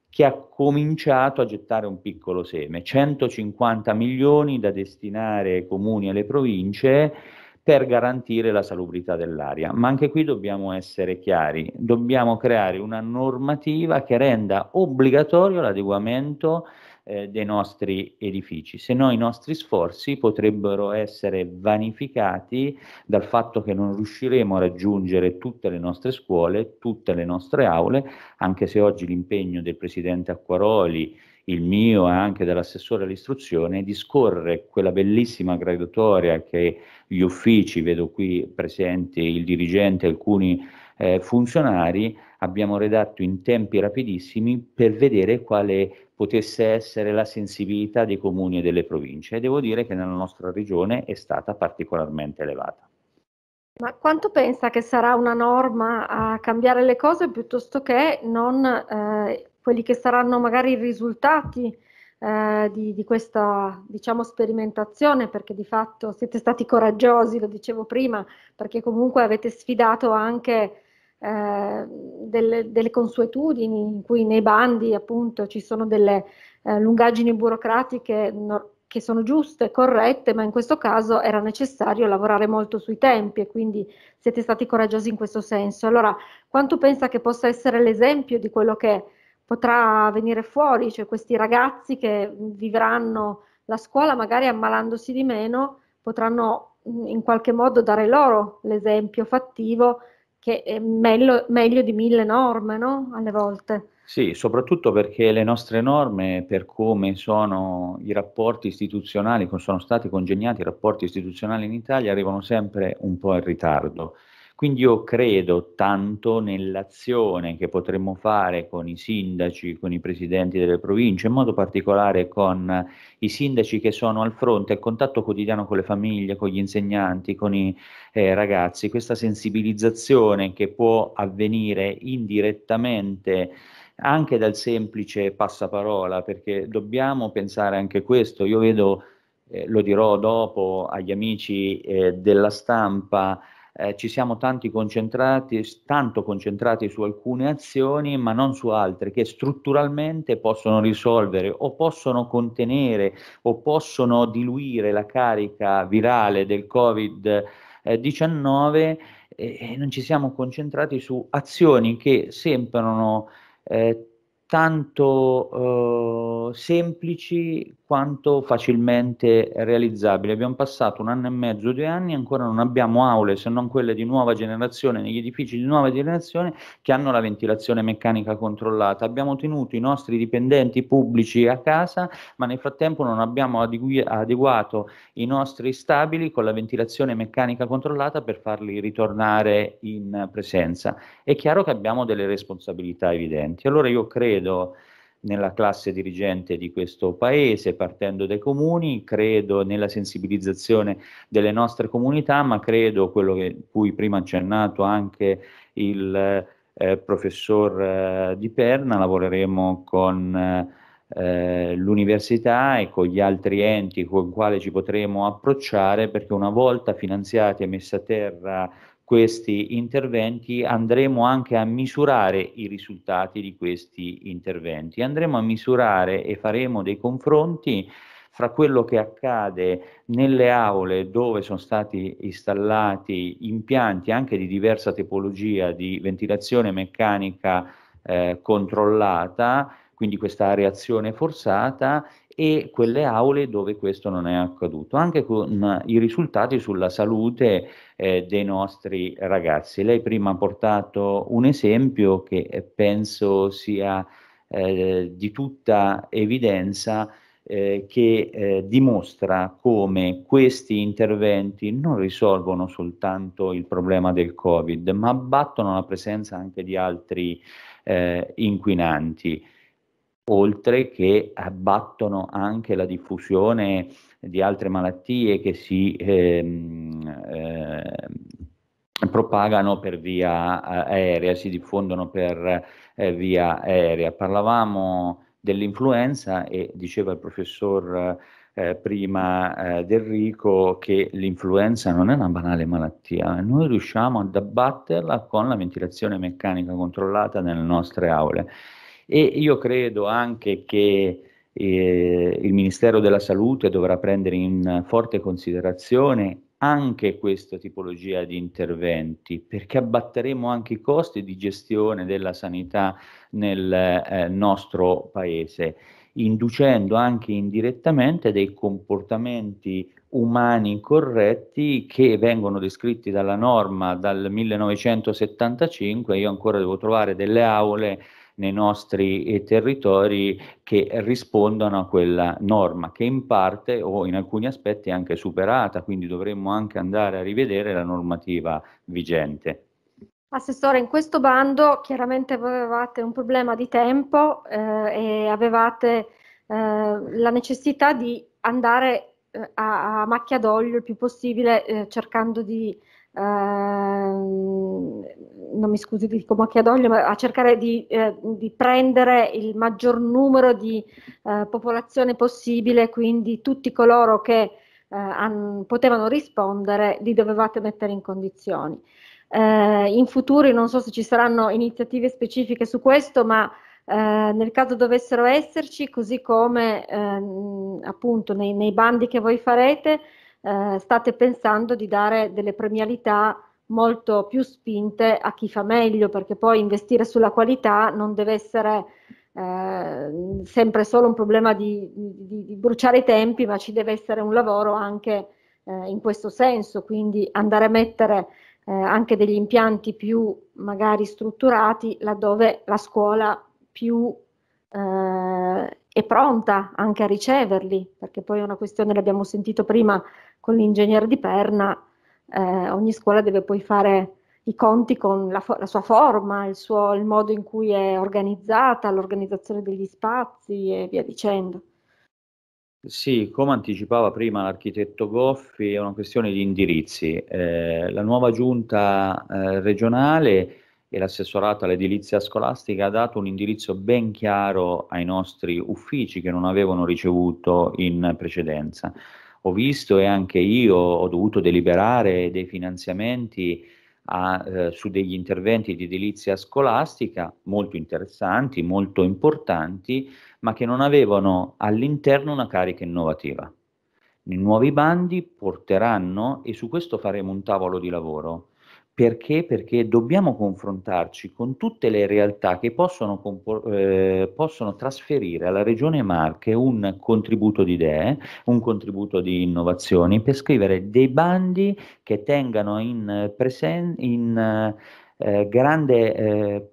che ha cominciato a gettare un piccolo seme, 150 milioni da destinare ai comuni e alle province per garantire la salubrità dell'aria. Ma anche qui dobbiamo essere chiari, dobbiamo creare una normativa che renda obbligatorio l'adeguamento eh, dei nostri edifici, se no i nostri sforzi potrebbero essere vanificati dal fatto che non riusciremo a raggiungere tutte le nostre scuole, tutte le nostre aule, anche se oggi l'impegno del Presidente Acquaroli il mio e anche dell'assessore all'istruzione, è di scorrere quella bellissima graduatoria che gli uffici, vedo qui presenti il dirigente, alcuni eh, funzionari, abbiamo redatto in tempi rapidissimi per vedere quale potesse essere la sensibilità dei comuni e delle province e devo dire che nella nostra regione è stata particolarmente elevata. Ma quanto pensa che sarà una norma a cambiare le cose piuttosto che non eh, quelli che saranno magari i risultati eh, di, di, questa diciamo, sperimentazione? Perché di fatto siete stati coraggiosi, lo dicevo prima, perché comunque avete sfidato anche eh, delle, delle, consuetudini in cui nei bandi appunto ci sono delle eh, lungaggini burocratiche no, che sono giuste, corrette, ma in questo caso era necessario lavorare molto sui tempi e quindi siete stati coraggiosi in questo senso. Allora, quanto pensa che possa essere l'esempio di quello che potrà venire fuori, cioè questi ragazzi che vivranno la scuola magari ammalandosi di meno, potranno mm, in qualche modo dare loro l'esempio fattivo che è meglio, meglio di mille norme, no? Alle volte. Sì, soprattutto perché le nostre norme, per come sono i rapporti istituzionali, come sono stati congegnati i rapporti istituzionali in Italia, arrivano sempre un po' in ritardo. Quindi io credo tanto nell'azione che potremmo fare con i sindaci, con i presidenti delle province, in modo particolare con i sindaci che sono al fronte, al contatto quotidiano con le famiglie, con gli insegnanti, con i eh, ragazzi, questa sensibilizzazione che può avvenire indirettamente anche dal semplice passaparola, perché dobbiamo pensare anche a questo. Io vedo, eh, lo dirò dopo agli amici eh, della stampa, eh, ci siamo concentrati, tanto concentrati su alcune azioni ma non su altre che strutturalmente possono risolvere o possono contenere o possono diluire la carica virale del Covid-19 eh, e non ci siamo concentrati su azioni che sembrano eh, tanto eh, semplici quanto facilmente realizzabile. Abbiamo passato un anno e mezzo, due anni, e ancora non abbiamo aule se non quelle di nuova generazione, negli edifici di nuova generazione che hanno la ventilazione meccanica controllata. Abbiamo tenuto i nostri dipendenti pubblici a casa, ma nel frattempo non abbiamo adegu- adeguato i nostri stabili con la ventilazione meccanica controllata per farli ritornare in presenza. È chiaro che abbiamo delle responsabilità evidenti. Allora io credo nella classe dirigente di questo paese, partendo dai comuni, credo nella sensibilizzazione delle nostre comunità, ma credo quello che cui prima accennato anche il eh, professor eh, Di Perna, lavoreremo con eh, l'università e con gli altri enti con i quali ci potremo approcciare perché una volta finanziati e messi a terra questi interventi andremo anche a misurare i risultati di questi interventi. Andremo a misurare e faremo dei confronti fra quello che accade nelle aule dove sono stati installati impianti anche di diversa tipologia di ventilazione meccanica eh, controllata, quindi questa reazione forzata, e quelle aule dove questo non è accaduto, anche con eh, i risultati sulla salute eh, dei nostri ragazzi. Lei prima ha portato un esempio che eh, penso sia eh, di tutta evidenza eh, che eh, dimostra come questi interventi non risolvono soltanto il problema del Covid, ma abbattono la presenza anche di altri eh, inquinanti oltre che abbattono anche la diffusione di altre malattie che si ehm, eh, propagano per via aerea, si diffondono per eh, via aerea. Parlavamo dell'influenza e diceva il professor eh, prima eh, del Rico che l'influenza non è una banale malattia, noi riusciamo ad abbatterla con la ventilazione meccanica controllata nelle nostre aule. E io credo anche che eh, il Ministero della Salute dovrà prendere in forte considerazione anche questa tipologia di interventi, perché abbatteremo anche i costi di gestione della sanità nel eh, nostro Paese, inducendo anche indirettamente dei comportamenti umani corretti che vengono descritti dalla norma dal 1975. Io ancora devo trovare delle aule nei nostri eh, territori che rispondono a quella norma che in parte o in alcuni aspetti è anche superata, quindi dovremmo anche andare a rivedere la normativa vigente. Assessore, in questo bando chiaramente voi avevate un problema di tempo eh, e avevate eh, la necessità di andare eh, a, a, macchia d'olio il più possibile eh, cercando di ehm, non mi scusi, dico macchiadoglio, ma a cercare di, eh, di, prendere il maggior numero di eh, popolazione possibile, quindi tutti coloro che eh, potevano rispondere li dovevate mettere in condizioni. Eh, in futuro non so se ci saranno iniziative specifiche su questo, ma eh, nel caso dovessero esserci, così come ehm, appunto nei, nei bandi che voi farete, eh, state pensando di dare delle premialità molto più spinte a chi fa meglio, perché poi investire sulla qualità non deve essere eh, sempre solo un problema di, di, di, bruciare i tempi, ma ci deve essere un lavoro anche eh, in questo senso, quindi andare a mettere eh, anche degli impianti più magari strutturati laddove la scuola più eh, è pronta anche a riceverli, perché poi è una questione, l'abbiamo sentito prima con l'ingegnere di Perna, eh, ogni scuola deve poi fare i conti con la, la sua forma, il, suo, il, modo in cui è organizzata, l'organizzazione degli spazi e via dicendo. Sì, come anticipava prima l'architetto Goffi, è una questione di indirizzi. Eh, la nuova giunta eh, regionale e l'assessorato all'edilizia scolastica ha dato un indirizzo ben chiaro ai nostri uffici che non avevano ricevuto in precedenza. Ho visto e anche io ho dovuto deliberare dei finanziamenti a, eh, su degli interventi di edilizia scolastica molto interessanti, molto importanti, ma che non avevano all'interno una carica innovativa. I nuovi bandi porteranno, e su questo faremo un tavolo di lavoro, perché? Perché dobbiamo confrontarci con tutte le realtà che possono, compor- eh, possono, trasferire alla Regione Marche un contributo di idee, un contributo di innovazioni per scrivere dei bandi che tengano in, presen- in eh, grande, eh,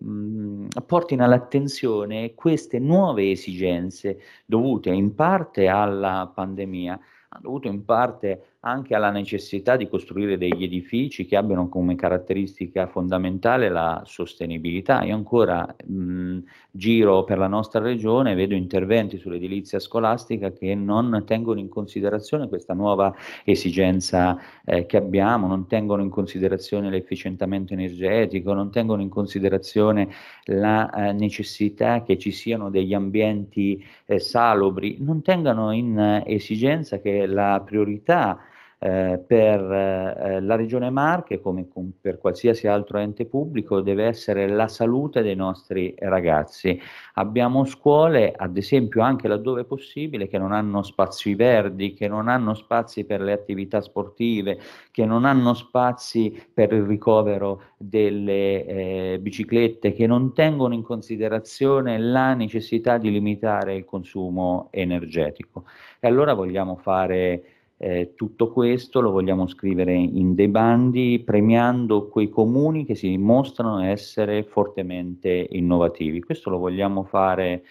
portino all'attenzione queste nuove esigenze dovute in parte alla pandemia, dovute in parte anche alla necessità di costruire degli edifici che abbiano come caratteristica fondamentale la sostenibilità. Io ancora mh, mm, giro per la nostra regione e vedo interventi sull'edilizia scolastica che non tengono in considerazione questa nuova esigenza eh, che abbiamo, non tengono in considerazione l'efficientamento energetico, non tengono in considerazione la eh, necessità che ci siano degli ambienti eh, salubri, non tengono in eh, esigenza che la priorità eh, per eh, la Regione Marche, come con, per qualsiasi altro ente pubblico, deve essere la salute dei nostri ragazzi. Abbiamo scuole, ad esempio, anche laddove possibile, che non hanno spazi verdi, che non hanno spazi per le attività sportive, che non hanno spazi per il ricovero delle eh, biciclette, che non tengono in considerazione la necessità di limitare il consumo energetico. E allora vogliamo fare eh, tutto questo lo vogliamo scrivere in dei bandi premiando quei comuni che si dimostrano essere fortemente innovativi. Questo lo vogliamo fare,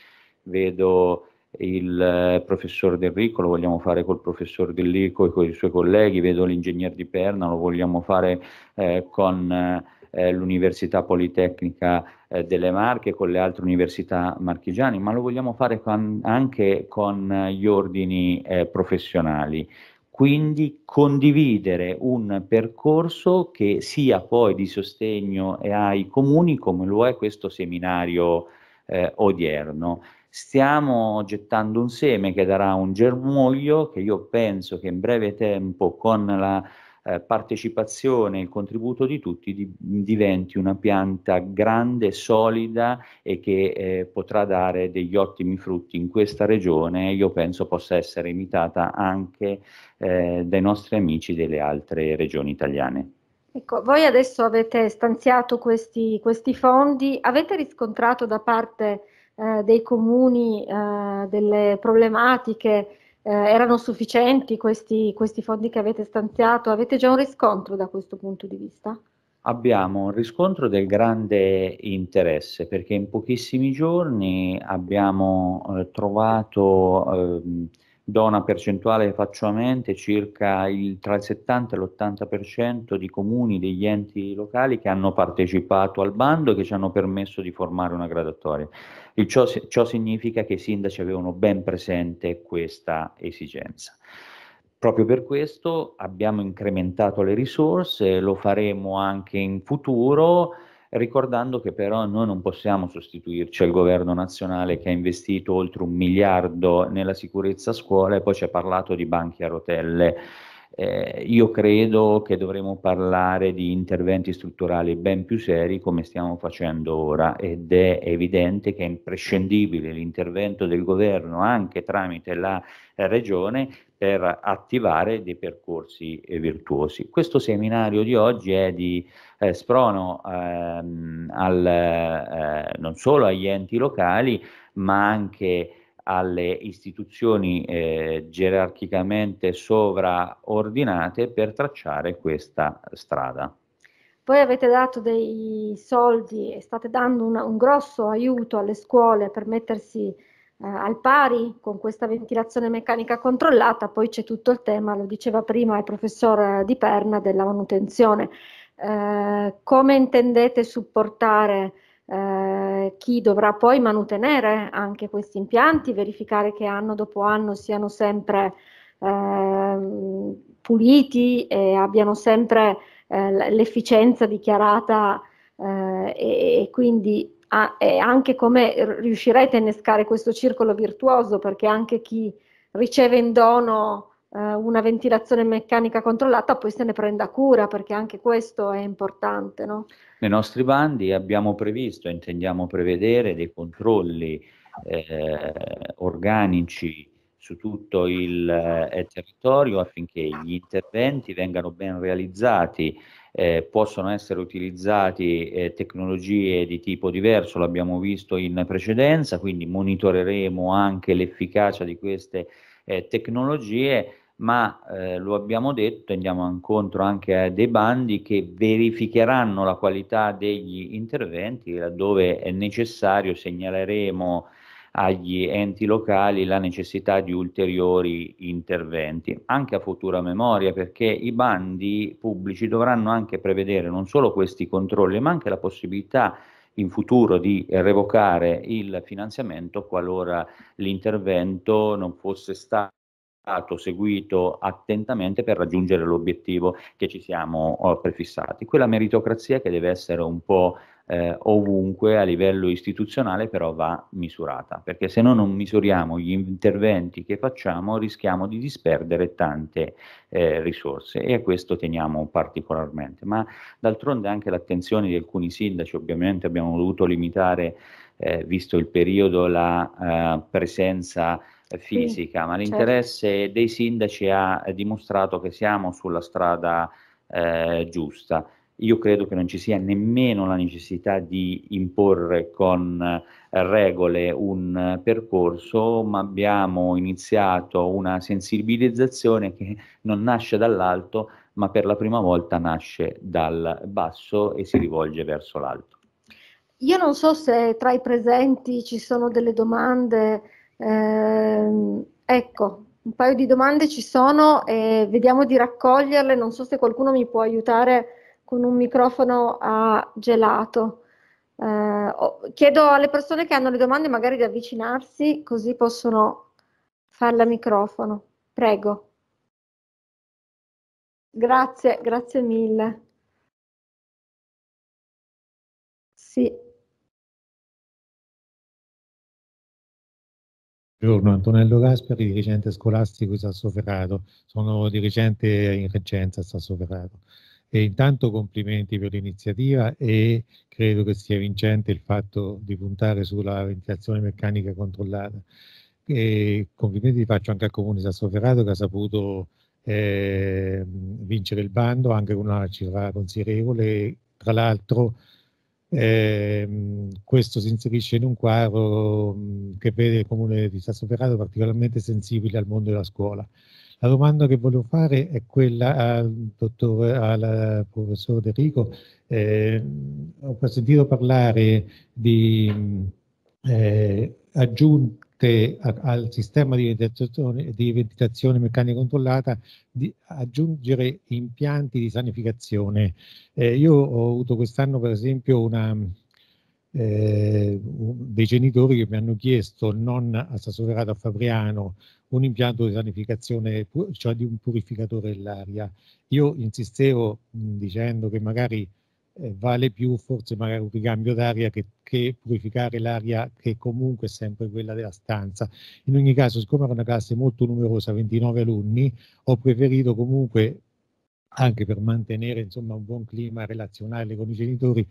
vedo il eh, professor Del Ricco, lo vogliamo fare col professor Dellico e con i suoi colleghi, vedo l'ingegner di Perna, lo vogliamo fare eh, con eh, eh, l'Università Politecnica eh, delle Marche, con le altre università marchigiane, ma lo vogliamo fare con, anche con gli ordini professionali quindi condividere un percorso che sia poi di sostegno ai comuni come lo è questo seminario eh, odierno. Stiamo gettando un seme che darà un germoglio che io penso che in breve tempo con la eh, partecipazione e il contributo di tutti di, diventi una pianta grande, solida e che eh, potrà dare degli ottimi frutti in questa regione e io penso possa essere imitata anche eh, dai nostri amici delle altre regioni italiane. Ecco, voi adesso avete stanziato questi, questi fondi, avete riscontrato da parte eh, dei comuni eh, delle problematiche eh, erano sufficienti questi, questi fondi che avete stanziato? Avete già un riscontro da questo punto di vista? Abbiamo un riscontro del grande interesse perché in pochissimi giorni abbiamo eh, trovato eh, do una percentuale faccio a mente, circa il, tra il 70 e l'80% di comuni, degli enti locali che hanno partecipato al bando e che ci hanno permesso di formare una graduatoria. Ciò, ciò significa che i sindaci avevano ben presente questa esigenza. Proprio per questo abbiamo incrementato le risorse, lo faremo anche in futuro ricordando che però noi non possiamo sostituirci al governo nazionale che ha investito oltre un miliardo nella sicurezza scuola e poi ci ha parlato di banchi a rotelle. Eh, io credo che dovremmo parlare di interventi strutturali ben più seri come stiamo facendo ora ed è evidente che è imprescindibile l'intervento del governo anche tramite la eh, regione per attivare dei percorsi eh, virtuosi. Questo seminario di oggi è di eh, sprono ehm, al, eh, non solo agli enti locali ma anche alle istituzioni eh, gerarchicamente sovraordinate per tracciare questa strada. Voi avete dato dei soldi e state dando una, un grosso aiuto alle scuole per mettersi eh, al pari con questa ventilazione meccanica controllata, poi c'è tutto il tema, lo diceva prima il professor Di Perna, della manutenzione. Eh, come intendete supportare eh, chi dovrà poi mantenere anche questi impianti, verificare che anno dopo anno siano sempre eh, puliti e abbiano sempre eh, l'efficienza dichiarata eh, e, e, quindi a, e anche come riuscirete a innescare questo circolo virtuoso perché anche chi riceve in dono eh, una ventilazione meccanica controllata poi se ne prenda cura, perché anche questo è importante. No? Nei nostri bandi abbiamo previsto, intendiamo prevedere dei controlli eh, organici su tutto il, eh, territorio affinché gli interventi vengano ben realizzati. Eh, possono essere utilizzati eh, tecnologie di tipo diverso, l'abbiamo visto in precedenza, quindi monitoreremo anche l'efficacia di queste eh, tecnologie ma eh, lo abbiamo detto, andiamo incontro anche a dei bandi che verificheranno la qualità degli interventi, laddove è necessario segnaleremo agli enti locali la necessità di ulteriori interventi, anche a futura memoria, perché i bandi pubblici dovranno anche prevedere non solo questi controlli, ma anche la possibilità in futuro di revocare il finanziamento qualora l'intervento non fosse stato stato seguito attentamente per raggiungere l'obiettivo che ci siamo oh, prefissati. Quella meritocrazia che deve essere un po' eh, ovunque a livello istituzionale però va misurata, perché se no non misuriamo gli interventi che facciamo rischiamo di disperdere tante eh, risorse e a questo teniamo particolarmente. Ma d'altronde anche l'attenzione di alcuni sindaci, ovviamente abbiamo dovuto limitare, eh, visto il periodo, la eh, presenza fisica, sì, ma certo. l'interesse certo. dei sindaci ha eh, dimostrato che siamo sulla strada eh, giusta. Io credo che non ci sia nemmeno la necessità di imporre con eh, regole un eh, percorso, ma abbiamo iniziato una sensibilizzazione che non nasce dall'alto, ma per la prima volta nasce dal basso e si rivolge verso l'alto. Io non so se tra i presenti ci sono delle domande eh, ecco, un paio di domande ci sono e vediamo di raccoglierle. Non so se qualcuno mi può aiutare con un microfono a gelato. Eh, oh, chiedo alle persone che hanno le domande magari di avvicinarsi così possono farla a microfono. Prego. Grazie, grazie mille. Sì. Buongiorno, Antonello Gasperi, dirigente scolastico di Sassoferrato. Sono dirigente in reggenza a Sassoferrato. E intanto complimenti per l'iniziativa e credo che sia vincente il fatto di puntare sulla ventilazione meccanica controllata. E complimenti faccio anche al Comune di Sassoferrato che ha saputo eh, vincere il bando anche con una cifra considerevole. Tra l'altro eh, questo si inserisce in un quadro mm, che vede il comune di Sassoferrato particolarmente sensibile al mondo della scuola. La domanda che volevo fare è quella al, dottor, al professor De Rico. Eh, ho sentito parlare di mm, eh, aggiunta che a, al sistema di ventilazione, di ventilazione meccanica controllata di aggiungere impianti di sanificazione. Eh, io ho avuto quest'anno per esempio una, eh, dei genitori che mi hanno chiesto, non a Sassoverata a Fabriano, un impianto di sanificazione, cioè di un purificatore dell'aria. Io insistevo mh, dicendo che magari eh, vale più forse magari un ricambio d'aria che, che purificare l'aria che comunque è sempre quella della stanza. In ogni caso, siccome era una classe molto numerosa, 29 alunni, ho preferito comunque, anche per mantenere insomma, un buon clima relazionale con i genitori,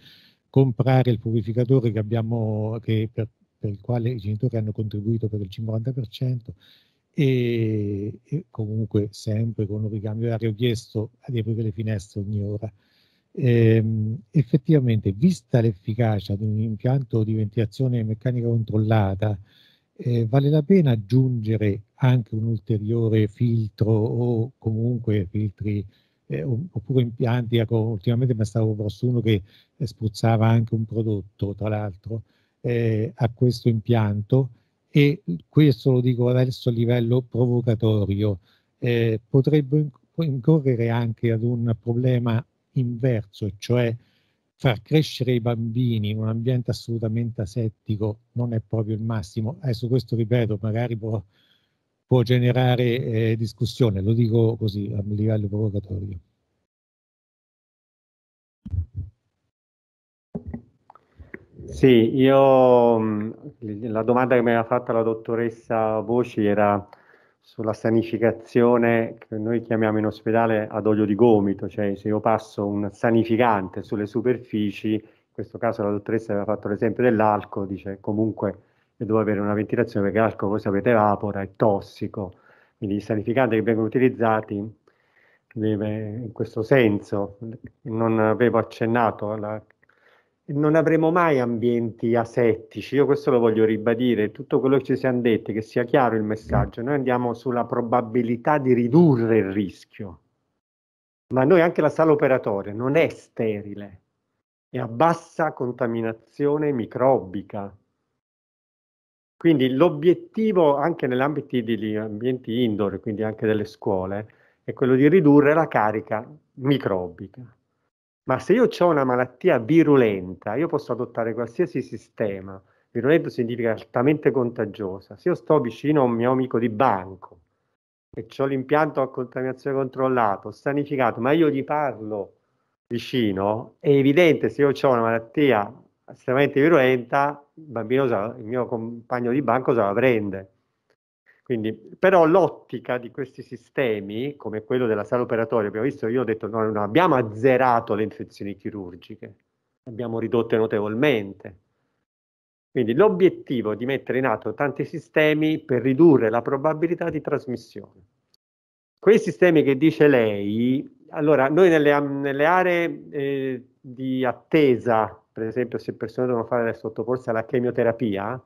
comprare il purificatore che abbiamo, che per, per il quale i genitori hanno contribuito per il 50% e, e comunque sempre con un ricambio d'aria ho chiesto di aprire le finestre ogni ora eh, effettivamente, vista l'efficacia di un impianto di ventilazione meccanica controllata, eh, vale la pena aggiungere anche un ulteriore filtro o comunque filtri eh, oppure impianti, ecco, ultimamente mi stavo proposto uno che eh, spruzzava anche un prodotto, tra l'altro, eh, a questo impianto e questo lo dico adesso a livello provocatorio, eh, potrebbe incorrere anche ad un problema inverso, cioè far crescere i bambini in un ambiente assolutamente asettico non è proprio il massimo. E su questo, ripeto, magari può, può generare eh, discussione, lo dico così a livello provocatorio. Sì, io mm, la domanda che mi ha fatto la dottoressa Voci era sulla sanificazione che noi chiamiamo in ospedale ad olio di gomito, cioè se io passo un sanificante sulle superfici, in questo caso la dottoressa aveva fatto l'esempio dell'alcol, dice comunque devo avere una ventilazione perché l'alcol, voi sapete, evapora, è tossico, quindi i sanificanti che vengono utilizzati eh, in questo senso, non avevo accennato alla non avremo mai ambienti asettici, io questo lo voglio ribadire, tutto quello che ci siamo detti, che sia chiaro il messaggio, noi andiamo sulla probabilità di ridurre il rischio, ma noi anche la sala operatoria non è sterile, è a bassa contaminazione microbica. Quindi l'obiettivo anche nell'ambito degli ambienti indoor, quindi anche delle scuole, è quello di ridurre la carica microbica. Ma se io ho una malattia virulenta, io posso adottare qualsiasi sistema. Virulento significa altamente contagiosa. Se io sto vicino a un mio amico di banco e ho l'impianto a contaminazione controllato, sanificato, ma io gli parlo vicino, è evidente se io ho una malattia estremamente virulenta, il, bambino, il mio compagno di banco se la prende. Quindi, però l'ottica di questi sistemi, come quello della sala operatoria, abbiamo visto, io ho detto, no, non abbiamo azzerato le infezioni chirurgiche, le abbiamo ridotte notevolmente. Quindi l'obiettivo di mettere in atto tanti sistemi per ridurre la probabilità di trasmissione. Quei sistemi che dice lei, allora noi nelle, nelle aree eh, di attesa, per esempio se persone devono fare sottoporsi alla chemioterapia,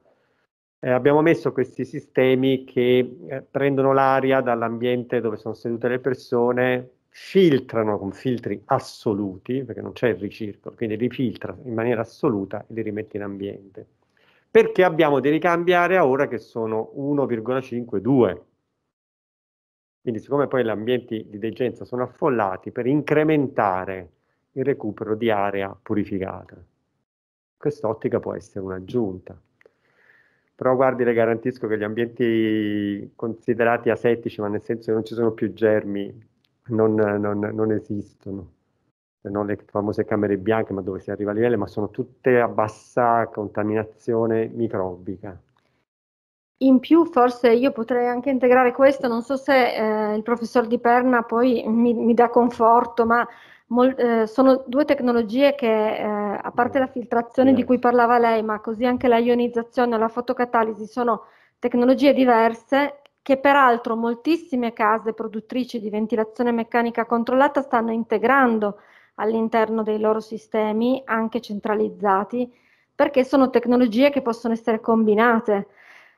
eh, abbiamo messo questi sistemi che eh, prendono l'aria dall'ambiente dove sono sedute le persone, filtrano con filtri assoluti, perché non c'è il ricircolo, quindi li filtra in maniera assoluta e li rimette in ambiente. Perché abbiamo dei ricambi aria ora che sono 1,52. Quindi siccome poi gli ambienti di degenza sono affollati, per incrementare il recupero di aria purificata. Quest'ottica può essere un'aggiunta. Però guardi, le garantisco che gli ambienti considerati asettici, ma nel senso che non ci sono più germi, non, non, non esistono. Se non le famose camere bianche, ma dove si arriva a livello, ma sono tutte a bassa contaminazione microbica. In più forse io potrei anche integrare questo, non so se eh, il professor Di Perna poi mi, mi dà conforto, ma Mol, eh, sono due tecnologie che, eh, a parte la filtrazione di cui parlava lei, ma così anche la ionizzazione e la fotocatalisi, sono tecnologie diverse che peraltro moltissime case produttrici di ventilazione meccanica controllata stanno integrando all'interno dei loro sistemi, anche centralizzati, perché sono tecnologie che possono essere combinate.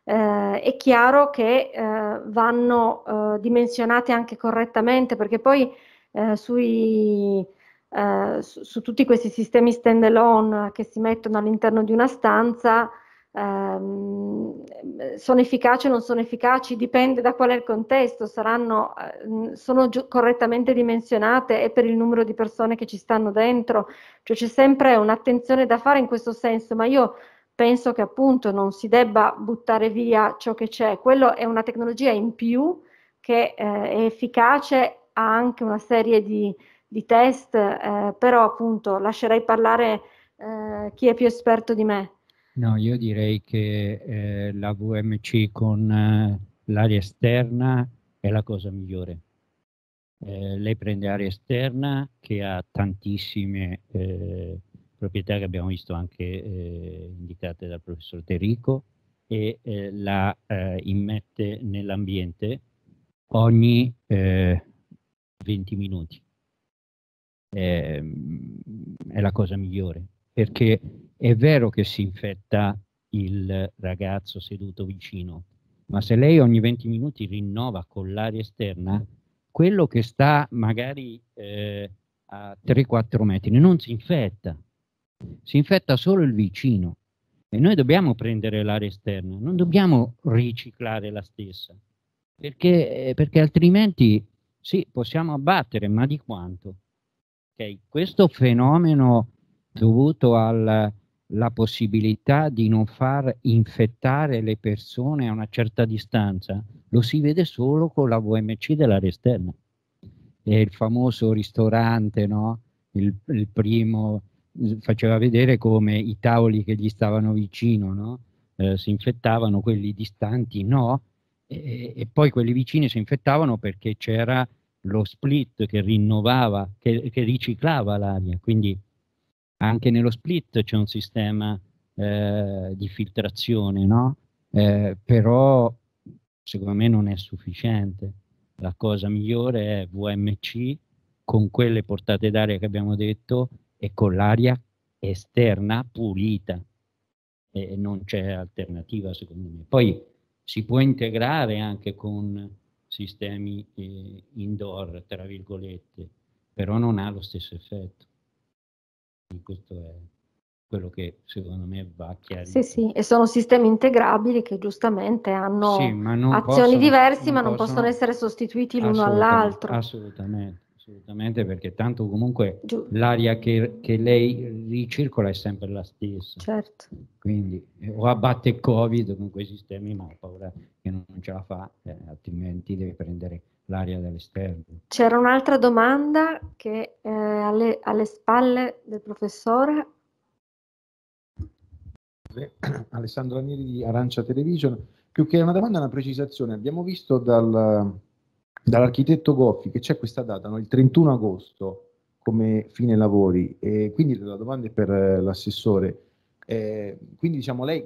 Eh, è chiaro che eh, vanno eh, dimensionate anche correttamente, perché poi eh, sui, eh, su, su, tutti questi sistemi stand alone che si mettono all'interno di una stanza ehm, sono efficaci o non sono efficaci, dipende da qual è il contesto, saranno, eh, sono gi- correttamente dimensionate e per il numero di persone che ci stanno dentro, cioè c'è sempre un'attenzione da fare in questo senso, ma io penso che appunto non si debba buttare via ciò che c'è, quello è una tecnologia in più che eh, è efficace ha anche una serie di, di test, eh, però appunto lascerei parlare eh, chi è più esperto di me. No, io direi che eh, la VMC con eh, l'aria esterna è la cosa migliore. Eh, lei prende aria esterna che ha tantissime eh, proprietà che abbiamo visto anche indicate dal professor Terrico e la immette nell'ambiente. Ogni eh, 20 minuti. È, ehm, è la cosa migliore, perché è vero che si infetta il ragazzo seduto vicino, ma se lei ogni 20 minuti rinnova con l'aria esterna, quello che sta magari eh, a 3-4 metri non si infetta, si infetta solo il vicino. E noi dobbiamo prendere l'aria esterna, non dobbiamo riciclare la stessa, perché, eh, perché altrimenti sì, possiamo abbattere, ma di quanto? Okay. Questo fenomeno dovuto alla possibilità di non far infettare le persone a una certa distanza lo si vede solo con la VMC dell'area esterna. E il famoso ristorante, no? il, il primo, eh, faceva vedere come i tavoli che gli stavano vicino no? eh, si infettavano, quelli distanti no, e, e poi quelli vicini si infettavano perché c'era lo split che rinnovava, che, che riciclava l'aria, quindi anche nello split c'è un sistema eh, di filtrazione, no? Eh, però secondo me non è sufficiente. La cosa migliore è VMC con quelle portate d'aria che abbiamo detto e con l'aria esterna pulita. E non c'è alternativa secondo me. Poi si può integrare anche con sistemi eh, indoor, tra virgolette, però non ha lo stesso effetto. Quindi questo è quello che secondo me va chiarito. Sì, sì, e sono sistemi integrabili che giustamente hanno sì, azioni possono, diverse, ma non possono, possono essere sostituiti l'uno all'altro. Assolutamente. Assolutamente, perché tanto comunque Giù. l'aria che, che, lei ricircola è sempre la stessa. Certo. Quindi eh, o abbatte il Covid con quei sistemi, ma ho paura che non ce la fa, eh, altrimenti deve prendere l'aria dall'esterno. C'era un'altra domanda che è alle, alle spalle del professore. Alessandro Ranieri di Arancia Television. Più che una domanda, una precisazione. Abbiamo visto dal dall'architetto Goffi che c'è questa data, no? il 31 agosto, come fine lavori. E quindi la domanda è per eh, l'assessore. Eh, quindi diciamo lei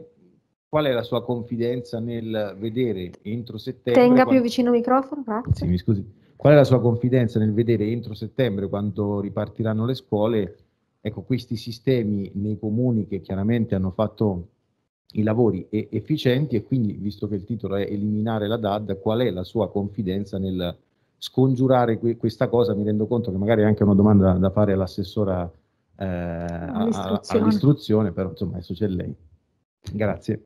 qual è la sua confidenza nel vedere entro settembre? Tenga quando... più vicino il microfono, grazie. Sì, mi scusi. Qual è la sua confidenza nel vedere entro settembre, quando ripartiranno le scuole, ecco, questi sistemi nei comuni che chiaramente hanno fatto i lavori efficienti e quindi, visto che il titolo è eliminare la DAD, qual è la sua confidenza nel scongiurare que questa cosa? Mi rendo conto che magari è anche una domanda da fare all'assessora eh, all'istruzione, all però insomma adesso c'è lei. Grazie.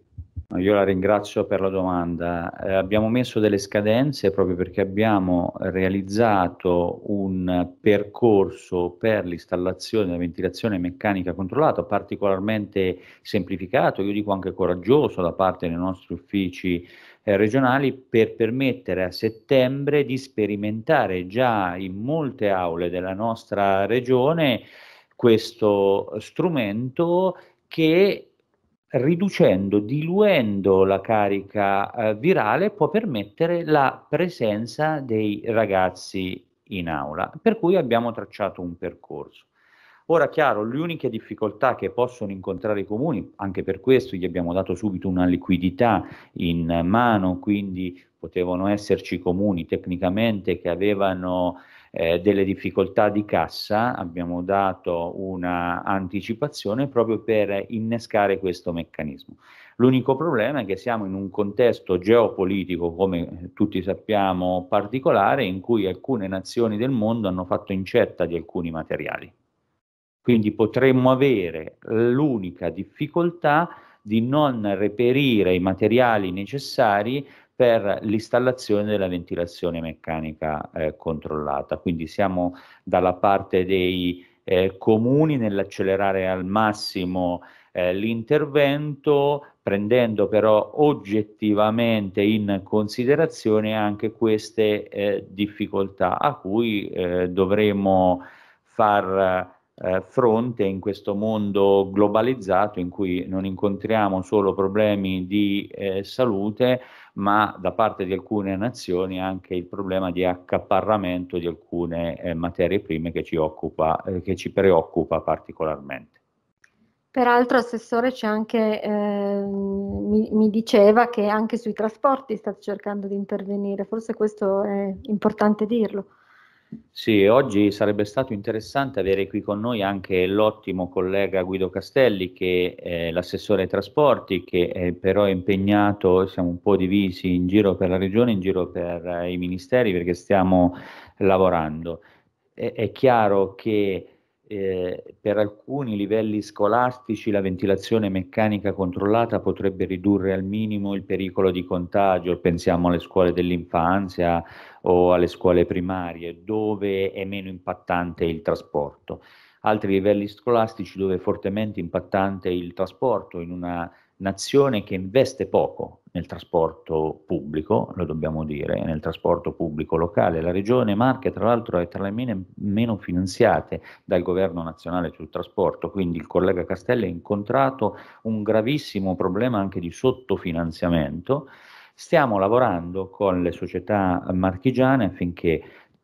Io la ringrazio per la domanda. Eh, abbiamo messo delle scadenze proprio perché abbiamo realizzato un percorso per l'installazione della ventilazione meccanica controllata particolarmente semplificato, io dico anche coraggioso da parte dei nostri uffici eh, regionali per permettere a settembre di sperimentare già in molte aule della nostra regione questo strumento che riducendo, diluendo la carica eh, virale, può permettere la presenza dei ragazzi in aula, per cui abbiamo tracciato un percorso. Ora, chiaro, le uniche difficoltà che possono incontrare i comuni, anche per questo gli abbiamo dato subito una liquidità in mano, quindi potevano esserci comuni tecnicamente che avevano eh, delle difficoltà di cassa abbiamo dato una anticipazione proprio per innescare questo meccanismo. L'unico problema è che siamo in un contesto geopolitico, come tutti sappiamo, particolare, in cui alcune nazioni del mondo hanno fatto incetta di alcuni materiali. Quindi potremmo avere l'unica difficoltà di non reperire i materiali necessari per l'installazione della ventilazione meccanica eh, controllata. Quindi siamo dalla parte dei eh, comuni nell'accelerare al massimo eh, l'intervento, prendendo però oggettivamente in considerazione anche queste eh, difficoltà a cui eh, dovremo far eh, fronte in questo mondo globalizzato in cui non incontriamo solo problemi di eh, salute, ma da parte di alcune nazioni anche il problema di accaparramento di alcune eh, materie prime che ci, occupa, eh, che ci preoccupa particolarmente. Peraltro, Assessore, c'è anche, eh, mi, mi, diceva che anche sui trasporti state cercando di intervenire, forse questo è importante dirlo. Sì, oggi sarebbe stato interessante avere qui con noi anche l'ottimo collega Guido Castelli, che è l'assessore ai trasporti, che è però è impegnato, siamo un po' divisi in giro per la regione, in giro per eh, i ministeri, perché stiamo lavorando. È, è chiaro che eh, per alcuni livelli scolastici la ventilazione meccanica controllata potrebbe ridurre al minimo il pericolo di contagio, pensiamo alle scuole dell'infanzia o alle scuole primarie, dove è meno impattante il trasporto. Altri livelli scolastici dove è fortemente impattante il trasporto in una nazione che investe poco nel trasporto pubblico, lo dobbiamo dire, nel trasporto pubblico locale. La regione Marche, tra l'altro, è tra le meno finanziate dal governo nazionale sul trasporto, quindi il collega Castelli ha incontrato un gravissimo problema anche di sottofinanziamento. Stiamo lavorando con le società marchigiane affinché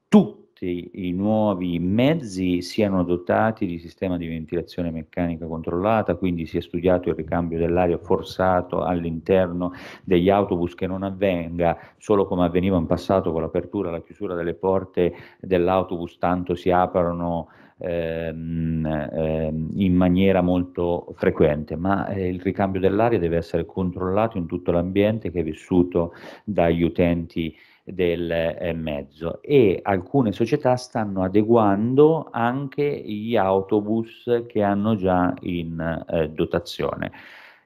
tutti tutti i nuovi mezzi siano dotati di sistema di ventilazione meccanica controllata, quindi si è studiato il ricambio dell'aria forzato all'interno degli autobus che non avvenga solo come avveniva in passato con l'apertura e la chiusura delle porte dell'autobus, tanto si aprono ehm, ehm, in maniera molto frequente, ma eh, il ricambio dell'aria deve essere controllato in tutto l'ambiente che è vissuto dagli utenti del eh, mezzo e alcune società stanno adeguando anche gli autobus che hanno già in eh, dotazione.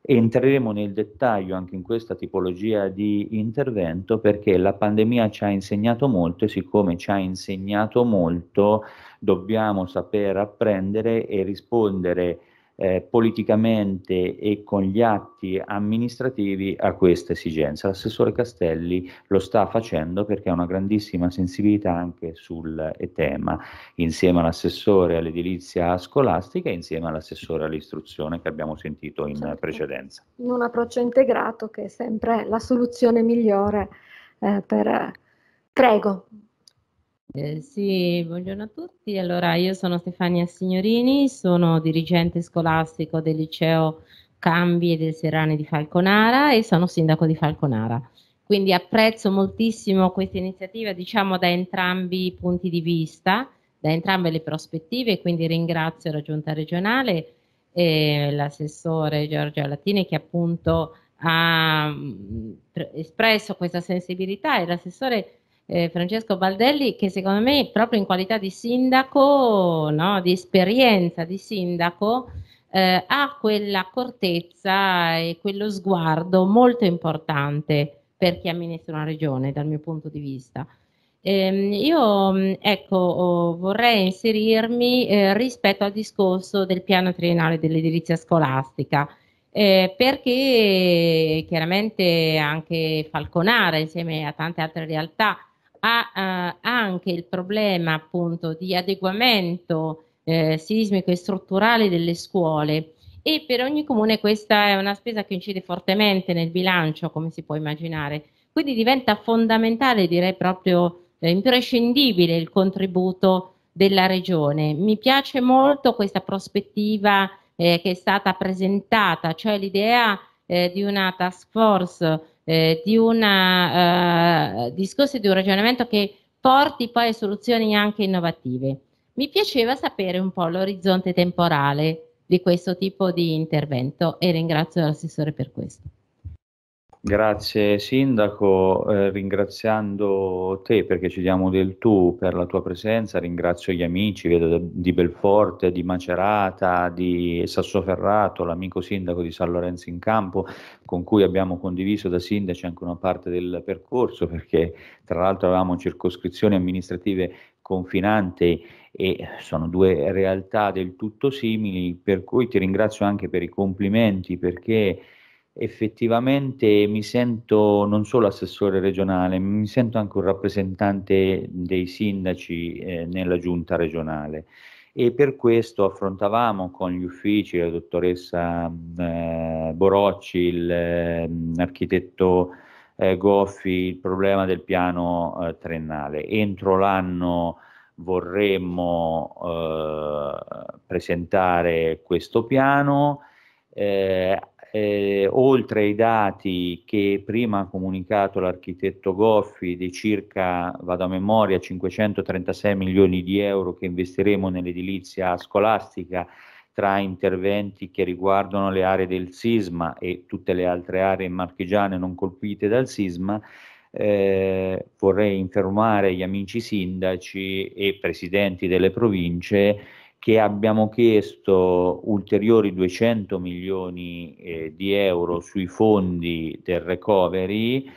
Entreremo nel dettaglio anche in questa tipologia di intervento perché la pandemia ci ha insegnato molto e siccome ci ha insegnato molto dobbiamo saper apprendere e rispondere eh, politicamente e con gli atti amministrativi a questa esigenza. L'assessore Castelli lo sta facendo perché ha una grandissima sensibilità anche sul tema, insieme all'assessore all'edilizia scolastica e insieme all'assessore all'istruzione che abbiamo sentito in certo. precedenza. In un approccio integrato che è sempre la soluzione migliore eh, per... Eh, prego, eh, sì, buongiorno a tutti. Allora, io sono Stefania Signorini, sono dirigente scolastico del liceo Cambi e del Serrani di Falconara e sono sindaco di Falconara. Quindi apprezzo moltissimo questa iniziativa, diciamo da entrambi i punti di vista, da entrambe le prospettive, quindi ringrazio la Giunta regionale e l'assessore Giorgio Latini che appunto ha mm, espresso questa sensibilità e l'assessore eh, Francesco Baldelli, che secondo me proprio in qualità di sindaco, no, di esperienza di sindaco, eh, ha quell'accortezza e quello sguardo molto importante per chi amministra una regione dal mio punto di vista. Ehm, io mm, ecco, oh, vorrei inserirmi eh, rispetto al discorso del piano triennale dell'edilizia scolastica. Eh, perché chiaramente anche Falconara insieme a tante altre realtà ha eh, anche il problema appunto di adeguamento eh, sismico e strutturale delle scuole e per ogni comune questa è una spesa che incide fortemente nel bilancio come si può immaginare quindi diventa fondamentale direi proprio eh, imprescindibile il contributo della regione mi piace molto questa prospettiva eh, che è stata presentata cioè l'idea eh, di una task force eh, di un eh, discorso di un ragionamento che porti poi a soluzioni anche innovative. Mi piaceva sapere un po' l'orizzonte temporale di questo tipo di intervento e ringrazio l'assessore per questo. Grazie Sindaco, eh, ringraziando te perché ci diamo del tu per la tua presenza, ringrazio gli amici, vedo di Belforte, di Macerata, di Sassoferrato, l'amico sindaco di San Lorenzo in Campo, con cui abbiamo condiviso da sindaci anche una parte del percorso perché tra l'altro avevamo circoscrizioni amministrative confinanti e sono due realtà del tutto simili, per cui ti ringrazio anche per i complimenti perché effettivamente mi sento non solo assessore regionale, mi sento anche un rappresentante dei sindaci eh, nella giunta regionale e per questo affrontavamo con gli uffici, la dottoressa eh, Borocci, l'architetto eh, eh, Goffi, il problema del piano eh, triennale. Entro l'anno vorremmo eh, presentare questo piano. Eh, eh, oltre ai dati che prima ha comunicato l'architetto Goffi di circa, vado a memoria, 536 milioni di euro che investiremo nell'edilizia scolastica tra interventi che riguardano le aree del sisma e tutte le altre aree marchigiane non colpite dal sisma, eh, vorrei informare gli amici sindaci e presidenti delle province che abbiamo chiesto ulteriori 200 milioni eh, di euro sui fondi del recovery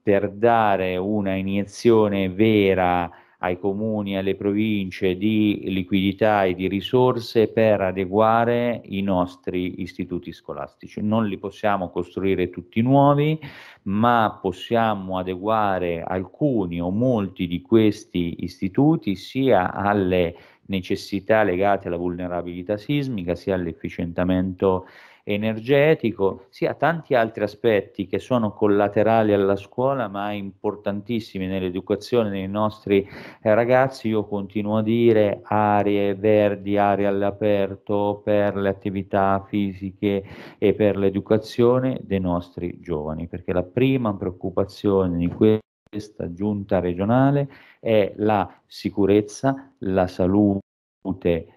per dare una iniezione vera ai comuni e alle province di liquidità e di risorse per adeguare i nostri istituti scolastici. Non li possiamo costruire tutti nuovi, ma possiamo adeguare alcuni o molti di questi istituti sia alle necessità legate alla vulnerabilità sismica, sia all'efficientamento energetico, sia tanti altri aspetti che sono collaterali alla scuola ma importantissimi nell'educazione dei nostri eh, ragazzi. Io continuo a dire aree verdi, aree all'aperto per le attività fisiche e per l'educazione dei nostri giovani, perché la prima preoccupazione di questo questa giunta regionale è la sicurezza, la salute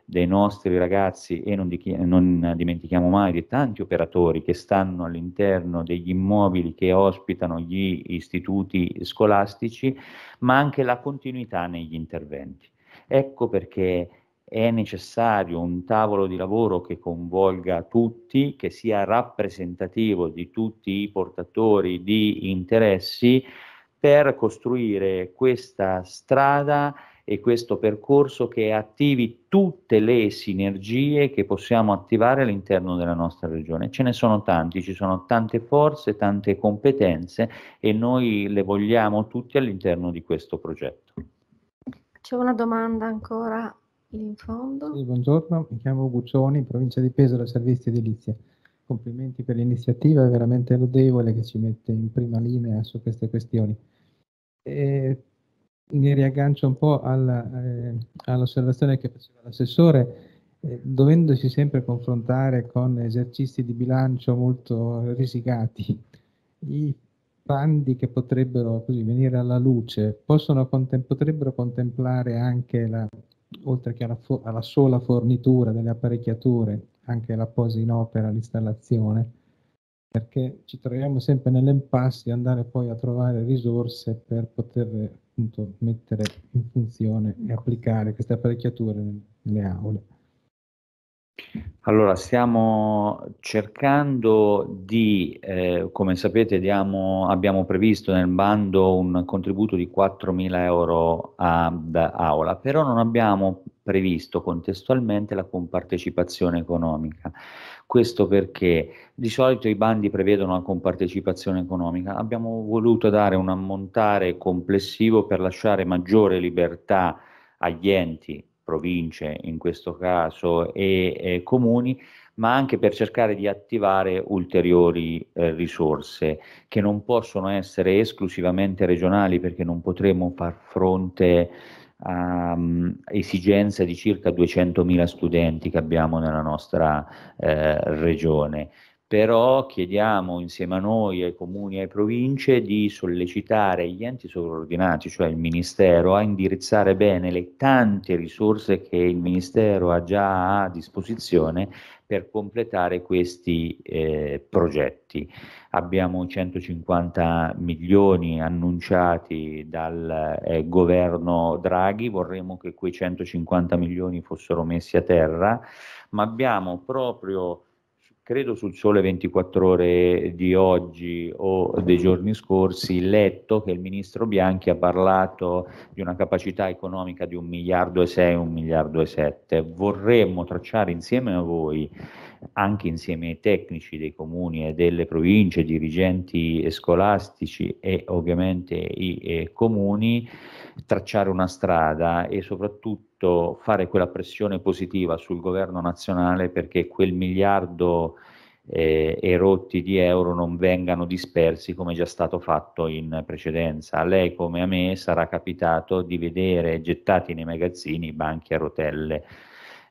dei nostri ragazzi e non, di, non, dimentichiamo mai di tanti operatori che stanno all'interno degli immobili che ospitano gli istituti scolastici, ma anche la continuità negli interventi. Ecco perché è necessario un tavolo di lavoro che coinvolga tutti, che sia rappresentativo di tutti i portatori di interessi, per costruire questa strada e questo percorso che attivi tutte le sinergie che possiamo attivare all'interno della nostra regione. Ce ne sono tanti, ci sono tante forze, tante competenze e noi le vogliamo tutte all'interno di questo progetto. C'è una domanda ancora in fondo. Sì, buongiorno, mi chiamo Guccioni, provincia di Pesaro, servizi edilizia complimenti per l'iniziativa, è veramente lodevole che ci mette in prima linea su queste questioni. E mi riaggancio un po' alla, eh, all'osservazione che faceva l'assessore, eh, dovendosi sempre confrontare con esercizi di bilancio molto risicati, i bandi che potrebbero così, venire alla luce contem- potrebbero contemplare anche, la, oltre che alla, fo- alla sola fornitura delle apparecchiature, anche la posa in opera, l'installazione, perché ci troviamo sempre nell'impasse di andare poi a trovare risorse per poter appunto mettere in funzione e applicare queste apparecchiature nelle aule. Allora, stiamo cercando di, eh, come sapete, diamo, abbiamo previsto nel bando un contributo di 4.000 euro ad aula, però non abbiamo previsto contestualmente la compartecipazione economica. Questo perché di solito i bandi prevedono la compartecipazione economica, abbiamo voluto dare un ammontare complessivo per lasciare maggiore libertà agli enti, province in questo caso e, e comuni, ma anche per cercare di attivare ulteriori eh, risorse che non possono essere esclusivamente regionali perché non potremo far fronte a ehm, esigenze di circa 200.000 studenti che abbiamo nella nostra eh, regione però chiediamo insieme a noi, ai comuni e alle province di sollecitare gli enti sovraordinati, cioè il Ministero, a indirizzare bene le tante risorse che il Ministero ha già a disposizione per completare questi eh, progetti. Abbiamo 150 milioni annunciati dal eh, governo Draghi, vorremmo che quei 150 milioni fossero messi a terra, ma abbiamo proprio credo sul sole 24 ore di oggi o dei giorni scorsi, letto che il ministro Bianchi ha parlato di una capacità economica di un miliardo e sei, un miliardo e sette. Vorremmo tracciare insieme a voi anche insieme ai tecnici dei comuni e delle province, dirigenti scolastici e ovviamente i eh, comuni, tracciare una strada e soprattutto fare quella pressione positiva sul governo nazionale perché quel miliardo eh, e rotti di euro non vengano dispersi come già stato fatto in precedenza. A lei come a me sarà capitato di vedere gettati nei magazzini banchi a rotelle.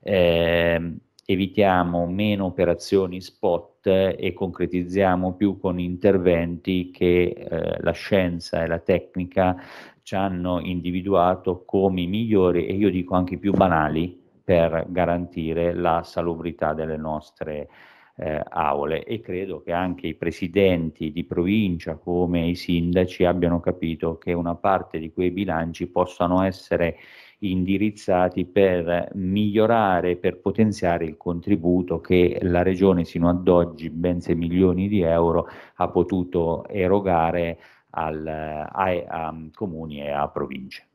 Eh, evitiamo meno operazioni spot e concretizziamo più con interventi che eh, la scienza e la tecnica ci hanno individuato come i migliori e io dico anche i più banali per garantire la salubrità delle nostre eh, aule e credo che anche i presidenti di provincia come i sindaci abbiano capito che una parte di quei bilanci possano essere indirizzati per migliorare, per potenziare il contributo che la Regione sino ad oggi, ben 6 milioni di euro, ha potuto erogare al, a, a comuni e a province.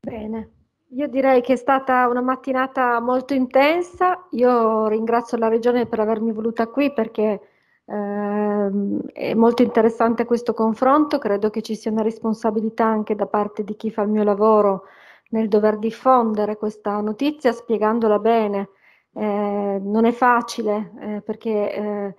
Bene. Io direi che è stata una mattinata molto intensa. Io ringrazio la Regione per avermi voluta qui perché Ehm, è molto interessante questo confronto, credo che ci sia una responsabilità anche da parte di chi fa il mio lavoro nel dover diffondere questa notizia spiegandola bene. Eh, non è facile eh, perché eh,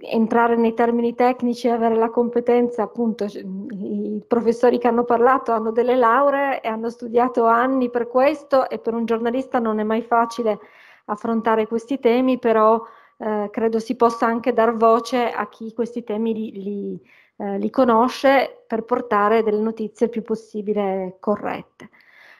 entrare nei termini tecnici e avere la competenza, appunto, i professori che hanno parlato hanno delle lauree e hanno studiato anni per questo e per un giornalista non è mai facile affrontare questi temi, però eh, credo si possa anche dar voce a chi questi temi li, li, eh, li conosce per portare delle notizie il più possibile corrette.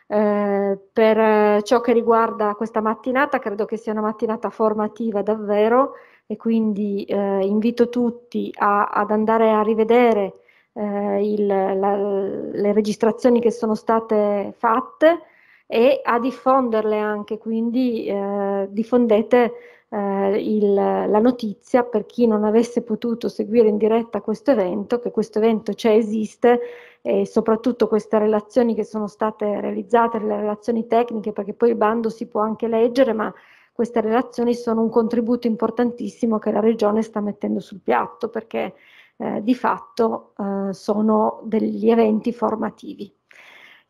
Eh, per ciò che riguarda questa mattinata, credo che sia una mattinata formativa davvero e quindi eh, invito tutti a, ad andare a rivedere eh, il, la, le registrazioni che sono state fatte e a diffonderle anche, quindi eh, diffondete eh, il, la notizia per chi non avesse potuto seguire in diretta questo evento, che questo evento c'è, esiste e soprattutto queste relazioni che sono state realizzate, le relazioni tecniche, perché poi il bando si può anche leggere, ma queste relazioni sono un contributo importantissimo che la Regione sta mettendo sul piatto perché eh, di fatto eh, sono degli eventi formativi.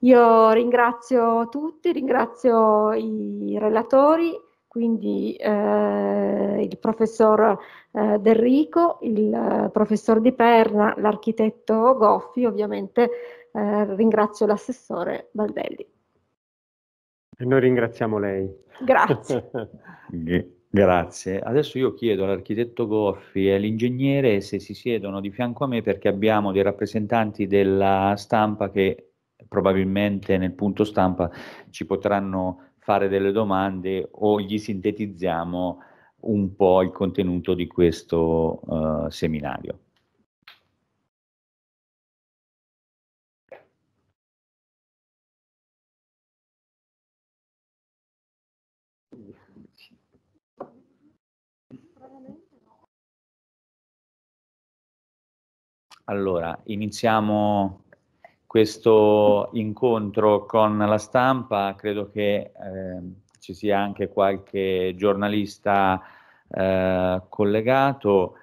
Io ringrazio tutti, ringrazio i relatori quindi eh, il professor eh, Del Rico, il eh, professor Di Perna, l'architetto Goffi, ovviamente eh, ringrazio l'assessore Baldelli. E noi ringraziamo lei. Grazie. Grazie. Adesso io chiedo all'architetto Goffi e all'ingegnere se si siedono di fianco a me perché abbiamo dei rappresentanti della stampa che probabilmente nel punto stampa ci potranno fare delle domande o gli sintetizziamo un po' il contenuto di questo uh, seminario. Allora, iniziamo questo incontro con la stampa, credo che eh, ci sia anche qualche giornalista eh, collegato.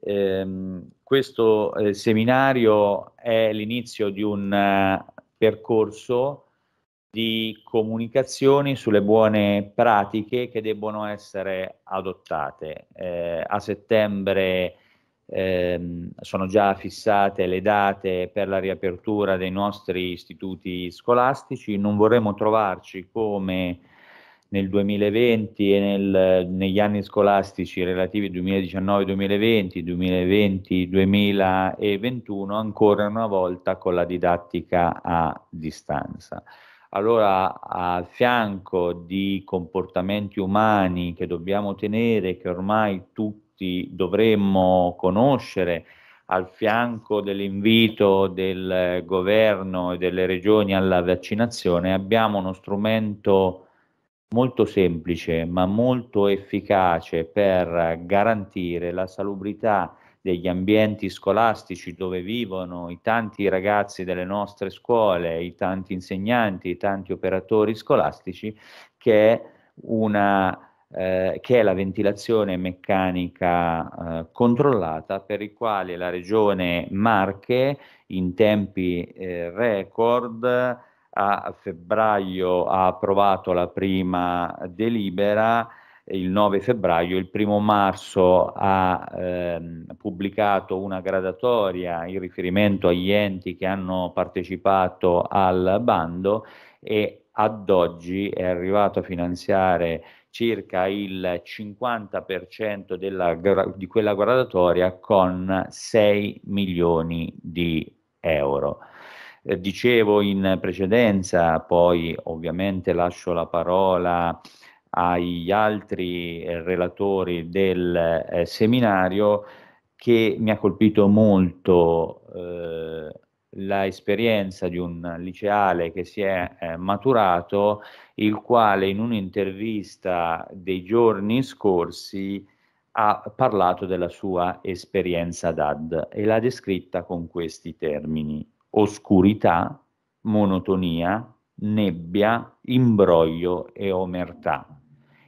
Ehm, eh, questo seminario è l'inizio di un eh, percorso di comunicazioni sulle buone pratiche che debbono essere adottate. Eh, a settembre ehm, sono già fissate le date per la riapertura dei nostri istituti scolastici, non vorremmo trovarci come nel 2020 e nel, negli anni scolastici relativi 2019-2020, 2020-2021 ancora una volta con la didattica a distanza. Allora, a fianco di comportamenti umani che dobbiamo tenere, che ormai tutti tutti dovremmo conoscere al fianco dell'invito del governo e delle regioni alla vaccinazione abbiamo uno strumento molto semplice ma molto efficace per garantire la salubrità degli ambienti scolastici dove vivono i tanti ragazzi delle nostre scuole, i tanti insegnanti, i tanti operatori scolastici, che è una eh, che è la ventilazione meccanica eh, controllata per il quale la regione Marche in tempi eh, record a febbraio ha approvato la prima delibera il 9 febbraio, il 1 marzo ha ehm, pubblicato una gradatoria in riferimento agli enti che hanno partecipato al bando e ad oggi è arrivato a finanziare circa il 50% della, di quella gradatoria con 6 milioni di euro. Eh, dicevo in precedenza, poi ovviamente lascio la parola agli altri eh, relatori del eh, seminario, che mi ha colpito molto eh, l'esperienza di un liceale che si è eh, maturato il quale in un'intervista dei giorni scorsi ha parlato della sua esperienza DAD e l'ha descritta con questi termini oscurità, monotonia, nebbia, imbroglio e omertà.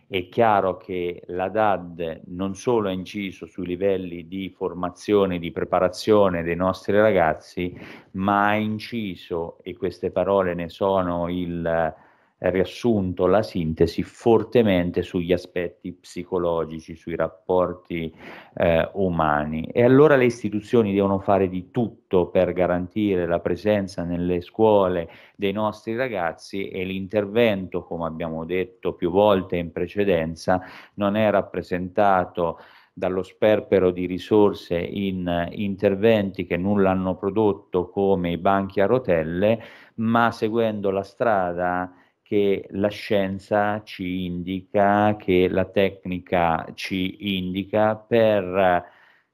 È chiaro che la DAD non solo ha inciso sui livelli di formazione, e di preparazione dei nostri ragazzi, ma ha inciso, e queste parole ne sono il riassunto la sintesi fortemente sugli aspetti psicologici, sui rapporti eh, umani. E allora le istituzioni devono fare di tutto per garantire la presenza nelle scuole dei nostri ragazzi e l'intervento, come abbiamo detto più volte in precedenza, non è rappresentato dallo sperpero di risorse in eh, interventi che nulla hanno prodotto come i banchi a rotelle, ma seguendo la strada che la scienza ci indica, che la tecnica ci indica per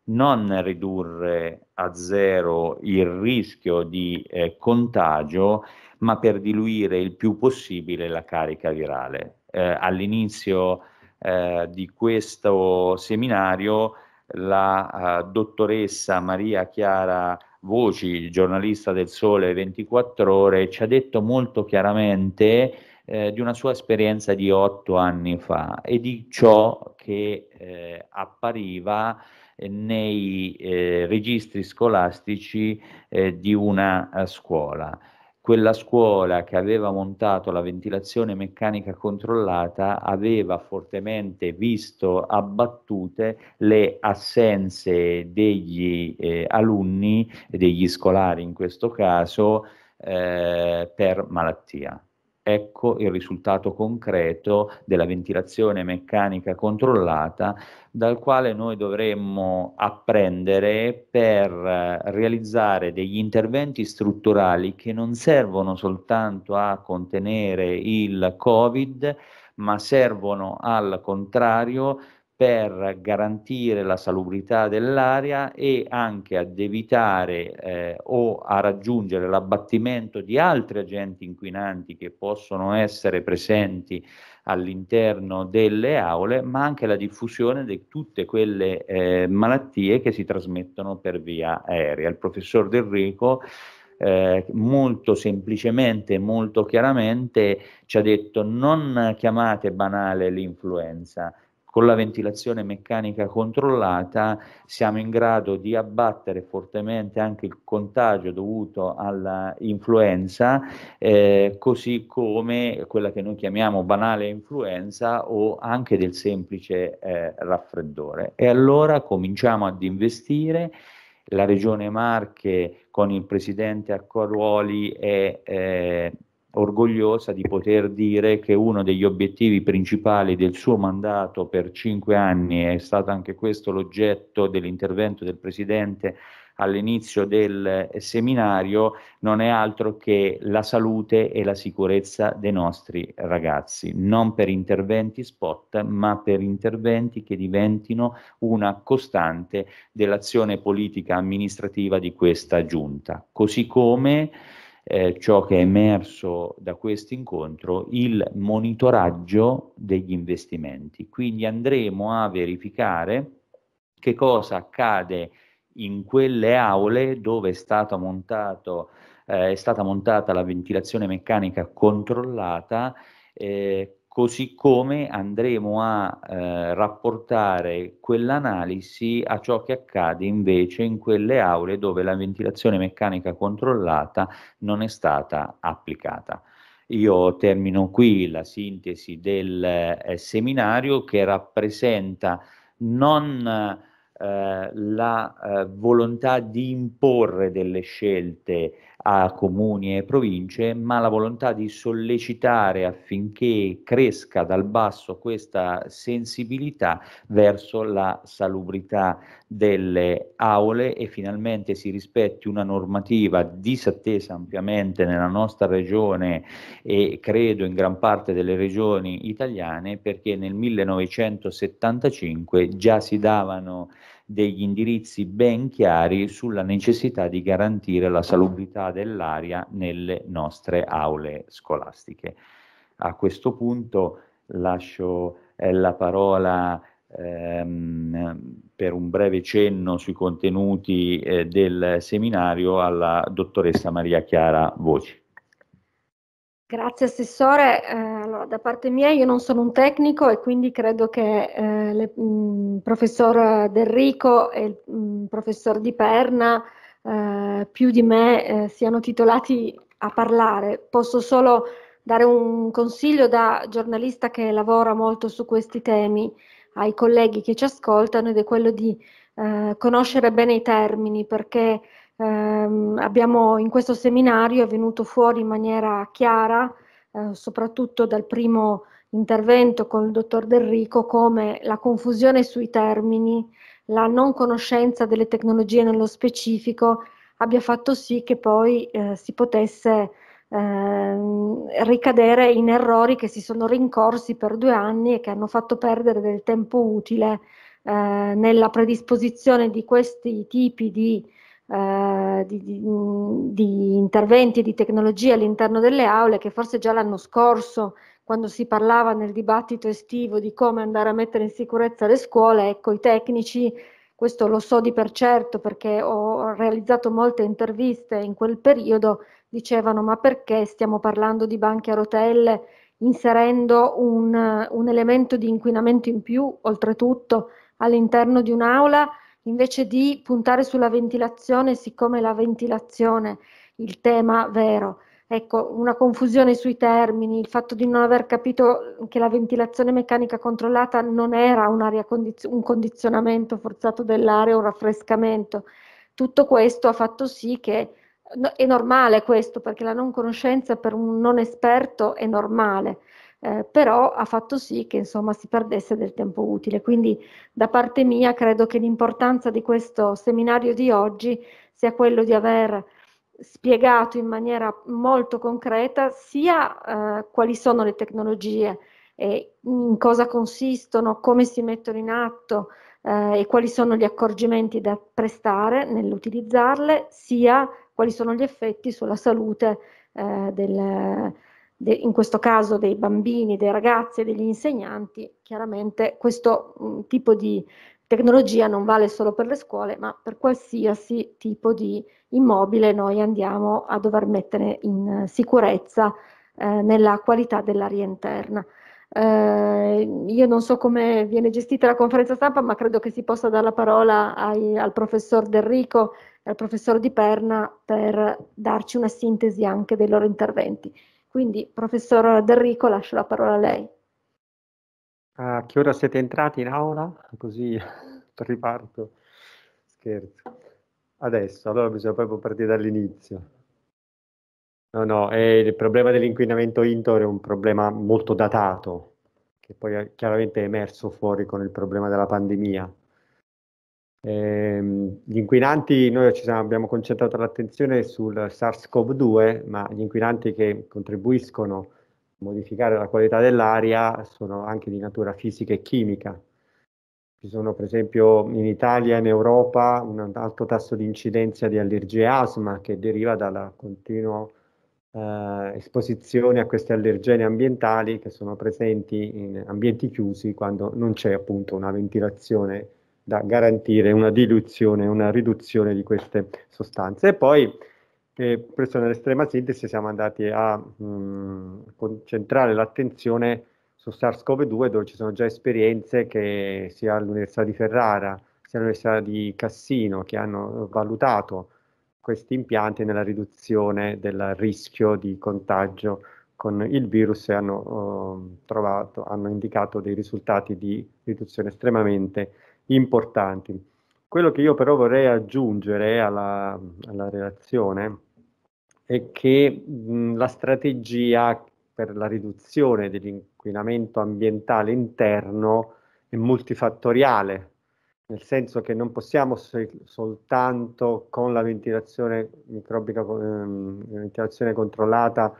non ridurre a zero il rischio di eh, contagio, ma per diluire il più possibile la carica virale. Eh, all'inizio eh, di questo seminario la eh, dottoressa Maria Chiara Voci, il giornalista del Sole 24 Ore, ci ha detto molto chiaramente eh, di una sua esperienza di otto anni fa e di ciò che eh, appariva eh, nei eh, registri scolastici eh, di una eh, scuola quella scuola che aveva montato la ventilazione meccanica controllata aveva fortemente visto abbattute le assenze degli eh, alunni, degli scolari in questo caso, eh, per malattia. Ecco il risultato concreto della ventilazione meccanica controllata dal quale noi dovremmo apprendere per eh, realizzare degli interventi strutturali che non servono soltanto a contenere il Covid, ma servono al contrario per garantire la salubrità dell'aria e anche ad evitare eh, o a raggiungere l'abbattimento di altri agenti inquinanti che possono essere presenti all'interno delle aule, ma anche la diffusione di tutte quelle eh, malattie che si trasmettono per via aerea. Il professor Del Rico eh, molto semplicemente, molto chiaramente ci ha detto non chiamate banale l'influenza, con la ventilazione meccanica controllata siamo in grado di abbattere fortemente anche il contagio dovuto all'influenza, eh, così come quella che noi chiamiamo banale influenza o anche del semplice eh, raffreddore. E allora cominciamo ad investire la Regione Marche con il Presidente Acquaruoli è eh, orgogliosa di poter dire che uno degli obiettivi principali del suo mandato per cinque anni è stato anche questo l'oggetto dell'intervento del Presidente all'inizio del eh, seminario non è altro che la salute e la sicurezza dei nostri ragazzi, non per interventi spot, ma per interventi che diventino una costante dell'azione politica amministrativa di questa giunta. Così come eh, ciò che è emerso da questo incontro, il monitoraggio degli investimenti. Quindi andremo a verificare che cosa accade in quelle aule dove è, stato montato, eh, è stata montata la ventilazione meccanica controllata, eh, così come andremo a eh, rapportare quell'analisi a ciò che accade invece in quelle aule dove la ventilazione meccanica controllata non è stata applicata. Io termino qui la sintesi del eh, seminario che rappresenta non eh, la eh, volontà di imporre delle scelte a comuni e province, ma la volontà di sollecitare affinché cresca dal basso questa sensibilità verso la salubrità delle aule e finalmente si rispetti una normativa disattesa ampiamente nella nostra regione e credo in gran parte delle regioni italiane perché nel 1975 già si davano degli indirizzi ben chiari sulla necessità di garantire la salubrità dell'aria nelle nostre aule scolastiche. A questo punto lascio eh, la parola ehm, per un breve cenno sui contenuti eh, del seminario alla dottoressa Maria Chiara Voci. Grazie Assessore, eh, allora, da parte mia io non sono un tecnico e quindi credo che eh, mm, professor Delrico e il mm, professor Di Perna eh, più di me eh, siano titolati a parlare. Posso solo dare un consiglio da giornalista che lavora molto su questi temi ai colleghi che ci ascoltano ed è quello di eh, conoscere bene i termini perché ehm, abbiamo, in questo seminario è venuto fuori in maniera chiara, eh, soprattutto dal primo intervento con il dottor Delrico, come la confusione sui termini, la non conoscenza delle tecnologie nello specifico abbia fatto sì che poi eh, si potesse eh, ricadere in errori che si sono rincorsi per due anni e che hanno fatto perdere del tempo utile eh, nella predisposizione di questi tipi di eh, di, di, di, interventi di tecnologia all'interno delle aule che forse già l'anno scorso, quando si parlava nel dibattito estivo di come andare a mettere in sicurezza le scuole, ecco i tecnici, questo lo so di per certo perché ho realizzato molte interviste in quel periodo, dicevano ma perché stiamo parlando di banchi a rotelle inserendo un, un elemento di inquinamento in più, oltretutto all'interno di un'aula invece di puntare sulla ventilazione, siccome la ventilazione il tema vero. Ecco, una confusione sui termini, il fatto di non aver capito che la ventilazione meccanica controllata non era condiz- un condizionamento forzato dell'aria, un raffrescamento. Tutto questo ha fatto sì che no, è normale questo, perché la non conoscenza per un non esperto è normale, eh, però ha fatto sì che insomma si perdesse del tempo utile. Quindi da parte mia credo che l'importanza di questo seminario di oggi sia quello di aver spiegato in maniera molto concreta sia eh, quali sono le tecnologie e in cosa consistono, come si mettono in atto eh, e quali sono gli accorgimenti da prestare nell'utilizzarle, sia quali sono gli effetti sulla salute eh, del, de, in questo caso dei bambini, dei ragazzi e degli insegnanti, chiaramente questo mh, mm, tipo di tecnologia non vale solo per le scuole, ma per qualsiasi tipo di immobile noi andiamo a dover mettere in sicurezza eh, nella qualità dell'aria interna. Eh, io non so come viene gestita la conferenza stampa, ma credo che si possa dare la parola ai, al professor Delrico e al professor Di Perna per darci una sintesi anche dei loro interventi. Quindi, professor D'Enrico, lascio la parola a lei. A che ora siete entrati in aula? Così riparto. Scherzo. Adesso, allora bisogna proprio partire dall'inizio. No, no, eh, il problema dell'inquinamento indoor è un problema molto datato, che poi è chiaramente è emerso fuori con il problema della pandemia Ehm, gli inquinanti, noi ci siamo, abbiamo concentrato l'attenzione sul SARS-CoV-2, ma gli inquinanti che contribuiscono a modificare la qualità dell'aria sono anche di natura fisica e chimica. Ci sono per esempio in Italia e in Europa un alto tasso di incidenza di allergie e asma che deriva dalla continua eh, esposizione a questi allergeni ambientali che sono presenti in ambienti chiusi quando non c'è appunto una ventilazione da garantire una diluzione, una riduzione di queste sostanze. E poi, eh, presso nell'estrema sintesi, siamo andati a mh, mm, concentrare l'attenzione su SARS-CoV-2, dove ci sono già esperienze che sia all'Università di Ferrara, sia l'Università di Cassino, che hanno valutato questi impianti nella riduzione del rischio di contagio con il virus e hanno, eh, trovato, hanno indicato dei risultati di riduzione estremamente importanti. Quello che io però vorrei aggiungere alla, alla relazione è che mh, la strategia per la riduzione dell'inquinamento ambientale interno è multifattoriale, nel senso che non possiamo soltanto con la ventilazione microbica, ehm, ventilazione controllata,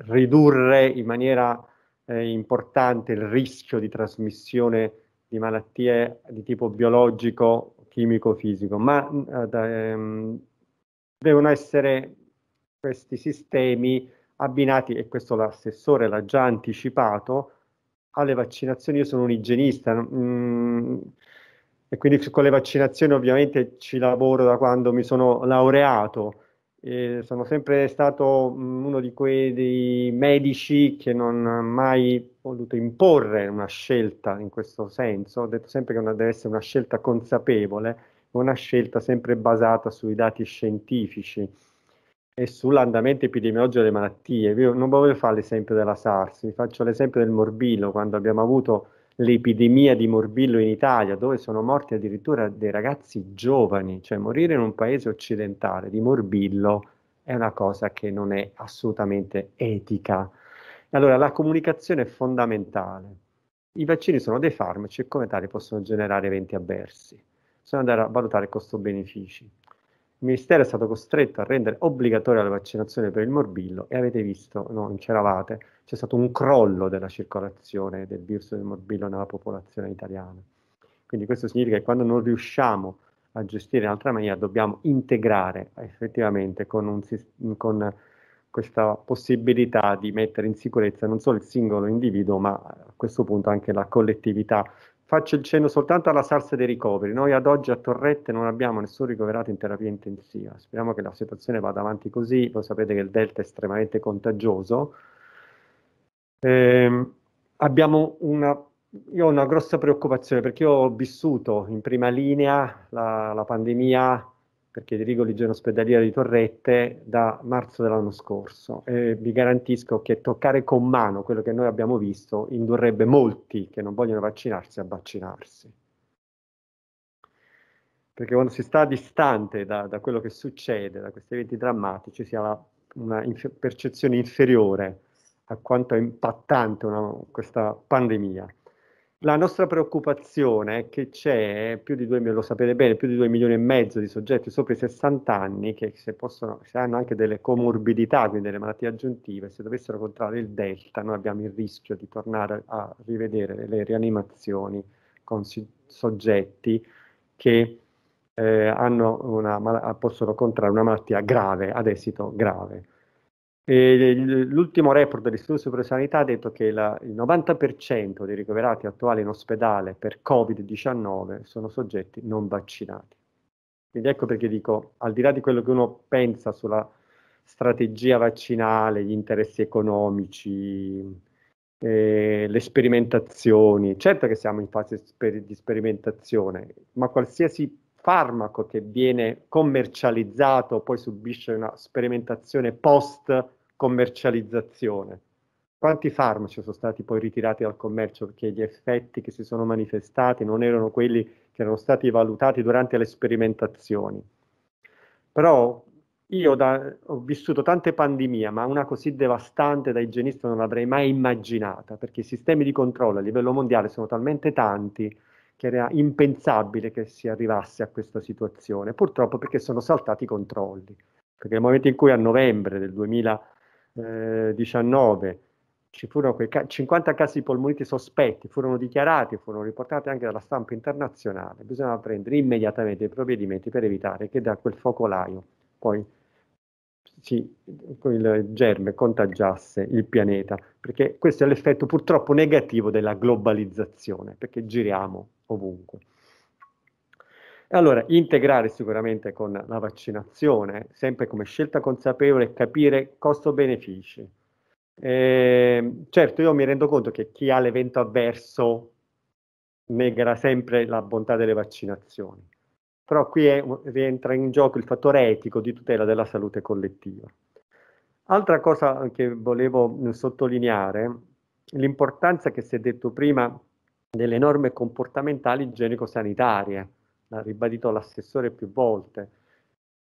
ridurre in maniera eh, importante il rischio di trasmissione di malattie di tipo biologico, chimico, fisico, ma mm, ehm, devono essere questi sistemi abbinati, e questo l'assessore l'ha già anticipato, alle vaccinazioni. Io sono un igienista mh, mm, e quindi con le vaccinazioni ovviamente ci lavoro da quando mi sono laureato eh, sono sempre stato mm, uno di quei medici che non ha mai voluto imporre una scelta in questo senso, ho detto sempre che una, deve essere una scelta consapevole, una scelta sempre basata sui dati scientifici e sull'andamento epidemiologico delle malattie. Io non voglio fare l'esempio della SARS, vi faccio l'esempio del morbillo, quando abbiamo avuto l'epidemia di morbillo in Italia, dove sono morti addirittura dei ragazzi giovani, cioè morire in un paese occidentale di morbillo è una cosa che non è assolutamente etica. Allora la comunicazione è fondamentale. I vaccini sono dei farmaci e come tali possono generare eventi avversi. Bisogna andare a valutare costo-benefici il Ministero è stato costretto a rendere obbligatoria la vaccinazione per il morbillo e avete visto, non c'eravate, c'è stato un crollo della circolazione del virus del morbillo nella popolazione italiana. Quindi questo significa che quando non riusciamo a gestire in altra maniera dobbiamo integrare effettivamente con, un, con questa possibilità di mettere in sicurezza non solo il singolo individuo ma a questo punto anche la collettività Faccio il cenno soltanto alla salsa dei ricoveri. Noi ad oggi a Torrette non abbiamo nessun ricoverato in terapia intensiva. Speriamo che la situazione vada avanti così. Voi sapete che il Delta è estremamente contagioso. Eh, abbiamo una io ho una grossa preoccupazione perché ho vissuto in prima linea la, la pandemia perché dirigo l'igiene ospedaliera di Torrette da marzo dell'anno scorso e vi garantisco che toccare con mano quello che noi abbiamo visto indurrebbe molti che non vogliono vaccinarsi a vaccinarsi. Perché quando si sta distante da, da quello che succede, da questi eventi drammatici, si ha la, una inf percezione inferiore a quanto è impattante una, questa pandemia. La nostra preoccupazione è che c'è più di 2 milioni, lo sapete bene, più di 2 milioni e mezzo di soggetti sopra i 60 anni che se, possono, se hanno anche delle comorbidità, quindi delle malattie aggiuntive, se dovessero contrarre il delta, noi abbiamo il rischio di tornare a rivedere le rianimazioni con soggetti che eh, una, possono contrarre una malattia grave, ad esito grave. E l'ultimo report dell'Istituto Superiore di Sanità ha detto che la, il 90% dei ricoverati attuali in ospedale per Covid-19 sono soggetti non vaccinati. Quindi ecco perché dico, al di là di quello che uno pensa sulla strategia vaccinale, gli interessi economici, eh, le sperimentazioni, certo che siamo in fase sper- di sperimentazione, ma qualsiasi farmaco che viene commercializzato poi subisce una sperimentazione post vaccinale commercializzazione. Quanti farmaci sono stati poi ritirati dal commercio perché gli effetti che si sono manifestati non erano quelli che erano stati valutati durante le sperimentazioni? Però io da, ho vissuto tante pandemie, ma una così devastante da igienista non l'avrei mai immaginata, perché i sistemi di controllo a livello mondiale sono talmente tanti che era impensabile che si arrivasse a questa situazione, purtroppo perché sono saltati i controlli, perché nel momento in cui a novembre del 2020 eh, 19 ci furono quei ca- 50 casi di polmoniti sospetti, furono dichiarati, furono riportati anche dalla stampa internazionale. Bisognava prendere immediatamente i provvedimenti per evitare che da quel focolaio poi si, il germe contagiasse il pianeta, perché questo è l'effetto purtroppo negativo della globalizzazione, perché giriamo ovunque. E allora integrare sicuramente con la vaccinazione, sempre come scelta consapevole, capire costo-benefici. Eh, certo, io mi rendo conto che chi ha l'evento avverso negherà sempre la bontà delle vaccinazioni, però qui è, rientra in gioco il fattore etico di tutela della salute collettiva. Altra cosa che volevo sottolineare, l'importanza che si è detto prima delle norme comportamentali igienico-sanitarie l'ha ribadito l'assessore più volte.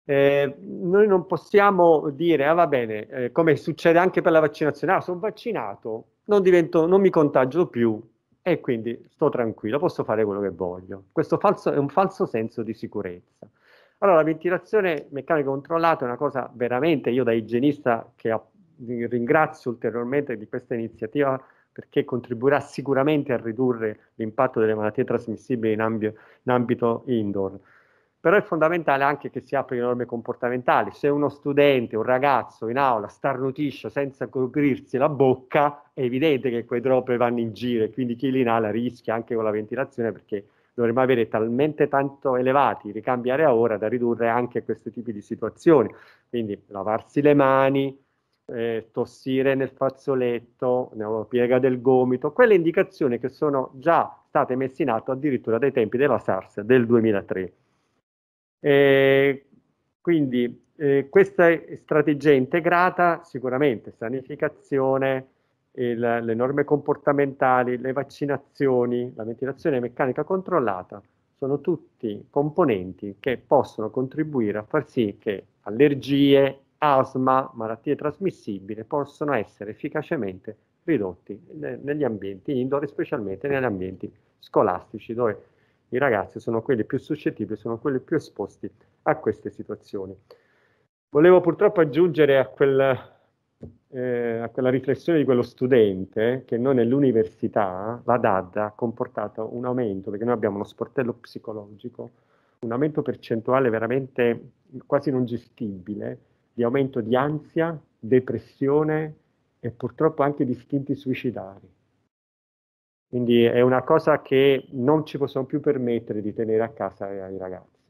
Eh, noi non possiamo dire, ah va bene, eh, come succede anche per la vaccinazione, ah sono vaccinato, non, divento, non mi contagio più e quindi sto tranquillo, posso fare quello che voglio. Questo falso, è un falso senso di sicurezza. Allora, la ventilazione meccanica controllata è una cosa veramente, io da igienista che ringrazio ulteriormente di questa iniziativa perché contribuirà sicuramente a ridurre l'impatto delle malattie trasmissibili in, ambito, in ambito indoor. Però è fondamentale anche che si applichino norme comportamentali. Se uno studente, un ragazzo in aula starnutisce senza coprirsi la bocca, è evidente che quei drop vanno in giro e quindi chi li inala rischia anche con la ventilazione perché dovremmo avere talmente tanto elevati i ricambi area ora da ridurre anche questi tipi di situazioni. Quindi lavarsi le mani, eh, tossire nel fazzoletto, una piega del gomito, quelle indicazioni che sono già state messe in atto addirittura dai tempi della SARS del 2003. E quindi eh, questa strategia integrata sicuramente sanificazione, il, le norme comportamentali, le vaccinazioni, la ventilazione meccanica controllata, sono tutti componenti che possono contribuire a far sì che allergie asma, malattie trasmissibili possono essere efficacemente ridotti negli ambienti indoor, specialmente negli ambienti scolastici, dove i ragazzi sono quelli più suscettibili, sono quelli più esposti a queste situazioni. Volevo purtroppo aggiungere a, quel, eh, a quella riflessione di quello studente che noi nell'università, la DAD, ha comportato un aumento, perché noi abbiamo uno sportello psicologico, un aumento percentuale veramente quasi non gestibile, di aumento di ansia, depressione e purtroppo anche di istinti suicidari. Quindi è una cosa che non ci possiamo più permettere di tenere a casa ai ragazzi,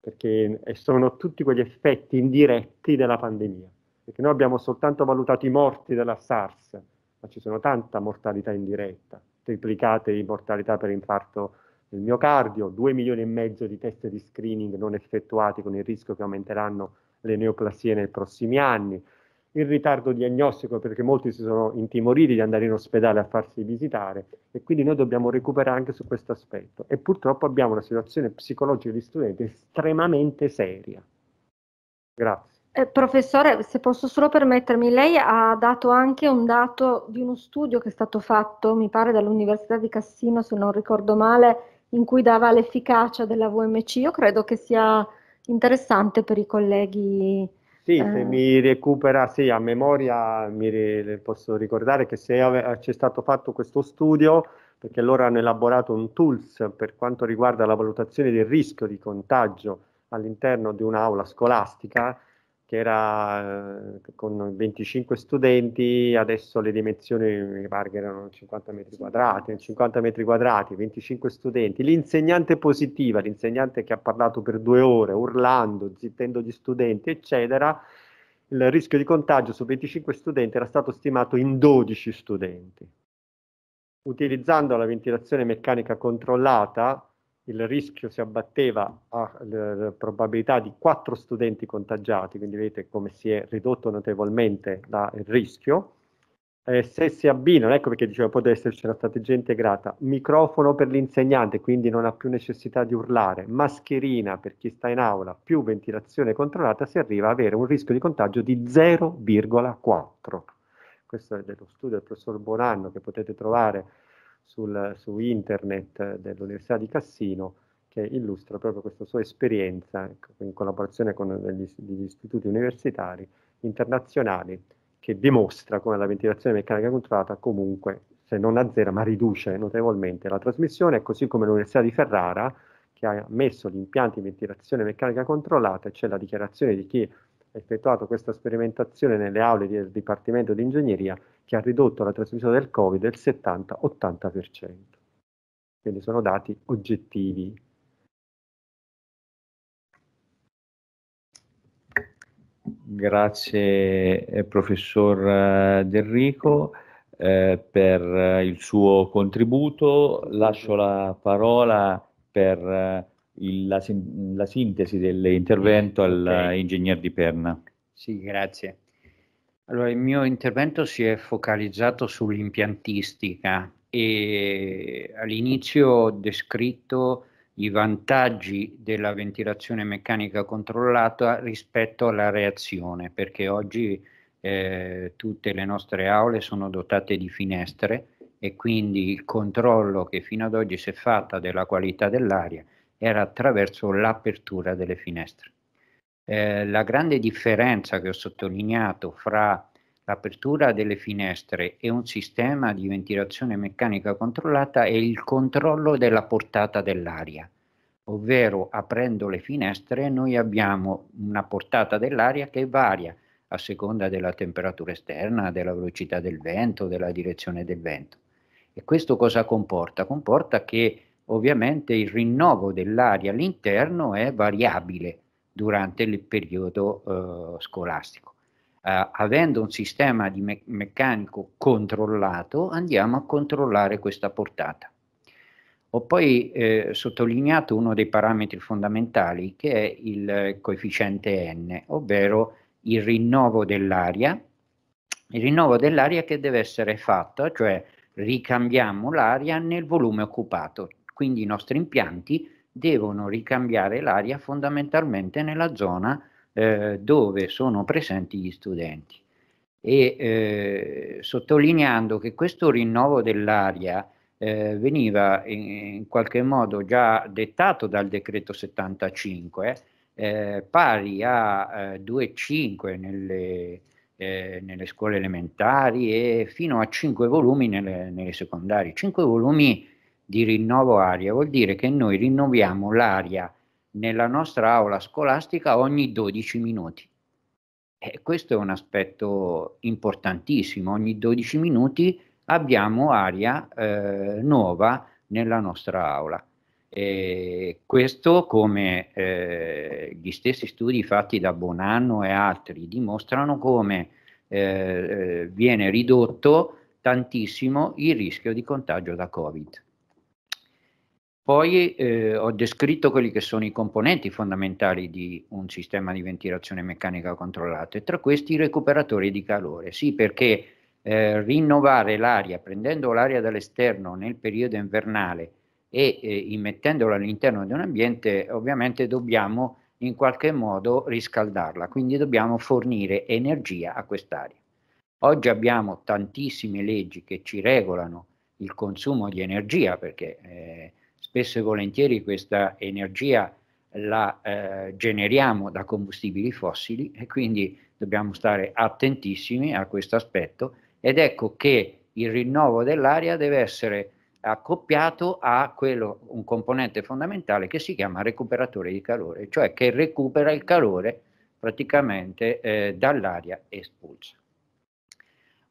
perché sono tutti quegli effetti indiretti della pandemia, perché noi abbiamo soltanto valutato i morti della SARS, ma ci sono tanta mortalità indiretta, triplicate di mortalità per infarto del miocardio, 2 milioni e mezzo di test di screening non effettuati con il rischio che aumenteranno le neoplasie nei prossimi anni, il ritardo diagnostico perché molti si sono intimoriti di andare in ospedale a farsi visitare e quindi noi dobbiamo recuperare anche su questo aspetto e purtroppo abbiamo una situazione psicologica di studenti estremamente seria. Grazie. Eh, professore, se posso solo permettermi, lei ha dato anche un dato di uno studio che è stato fatto, mi pare dall'Università di Cassino, se non ricordo male, in cui dava l'efficacia della VMC. Io credo che sia interessante per i colleghi. Sì, eh. se mi recupera, sì, a memoria mi posso ricordare che se ave- c'è stato fatto questo studio, perché loro hanno elaborato un tools per quanto riguarda la valutazione del rischio di contagio all'interno di un'aula scolastica, che era eh, con 25 studenti, adesso le dimensioni mi pare che erano 50 metri quadrati, 50 metri quadrati, 25 studenti. L'insegnante positiva, l'insegnante che ha parlato per due ore, urlando, zittendo gli studenti, eccetera, il rischio di contagio su 25 studenti era stato stimato in 12 studenti. Utilizzando la ventilazione meccanica controllata, il rischio si abbatteva a probabilità di quattro studenti contagiati, quindi vedete come si è ridotto notevolmente la, il rischio. Eh, se si abbinano, ecco perché dicevo può esserci una strategia integrata, microfono per l'insegnante, quindi non ha più necessità di urlare, mascherina per chi sta in aula, più ventilazione controllata, si arriva ad avere un rischio di contagio di 0,4. Questo è dello studio del professor Bonanno che potete trovare sul, su internet dell'Università di Cassino che illustra proprio questa sua esperienza ecco, in collaborazione con degli, degli istituti universitari internazionali che dimostra come la ventilazione meccanica controllata comunque se non azzera ma riduce notevolmente la trasmissione, così come l'Università di Ferrara che ha messo gli impianti di ventilazione meccanica controllata, c'è la dichiarazione di chi effettuato questa sperimentazione nelle aule del Dipartimento di Ingegneria che ha ridotto la trasmissione del Covid del 70-80%. Quindi sono dati oggettivi. Grazie eh, professor eh, Delrico eh, per il suo contributo. Lascio la parola per il, la, la, sintesi dell'intervento all'ingegner Di Perna. Sì, grazie. Allora, il mio intervento si è focalizzato sull'impiantistica e all'inizio ho descritto i vantaggi della ventilazione meccanica controllata rispetto alla reazione, perché oggi eh, tutte le nostre aule sono dotate di finestre e quindi il controllo che fino ad oggi si è fatta della qualità dell'aria era attraverso l'apertura delle finestre. Eh, la grande differenza che ho sottolineato fra l'apertura delle finestre e un sistema di ventilazione meccanica controllata è il controllo della portata dell'aria, ovvero aprendo le finestre noi abbiamo una portata dell'aria che varia a seconda della temperatura esterna, della velocità del vento, della direzione del vento. E questo cosa comporta? Comporta che Ovviamente il rinnovo dell'aria all'interno è variabile durante il periodo eh, scolastico. Eh, avendo un sistema me- meccanico controllato, andiamo a controllare questa portata. Ho poi eh, sottolineato uno dei parametri fondamentali che è il coefficiente N, ovvero il rinnovo dell'aria, il rinnovo dell'aria che deve essere fatto, cioè ricambiamo l'aria nel volume occupato, quindi i nostri impianti devono ricambiare l'aria fondamentalmente nella zona eh, dove sono presenti gli studenti. E eh, sottolineando che questo rinnovo dell'aria eh, veniva in, qualche modo già dettato dal decreto 75, eh, pari a eh, 2,5 nelle, eh, nelle, scuole elementari e fino a 5 volumi nelle, nelle secondarie. 5 volumi di rinnovo aria vuol dire che noi rinnoviamo l'aria nella nostra aula scolastica ogni 12 minuti. E questo è un aspetto importantissimo, ogni 12 minuti abbiamo aria eh, nuova nella nostra aula. E questo, come eh, gli stessi studi fatti da Bonanno e altri dimostrano, come eh, eh viene ridotto tantissimo il rischio di contagio da Covid. Poi eh, ho descritto quelli che sono i componenti fondamentali di un sistema di ventilazione meccanica controllato e tra questi i recuperatori di calore. Sì, perché eh, rinnovare l'aria prendendo l'aria dall'esterno nel periodo invernale e eh, immettendola all'interno di un ambiente, ovviamente dobbiamo in qualche modo riscaldarla, quindi dobbiamo fornire energia a quest'aria. Oggi abbiamo tantissime leggi che ci regolano il consumo di energia perché eh, spesso e volentieri questa energia la eh, generiamo da combustibili fossili e quindi dobbiamo stare attentissimi a questo aspetto ed ecco che il rinnovo dell'aria deve essere accoppiato a quello, un componente fondamentale che si chiama recuperatore di calore, cioè che recupera il calore praticamente eh, dall'aria espulsa.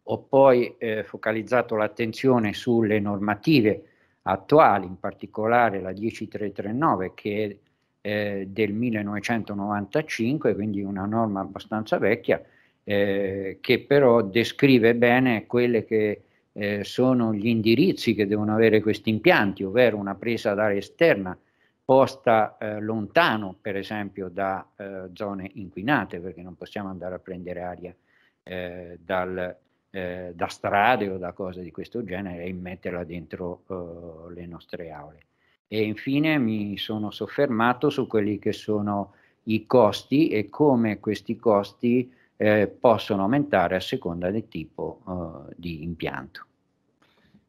Ho poi eh, focalizzato l'attenzione sulle normative attuali, in particolare la 10339 che è eh, del 1995, quindi una norma abbastanza vecchia, eh, che però descrive bene quelli che eh, sono gli indirizzi che devono avere questi impianti, ovvero una presa d'aria esterna posta eh, lontano per esempio da eh, zone inquinate, perché non possiamo andare a prendere aria eh, dal, eh, da strade o da cose di questo genere e metterla dentro eh, le nostre aule. E infine mi sono soffermato su quelli che sono i costi e come questi costi eh, possono aumentare a seconda del tipo eh, di impianto.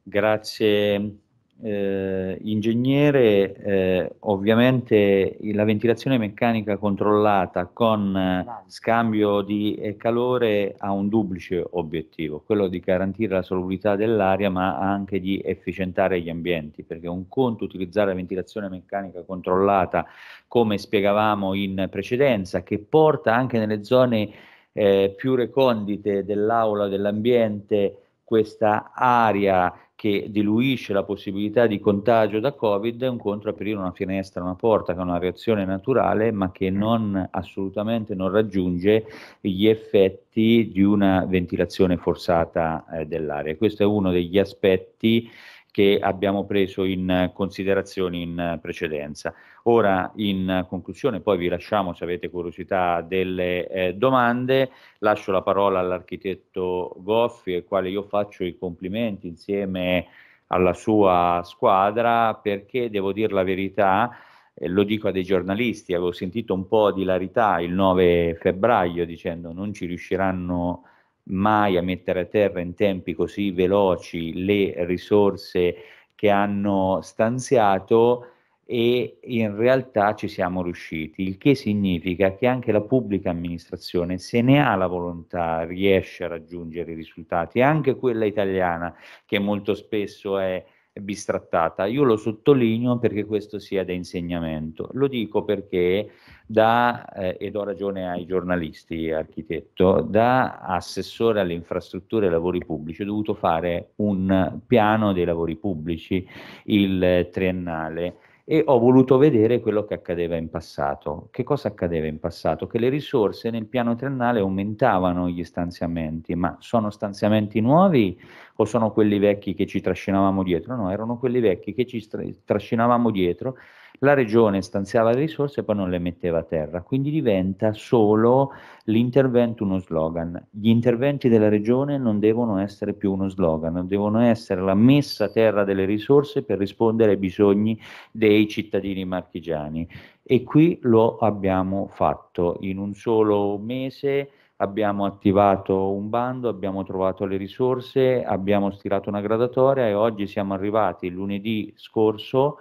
Grazie eh, ingegnere, eh, ovviamente la ventilazione meccanica controllata con eh, scambio di eh, calore ha un duplice obiettivo, quello di garantire la solubilità dell'aria ma anche di efficientare gli ambienti, perché un conto utilizzare la ventilazione meccanica controllata come spiegavamo in precedenza, che porta anche nelle zone eh, più recondite dell'aula dell'ambiente questa aria che diluisce la possibilità di contagio da Covid incontro aprire una finestra, una porta, che è una reazione naturale, ma che mm. non, assolutamente non raggiunge gli effetti di una ventilazione forzata eh, dell'aria. Questo è uno degli aspetti che abbiamo preso in considerazione in precedenza. Ora in conclusione poi vi lasciamo se avete curiosità delle eh, domande, lascio la parola all'architetto Goffi al quale io faccio i complimenti insieme alla sua squadra perché devo dire la verità eh, lo dico a dei giornalisti, avevo sentito un po' di larità il 9 febbraio dicendo non ci riusciranno a mai a mettere a terra in tempi così veloci le risorse che hanno stanziato e in realtà ci siamo riusciti, il che significa che anche la pubblica amministrazione, se ne ha la volontà, riesce a raggiungere i risultati, anche quella italiana che molto spesso è bistrattata. Io lo sottolineo perché questo sia da insegnamento. Lo dico perché da, eh, e do ragione ai giornalisti, architetto, da assessore alle infrastrutture e ai lavori pubblici ho dovuto fare un piano dei lavori pubblici, il triennale e ho voluto vedere quello che accadeva in passato. Che cosa accadeva in passato? Che le risorse nel piano triennale aumentavano gli stanziamenti, ma sono stanziamenti nuovi o sono quelli vecchi che ci trascinavamo dietro? No, erano quelli vecchi che ci trascinavamo dietro la regione stanziava le risorse e poi non le metteva a terra, quindi diventa solo l'intervento uno slogan. Gli interventi della regione non devono essere più uno slogan, devono essere la messa a terra delle risorse per rispondere ai bisogni dei cittadini marchigiani e qui lo abbiamo fatto in un solo mese abbiamo attivato un bando, abbiamo trovato le risorse, abbiamo stirato una gradatoria e oggi siamo arrivati lunedì scorso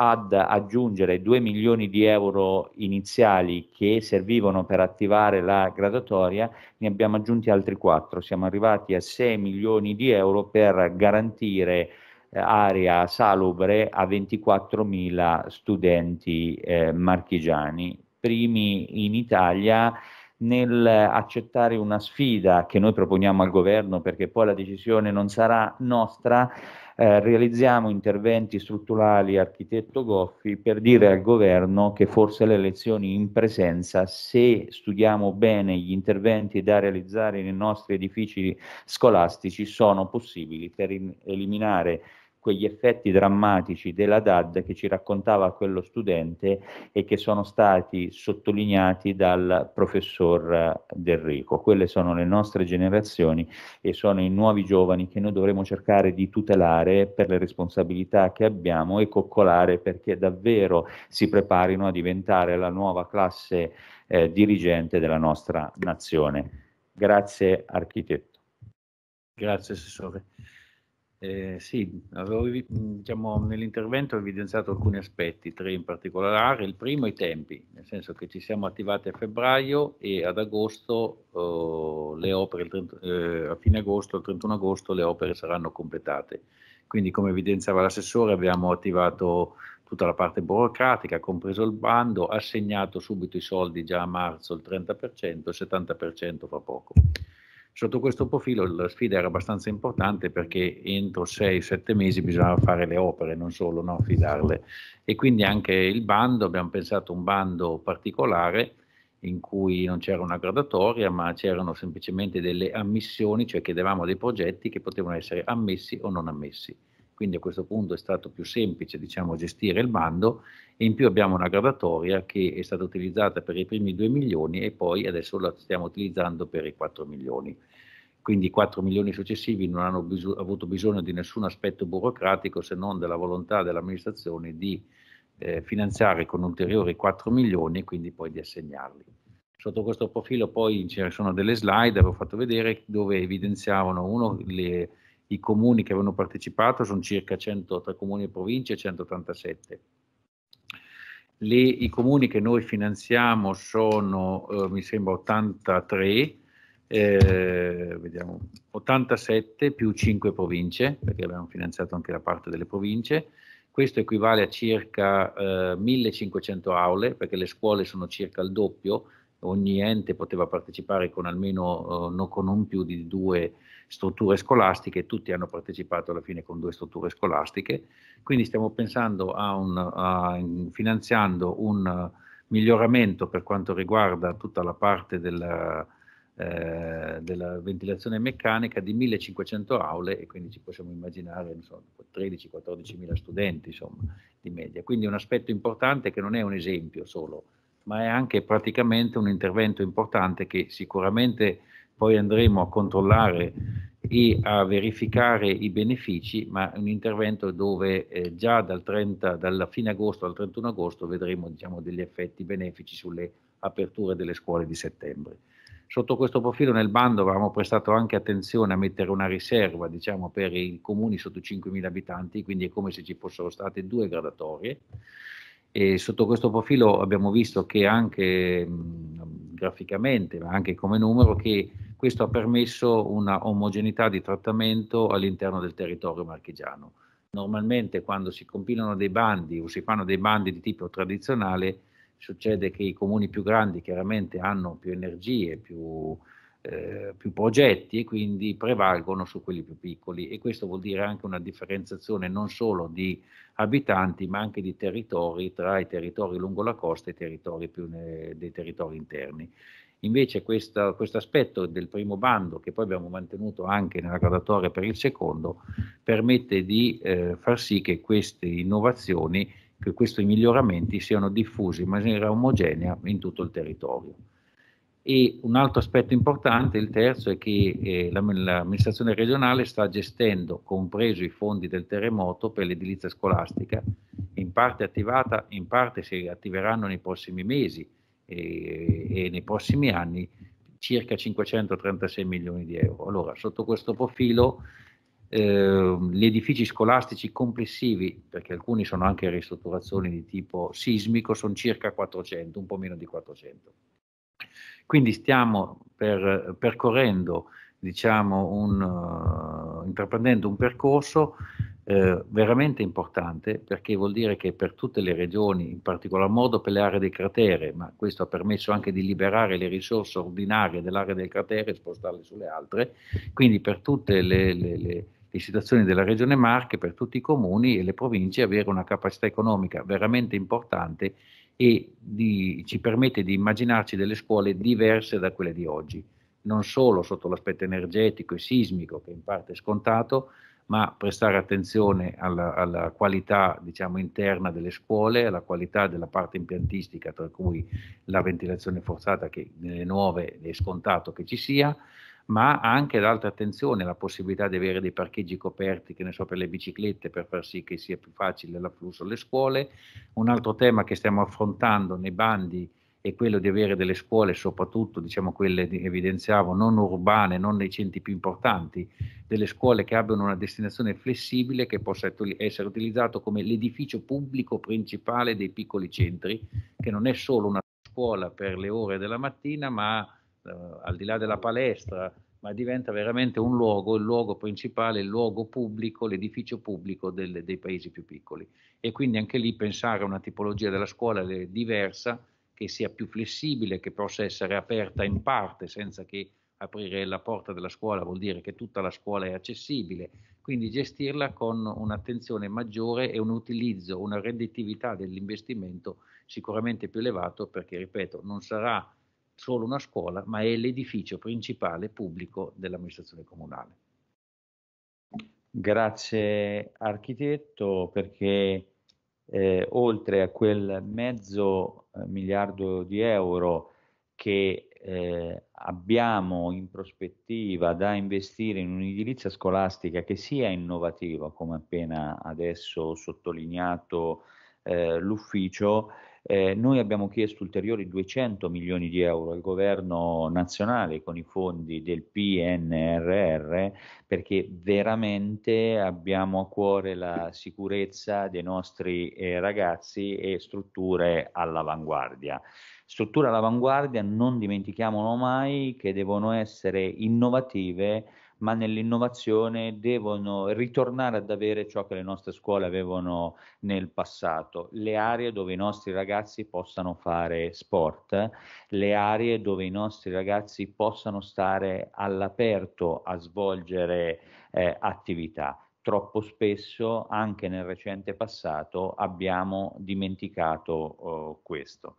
ad aggiungere 2 milioni di euro iniziali che servivano per attivare la gradatoria, ne abbiamo aggiunti altri 4, siamo arrivati a 6 milioni di euro per garantire eh, area salubre a 24 mila studenti eh, marchigiani, primi in Italia nel accettare una sfida che noi proponiamo al governo perché poi la decisione non sarà nostra eh, realizziamo interventi strutturali architetto Goffi per dire al governo che forse le elezioni in presenza, se studiamo bene gli interventi da realizzare nei nostri edifici scolastici, sono possibili per eliminare quegli effetti drammatici della DAD che ci raccontava quello studente e che sono stati sottolineati dal professor eh, Del Rico. Quelle sono le nostre generazioni e sono i nuovi giovani che noi dovremo cercare di tutelare per le responsabilità che abbiamo e coccolare perché davvero si preparino a diventare la nuova classe eh, dirigente della nostra nazione. Grazie architetto. Grazie assessore. Eh, sì, avevo mhmm, diciamo, nell'intervento evidenziato alcuni aspetti, tre in particolare. Il primo i tempi, nel senso che ci siamo attivati a febbraio e ad agosto eh, le opere, 30, eh, a fine agosto, il 31 agosto, le opere saranno completate. Quindi, come evidenziava l'assessore, abbiamo attivato tutta la parte burocratica, compreso il bando, assegnato subito i soldi già a marzo il 30%, il 70% fa poco. Sotto questo profilo la sfida era abbastanza importante perché entro 6-7 mesi bisognava fare le opere, non solo no, affidarle. E quindi anche il bando, abbiamo pensato un bando particolare in cui non c'era una gradatoria, ma c'erano semplicemente delle ammissioni, cioè chiedevamo dei progetti che potevano essere ammessi o non ammessi. Quindi a questo punto è stato più semplice diciamo, gestire il bando e in più abbiamo una gradatoria che è stata utilizzata per i primi 2 milioni e poi adesso la stiamo utilizzando per i 4 milioni quindi i 4 milioni successivi non hanno bis- avuto bisogno di nessun aspetto burocratico se non della volontà dell'amministrazione di eh, finanziare con ulteriori 4 milioni e quindi poi di assegnarli. Sotto questo profilo poi ci sono delle slide, avevo fatto vedere, dove evidenziavano uno le, i comuni che avevano partecipato, sono circa 103 comuni e province, 187. Le, I comuni che noi finanziamo sono, eh, mi sembra, 83, eh, vediamo, 87 più 5 province, perché abbiamo finanziato anche la parte delle province, questo equivale a circa eh, 1500 aule, perché le scuole sono circa il doppio, ogni ente poteva partecipare con almeno eh, no, con non più di due strutture scolastiche, tutti hanno partecipato alla fine con due strutture scolastiche, quindi stiamo pensando a, un, a finanziando un miglioramento per quanto riguarda tutta la parte della, eh, della ventilazione meccanica di 1500 aule e quindi ci possiamo immaginare 13-14 mila studenti insomma, di media. Quindi un aspetto importante che non è un esempio solo, ma è anche praticamente un intervento importante che sicuramente poi andremo a controllare e a verificare i benefici, ma un intervento dove eh, già dal 30, dalla fine agosto al 31 agosto vedremo diciamo, degli effetti benefici sulle aperture delle scuole di settembre. Sotto questo profilo nel bando avevamo prestato anche attenzione a mettere una riserva diciamo, per i comuni sotto 5.000 abitanti, quindi è come se ci fossero state due gradatorie. E sotto questo profilo abbiamo visto che anche mh, graficamente, ma anche come numero, che questo ha permesso una omogeneità di trattamento all'interno del territorio marchigiano. Normalmente quando si compilano dei bandi o si fanno dei bandi di tipo tradizionale Succede che i comuni più grandi chiaramente hanno più energie, più, eh, più progetti e quindi prevalgono su quelli più piccoli e questo vuol dire anche una differenziazione non solo di abitanti ma anche di territori tra i territori lungo la costa e i territori più ne, dei territori interni. Invece questo aspetto del primo bando, che poi abbiamo mantenuto anche nella graduatoria per il secondo, permette di eh, far sì che queste innovazioni che questi miglioramenti siano diffusi in maniera omogenea in tutto il territorio. E un altro aspetto importante, il terzo, è che eh, l'amministrazione regionale sta gestendo, compreso i fondi del terremoto, per l'edilizia scolastica, in parte attivata, in parte si attiveranno nei prossimi mesi e, e nei prossimi anni circa 536 milioni di euro. Allora, sotto questo profilo Ehm, gli edifici scolastici complessivi, perché alcuni sono anche ristrutturazioni di tipo sismico, sono circa 400, un po' meno di 400. Quindi stiamo per, percorrendo, diciamo, un, uh, intraprendendo un percorso eh, veramente importante perché vuol dire che per tutte le regioni, in particolar modo per le aree del cratere, ma questo ha permesso anche di liberare le risorse ordinarie dell'area del cratere e spostarle sulle altre, quindi per tutte le, le, le in situazioni della regione Marche per tutti i comuni e le province avere una capacità economica veramente importante e di, ci permette di immaginarci delle scuole diverse da quelle di oggi, non solo sotto l'aspetto energetico e sismico che in parte è scontato, ma prestare attenzione alla, alla qualità diciamo, interna delle scuole, alla qualità della parte impiantistica, tra cui la ventilazione forzata che nelle eh, nuove è scontato che ci sia, ma anche l'alta attenzione, la possibilità di avere dei parcheggi coperti, che ne so, per le biciclette, per far sì che sia più facile l'afflusso alle scuole. Un altro tema che stiamo affrontando nei bandi è quello di avere delle scuole, soprattutto diciamo quelle che evidenziavo, non urbane, non nei centri più importanti, delle scuole che abbiano una destinazione flessibile che possa essere utilizzato come l'edificio pubblico principale dei piccoli centri, che non è solo una scuola per le ore della mattina, ma palestra, eh, al di là della palestra, ma diventa veramente un luogo, il luogo principale, il luogo pubblico, l'edificio pubblico del, dei paesi più piccoli. E quindi anche lì pensare a una tipologia della scuola eh, diversa, che sia più flessibile, che possa essere aperta in parte, senza che aprire la porta della scuola vuol dire che tutta la scuola è accessibile, quindi gestirla con un'attenzione maggiore e un utilizzo, una redditività dell'investimento sicuramente più elevato perché, ripeto, non sarà solo una scuola, ma è l'edificio principale pubblico dell'amministrazione comunale. Grazie architetto perché eh, oltre a quel mezzo eh, miliardo di euro che eh, abbiamo in prospettiva da investire in un'edilizia scolastica che sia innovativa, come appena adesso sottolineato eh, l'ufficio, eh, noi abbiamo chiesto ulteriori 200 milioni di euro al governo nazionale con i fondi del PNRR perché veramente abbiamo a cuore la sicurezza dei nostri eh, ragazzi e strutture all'avanguardia. Strutture all'avanguardia non dimentichiamolo mai che devono essere innovative ma nell'innovazione devono ritornare ad avere ciò che le nostre scuole avevano nel passato, le aree dove i nostri ragazzi possano fare sport, le aree dove i nostri ragazzi possano stare all'aperto a svolgere eh, attività troppo spesso, anche nel recente passato, abbiamo dimenticato uh, questo.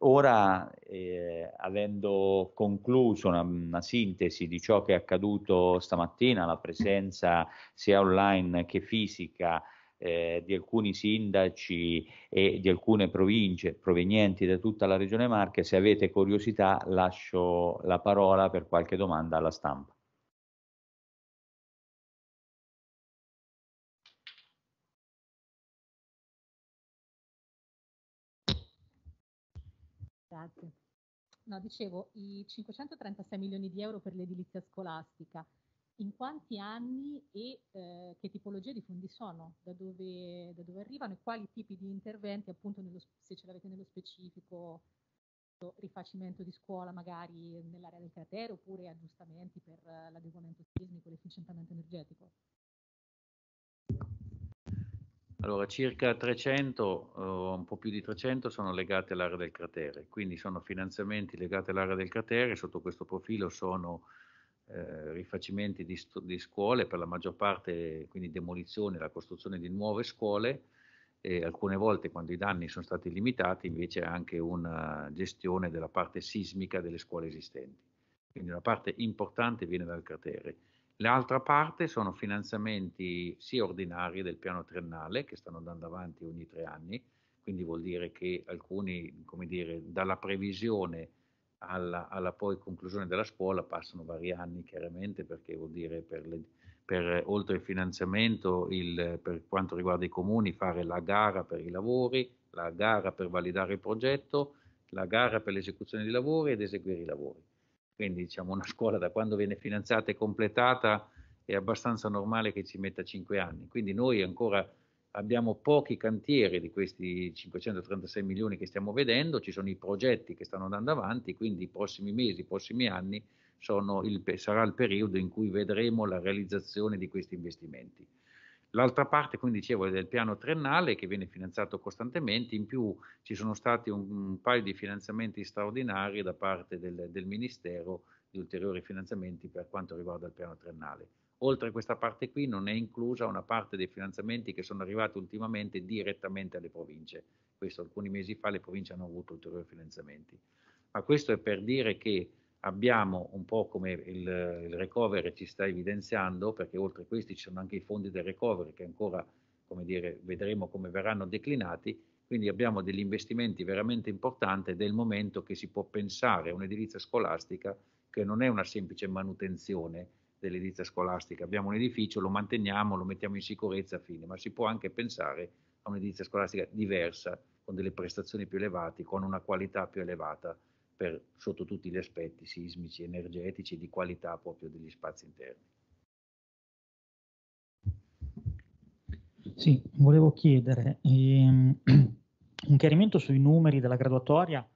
Ora, eh, avendo concluso una, una, sintesi di ciò che è accaduto stamattina, la presenza sia online che fisica eh, di alcuni sindaci e di alcune province provenienti da tutta la regione Marche, se avete curiosità lascio la parola per qualche domanda alla stampa. Grazie. No, dicevo, i 536 milioni di euro per l'edilizia scolastica, in quanti anni e eh, che tipologie di fondi sono, da dove, da dove, arrivano e quali tipi di interventi, appunto, nello, se ce l'avete nello specifico, rifacimento di scuola magari nell'area del cratere oppure aggiustamenti per eh, l'adeguamento sismico, l'efficientamento energetico? Allora, circa 300, uh, eh, un po' più di 300 sono legate all'area del cratere, quindi sono finanziamenti legati all'area del cratere, sotto questo profilo sono eh, rifacimenti di, sto- di, scuole, per la maggior parte quindi demolizione, la costruzione di nuove scuole e alcune volte quando i danni sono stati limitati invece anche una gestione della parte sismica delle scuole esistenti. Quindi una parte importante viene dal cratere. L'altra parte sono finanziamenti sia ordinari del piano triennale che stanno andando avanti ogni tre anni, quindi vuol dire che alcuni, come dire, dalla previsione alla, alla poi conclusione della scuola passano vari anni chiaramente perché vuol dire per, le, per oltre il finanziamento, il, per quanto riguarda i comuni, fare la gara per i lavori, la gara per validare il progetto, la gara per l'esecuzione dei lavori ed eseguire i lavori. Quindi diciamo una scuola da quando viene finanziata e completata è abbastanza normale che ci metta 5 anni. Quindi noi ancora abbiamo pochi cantieri di questi 536 milioni che stiamo vedendo, ci sono i progetti che stanno andando avanti, quindi i prossimi mesi, i prossimi anni il, sarà il periodo in cui vedremo la realizzazione di questi investimenti. L'altra parte, come dicevo, è del piano triennale che viene finanziato costantemente, in più ci sono stati un, un paio di finanziamenti straordinari da parte del, del, Ministero di ulteriori finanziamenti per quanto riguarda il piano triennale. Oltre a questa parte qui non è inclusa una parte dei finanziamenti che sono arrivati ultimamente direttamente alle province. Questo alcuni mesi fa le province hanno avuto ulteriori finanziamenti. Ma questo è per dire che abbiamo un po' come il, il recovery ci sta evidenziando, perché oltre a questi ci sono anche i fondi del recovery che ancora, come dire, vedremo come verranno declinati, quindi abbiamo degli investimenti veramente importanti ed è il momento che si può pensare a un'edilizia scolastica che non è una semplice manutenzione dell'edilizia scolastica, abbiamo un edificio, lo manteniamo, lo mettiamo in sicurezza, a fine, ma si può anche pensare a un'edilizia scolastica diversa, con delle prestazioni più elevate, con una qualità più elevata per, sotto tutti gli aspetti sismici, energetici e di qualità proprio degli spazi interni. Sì, volevo chiedere ehm, un chiarimento sui numeri della graduatoria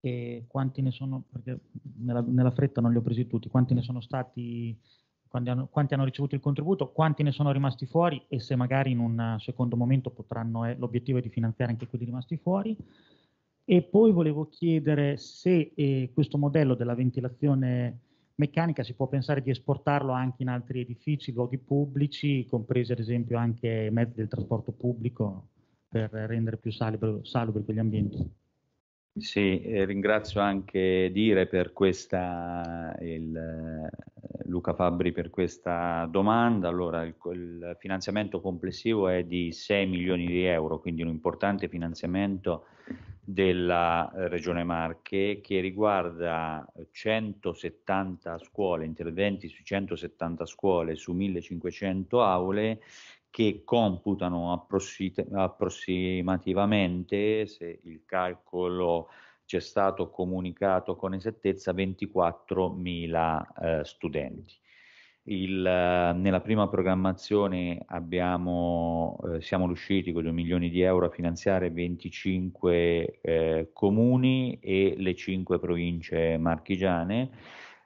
e quanti ne sono, perché nella, nella fretta non li ho presi tutti, quanti ne sono stati, quanti hanno, quanti hanno, ricevuto il contributo, quanti ne sono rimasti fuori e se magari in un secondo momento potranno, eh, l'obiettivo è di finanziare anche quelli rimasti fuori. E poi volevo chiedere se eh, questo modello della ventilazione meccanica si può pensare di esportarlo anche in altri edifici, luoghi pubblici, compresi ad esempio anche mezzi del trasporto pubblico per rendere più salubri, quegli ambienti. Sì, ringrazio anche Dire per questa, il, Luca Fabbri per questa domanda. Allora, il, il, finanziamento complessivo è di 6 milioni di euro, quindi un importante finanziamento della Regione Marche che riguarda 170 scuole, interventi su 170 scuole su 1500 aule che computano approssimativamente, se il calcolo ci è stato comunicato con esattezza, 24.000 eh, studenti. Il, eh, nella prima programmazione abbiamo, eh, siamo riusciti con 2 milioni di euro a finanziare 25 eh, comuni e le 5 province marchigiane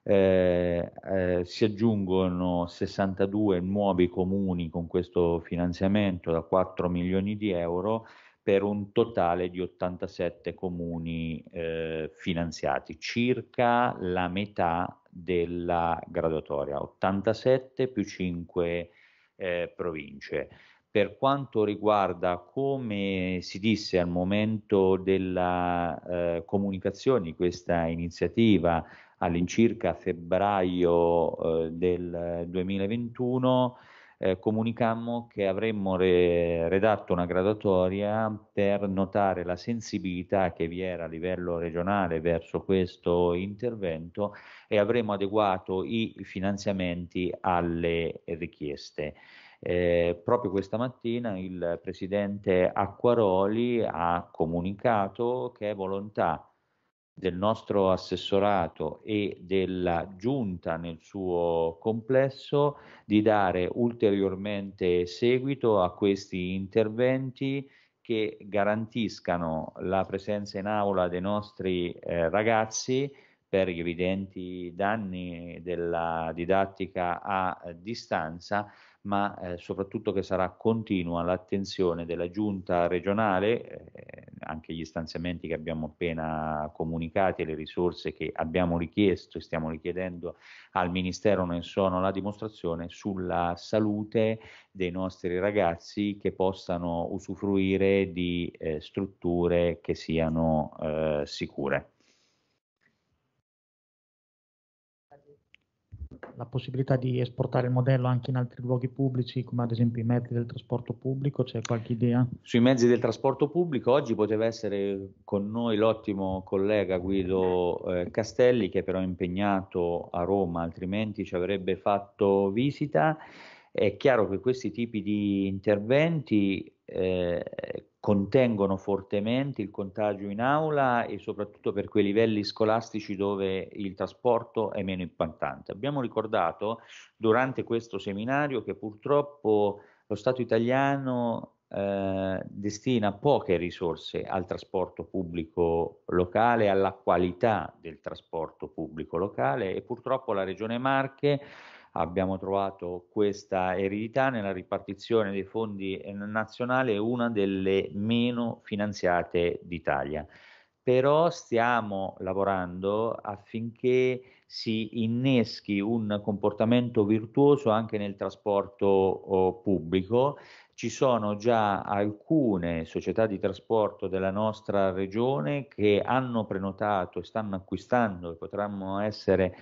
eh, eh, si aggiungono 62 nuovi comuni con questo finanziamento da 4 milioni di euro per un totale di 87 comuni eh, finanziati, circa la metà della graduatoria, 87 più 5 eh, province. Per quanto riguarda come si disse al momento della eh, comunicazione di questa iniziativa, all'incirca febbraio eh, del 2021 eh, comunicammo che avremmo re redatto una graduatoria per notare la sensibilità che vi era a livello regionale verso questo intervento e avremmo adeguato i finanziamenti alle richieste. Eh, proprio questa mattina il presidente Acquaroli ha comunicato che è volontà del nostro assessorato e della giunta nel suo complesso di dare ulteriormente seguito a questi interventi che garantiscano la presenza in aula dei nostri eh, ragazzi per gli evidenti danni della didattica a distanza, ma eh, soprattutto che sarà continua l'attenzione della giunta regionale, eh, anche gli stanziamenti che abbiamo appena comunicati e le risorse che abbiamo richiesto e stiamo richiedendo al Ministero ne sono la dimostrazione sulla salute dei nostri ragazzi che possano usufruire di eh, strutture che siano eh, sicure. la possibilità di esportare il modello anche in altri luoghi pubblici, come ad esempio i mezzi del trasporto pubblico? C'è qualche idea? Sui mezzi del trasporto pubblico oggi poteva essere con noi l'ottimo collega Guido eh, Castelli, che però è impegnato a Roma, altrimenti ci avrebbe fatto visita. È chiaro che questi tipi di interventi eh, contengono fortemente il contagio in aula e soprattutto per quei livelli scolastici dove il trasporto è meno impattante. Abbiamo ricordato durante questo seminario che purtroppo lo Stato italiano eh, destina poche risorse al trasporto pubblico locale, alla qualità del trasporto pubblico locale e purtroppo la Regione Marche abbiamo trovato questa eredità nella ripartizione dei fondi eh, nazionali, una delle meno finanziate d'Italia. Però stiamo lavorando affinché si inneschi un comportamento virtuoso anche nel trasporto oh, pubblico. Ci sono già alcune società di trasporto della nostra regione che hanno prenotato e stanno acquistando e potranno essere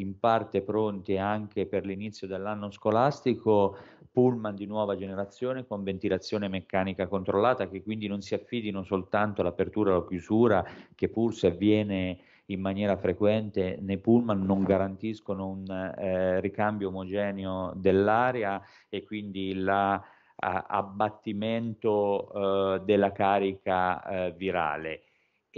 in parte pronti anche per l'inizio dell'anno scolastico pullman di nuova generazione con ventilazione meccanica controllata che quindi non si affidino soltanto all'apertura o alla chiusura che pur se avviene in maniera frequente nei pullman non garantiscono un eh, ricambio omogeneo dell'aria e quindi l'abbattimento eh, eh, della carica eh, virale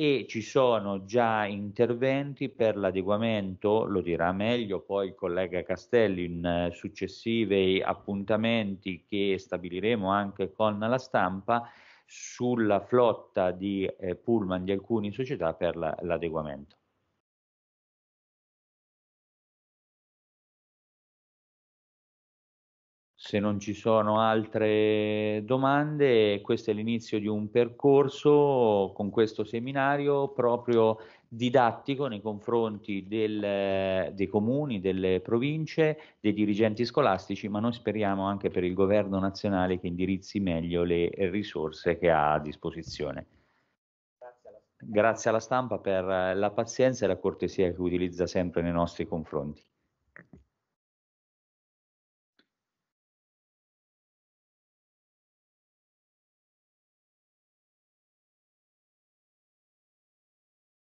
e ci sono già interventi per l'adeguamento, lo dirà meglio poi il collega Castelli in eh, successivi appuntamenti che stabiliremo anche con la stampa sulla flotta di eh, pullman di alcune società per l'adeguamento. Se non ci sono altre domande, questo è l'inizio di un percorso con questo seminario proprio didattico nei confronti del, dei comuni, delle province, dei dirigenti scolastici, ma noi speriamo anche per il governo nazionale che indirizzi meglio le risorse che ha a disposizione. Grazie alla stampa per la pazienza e la cortesia che utilizza sempre nei nostri confronti.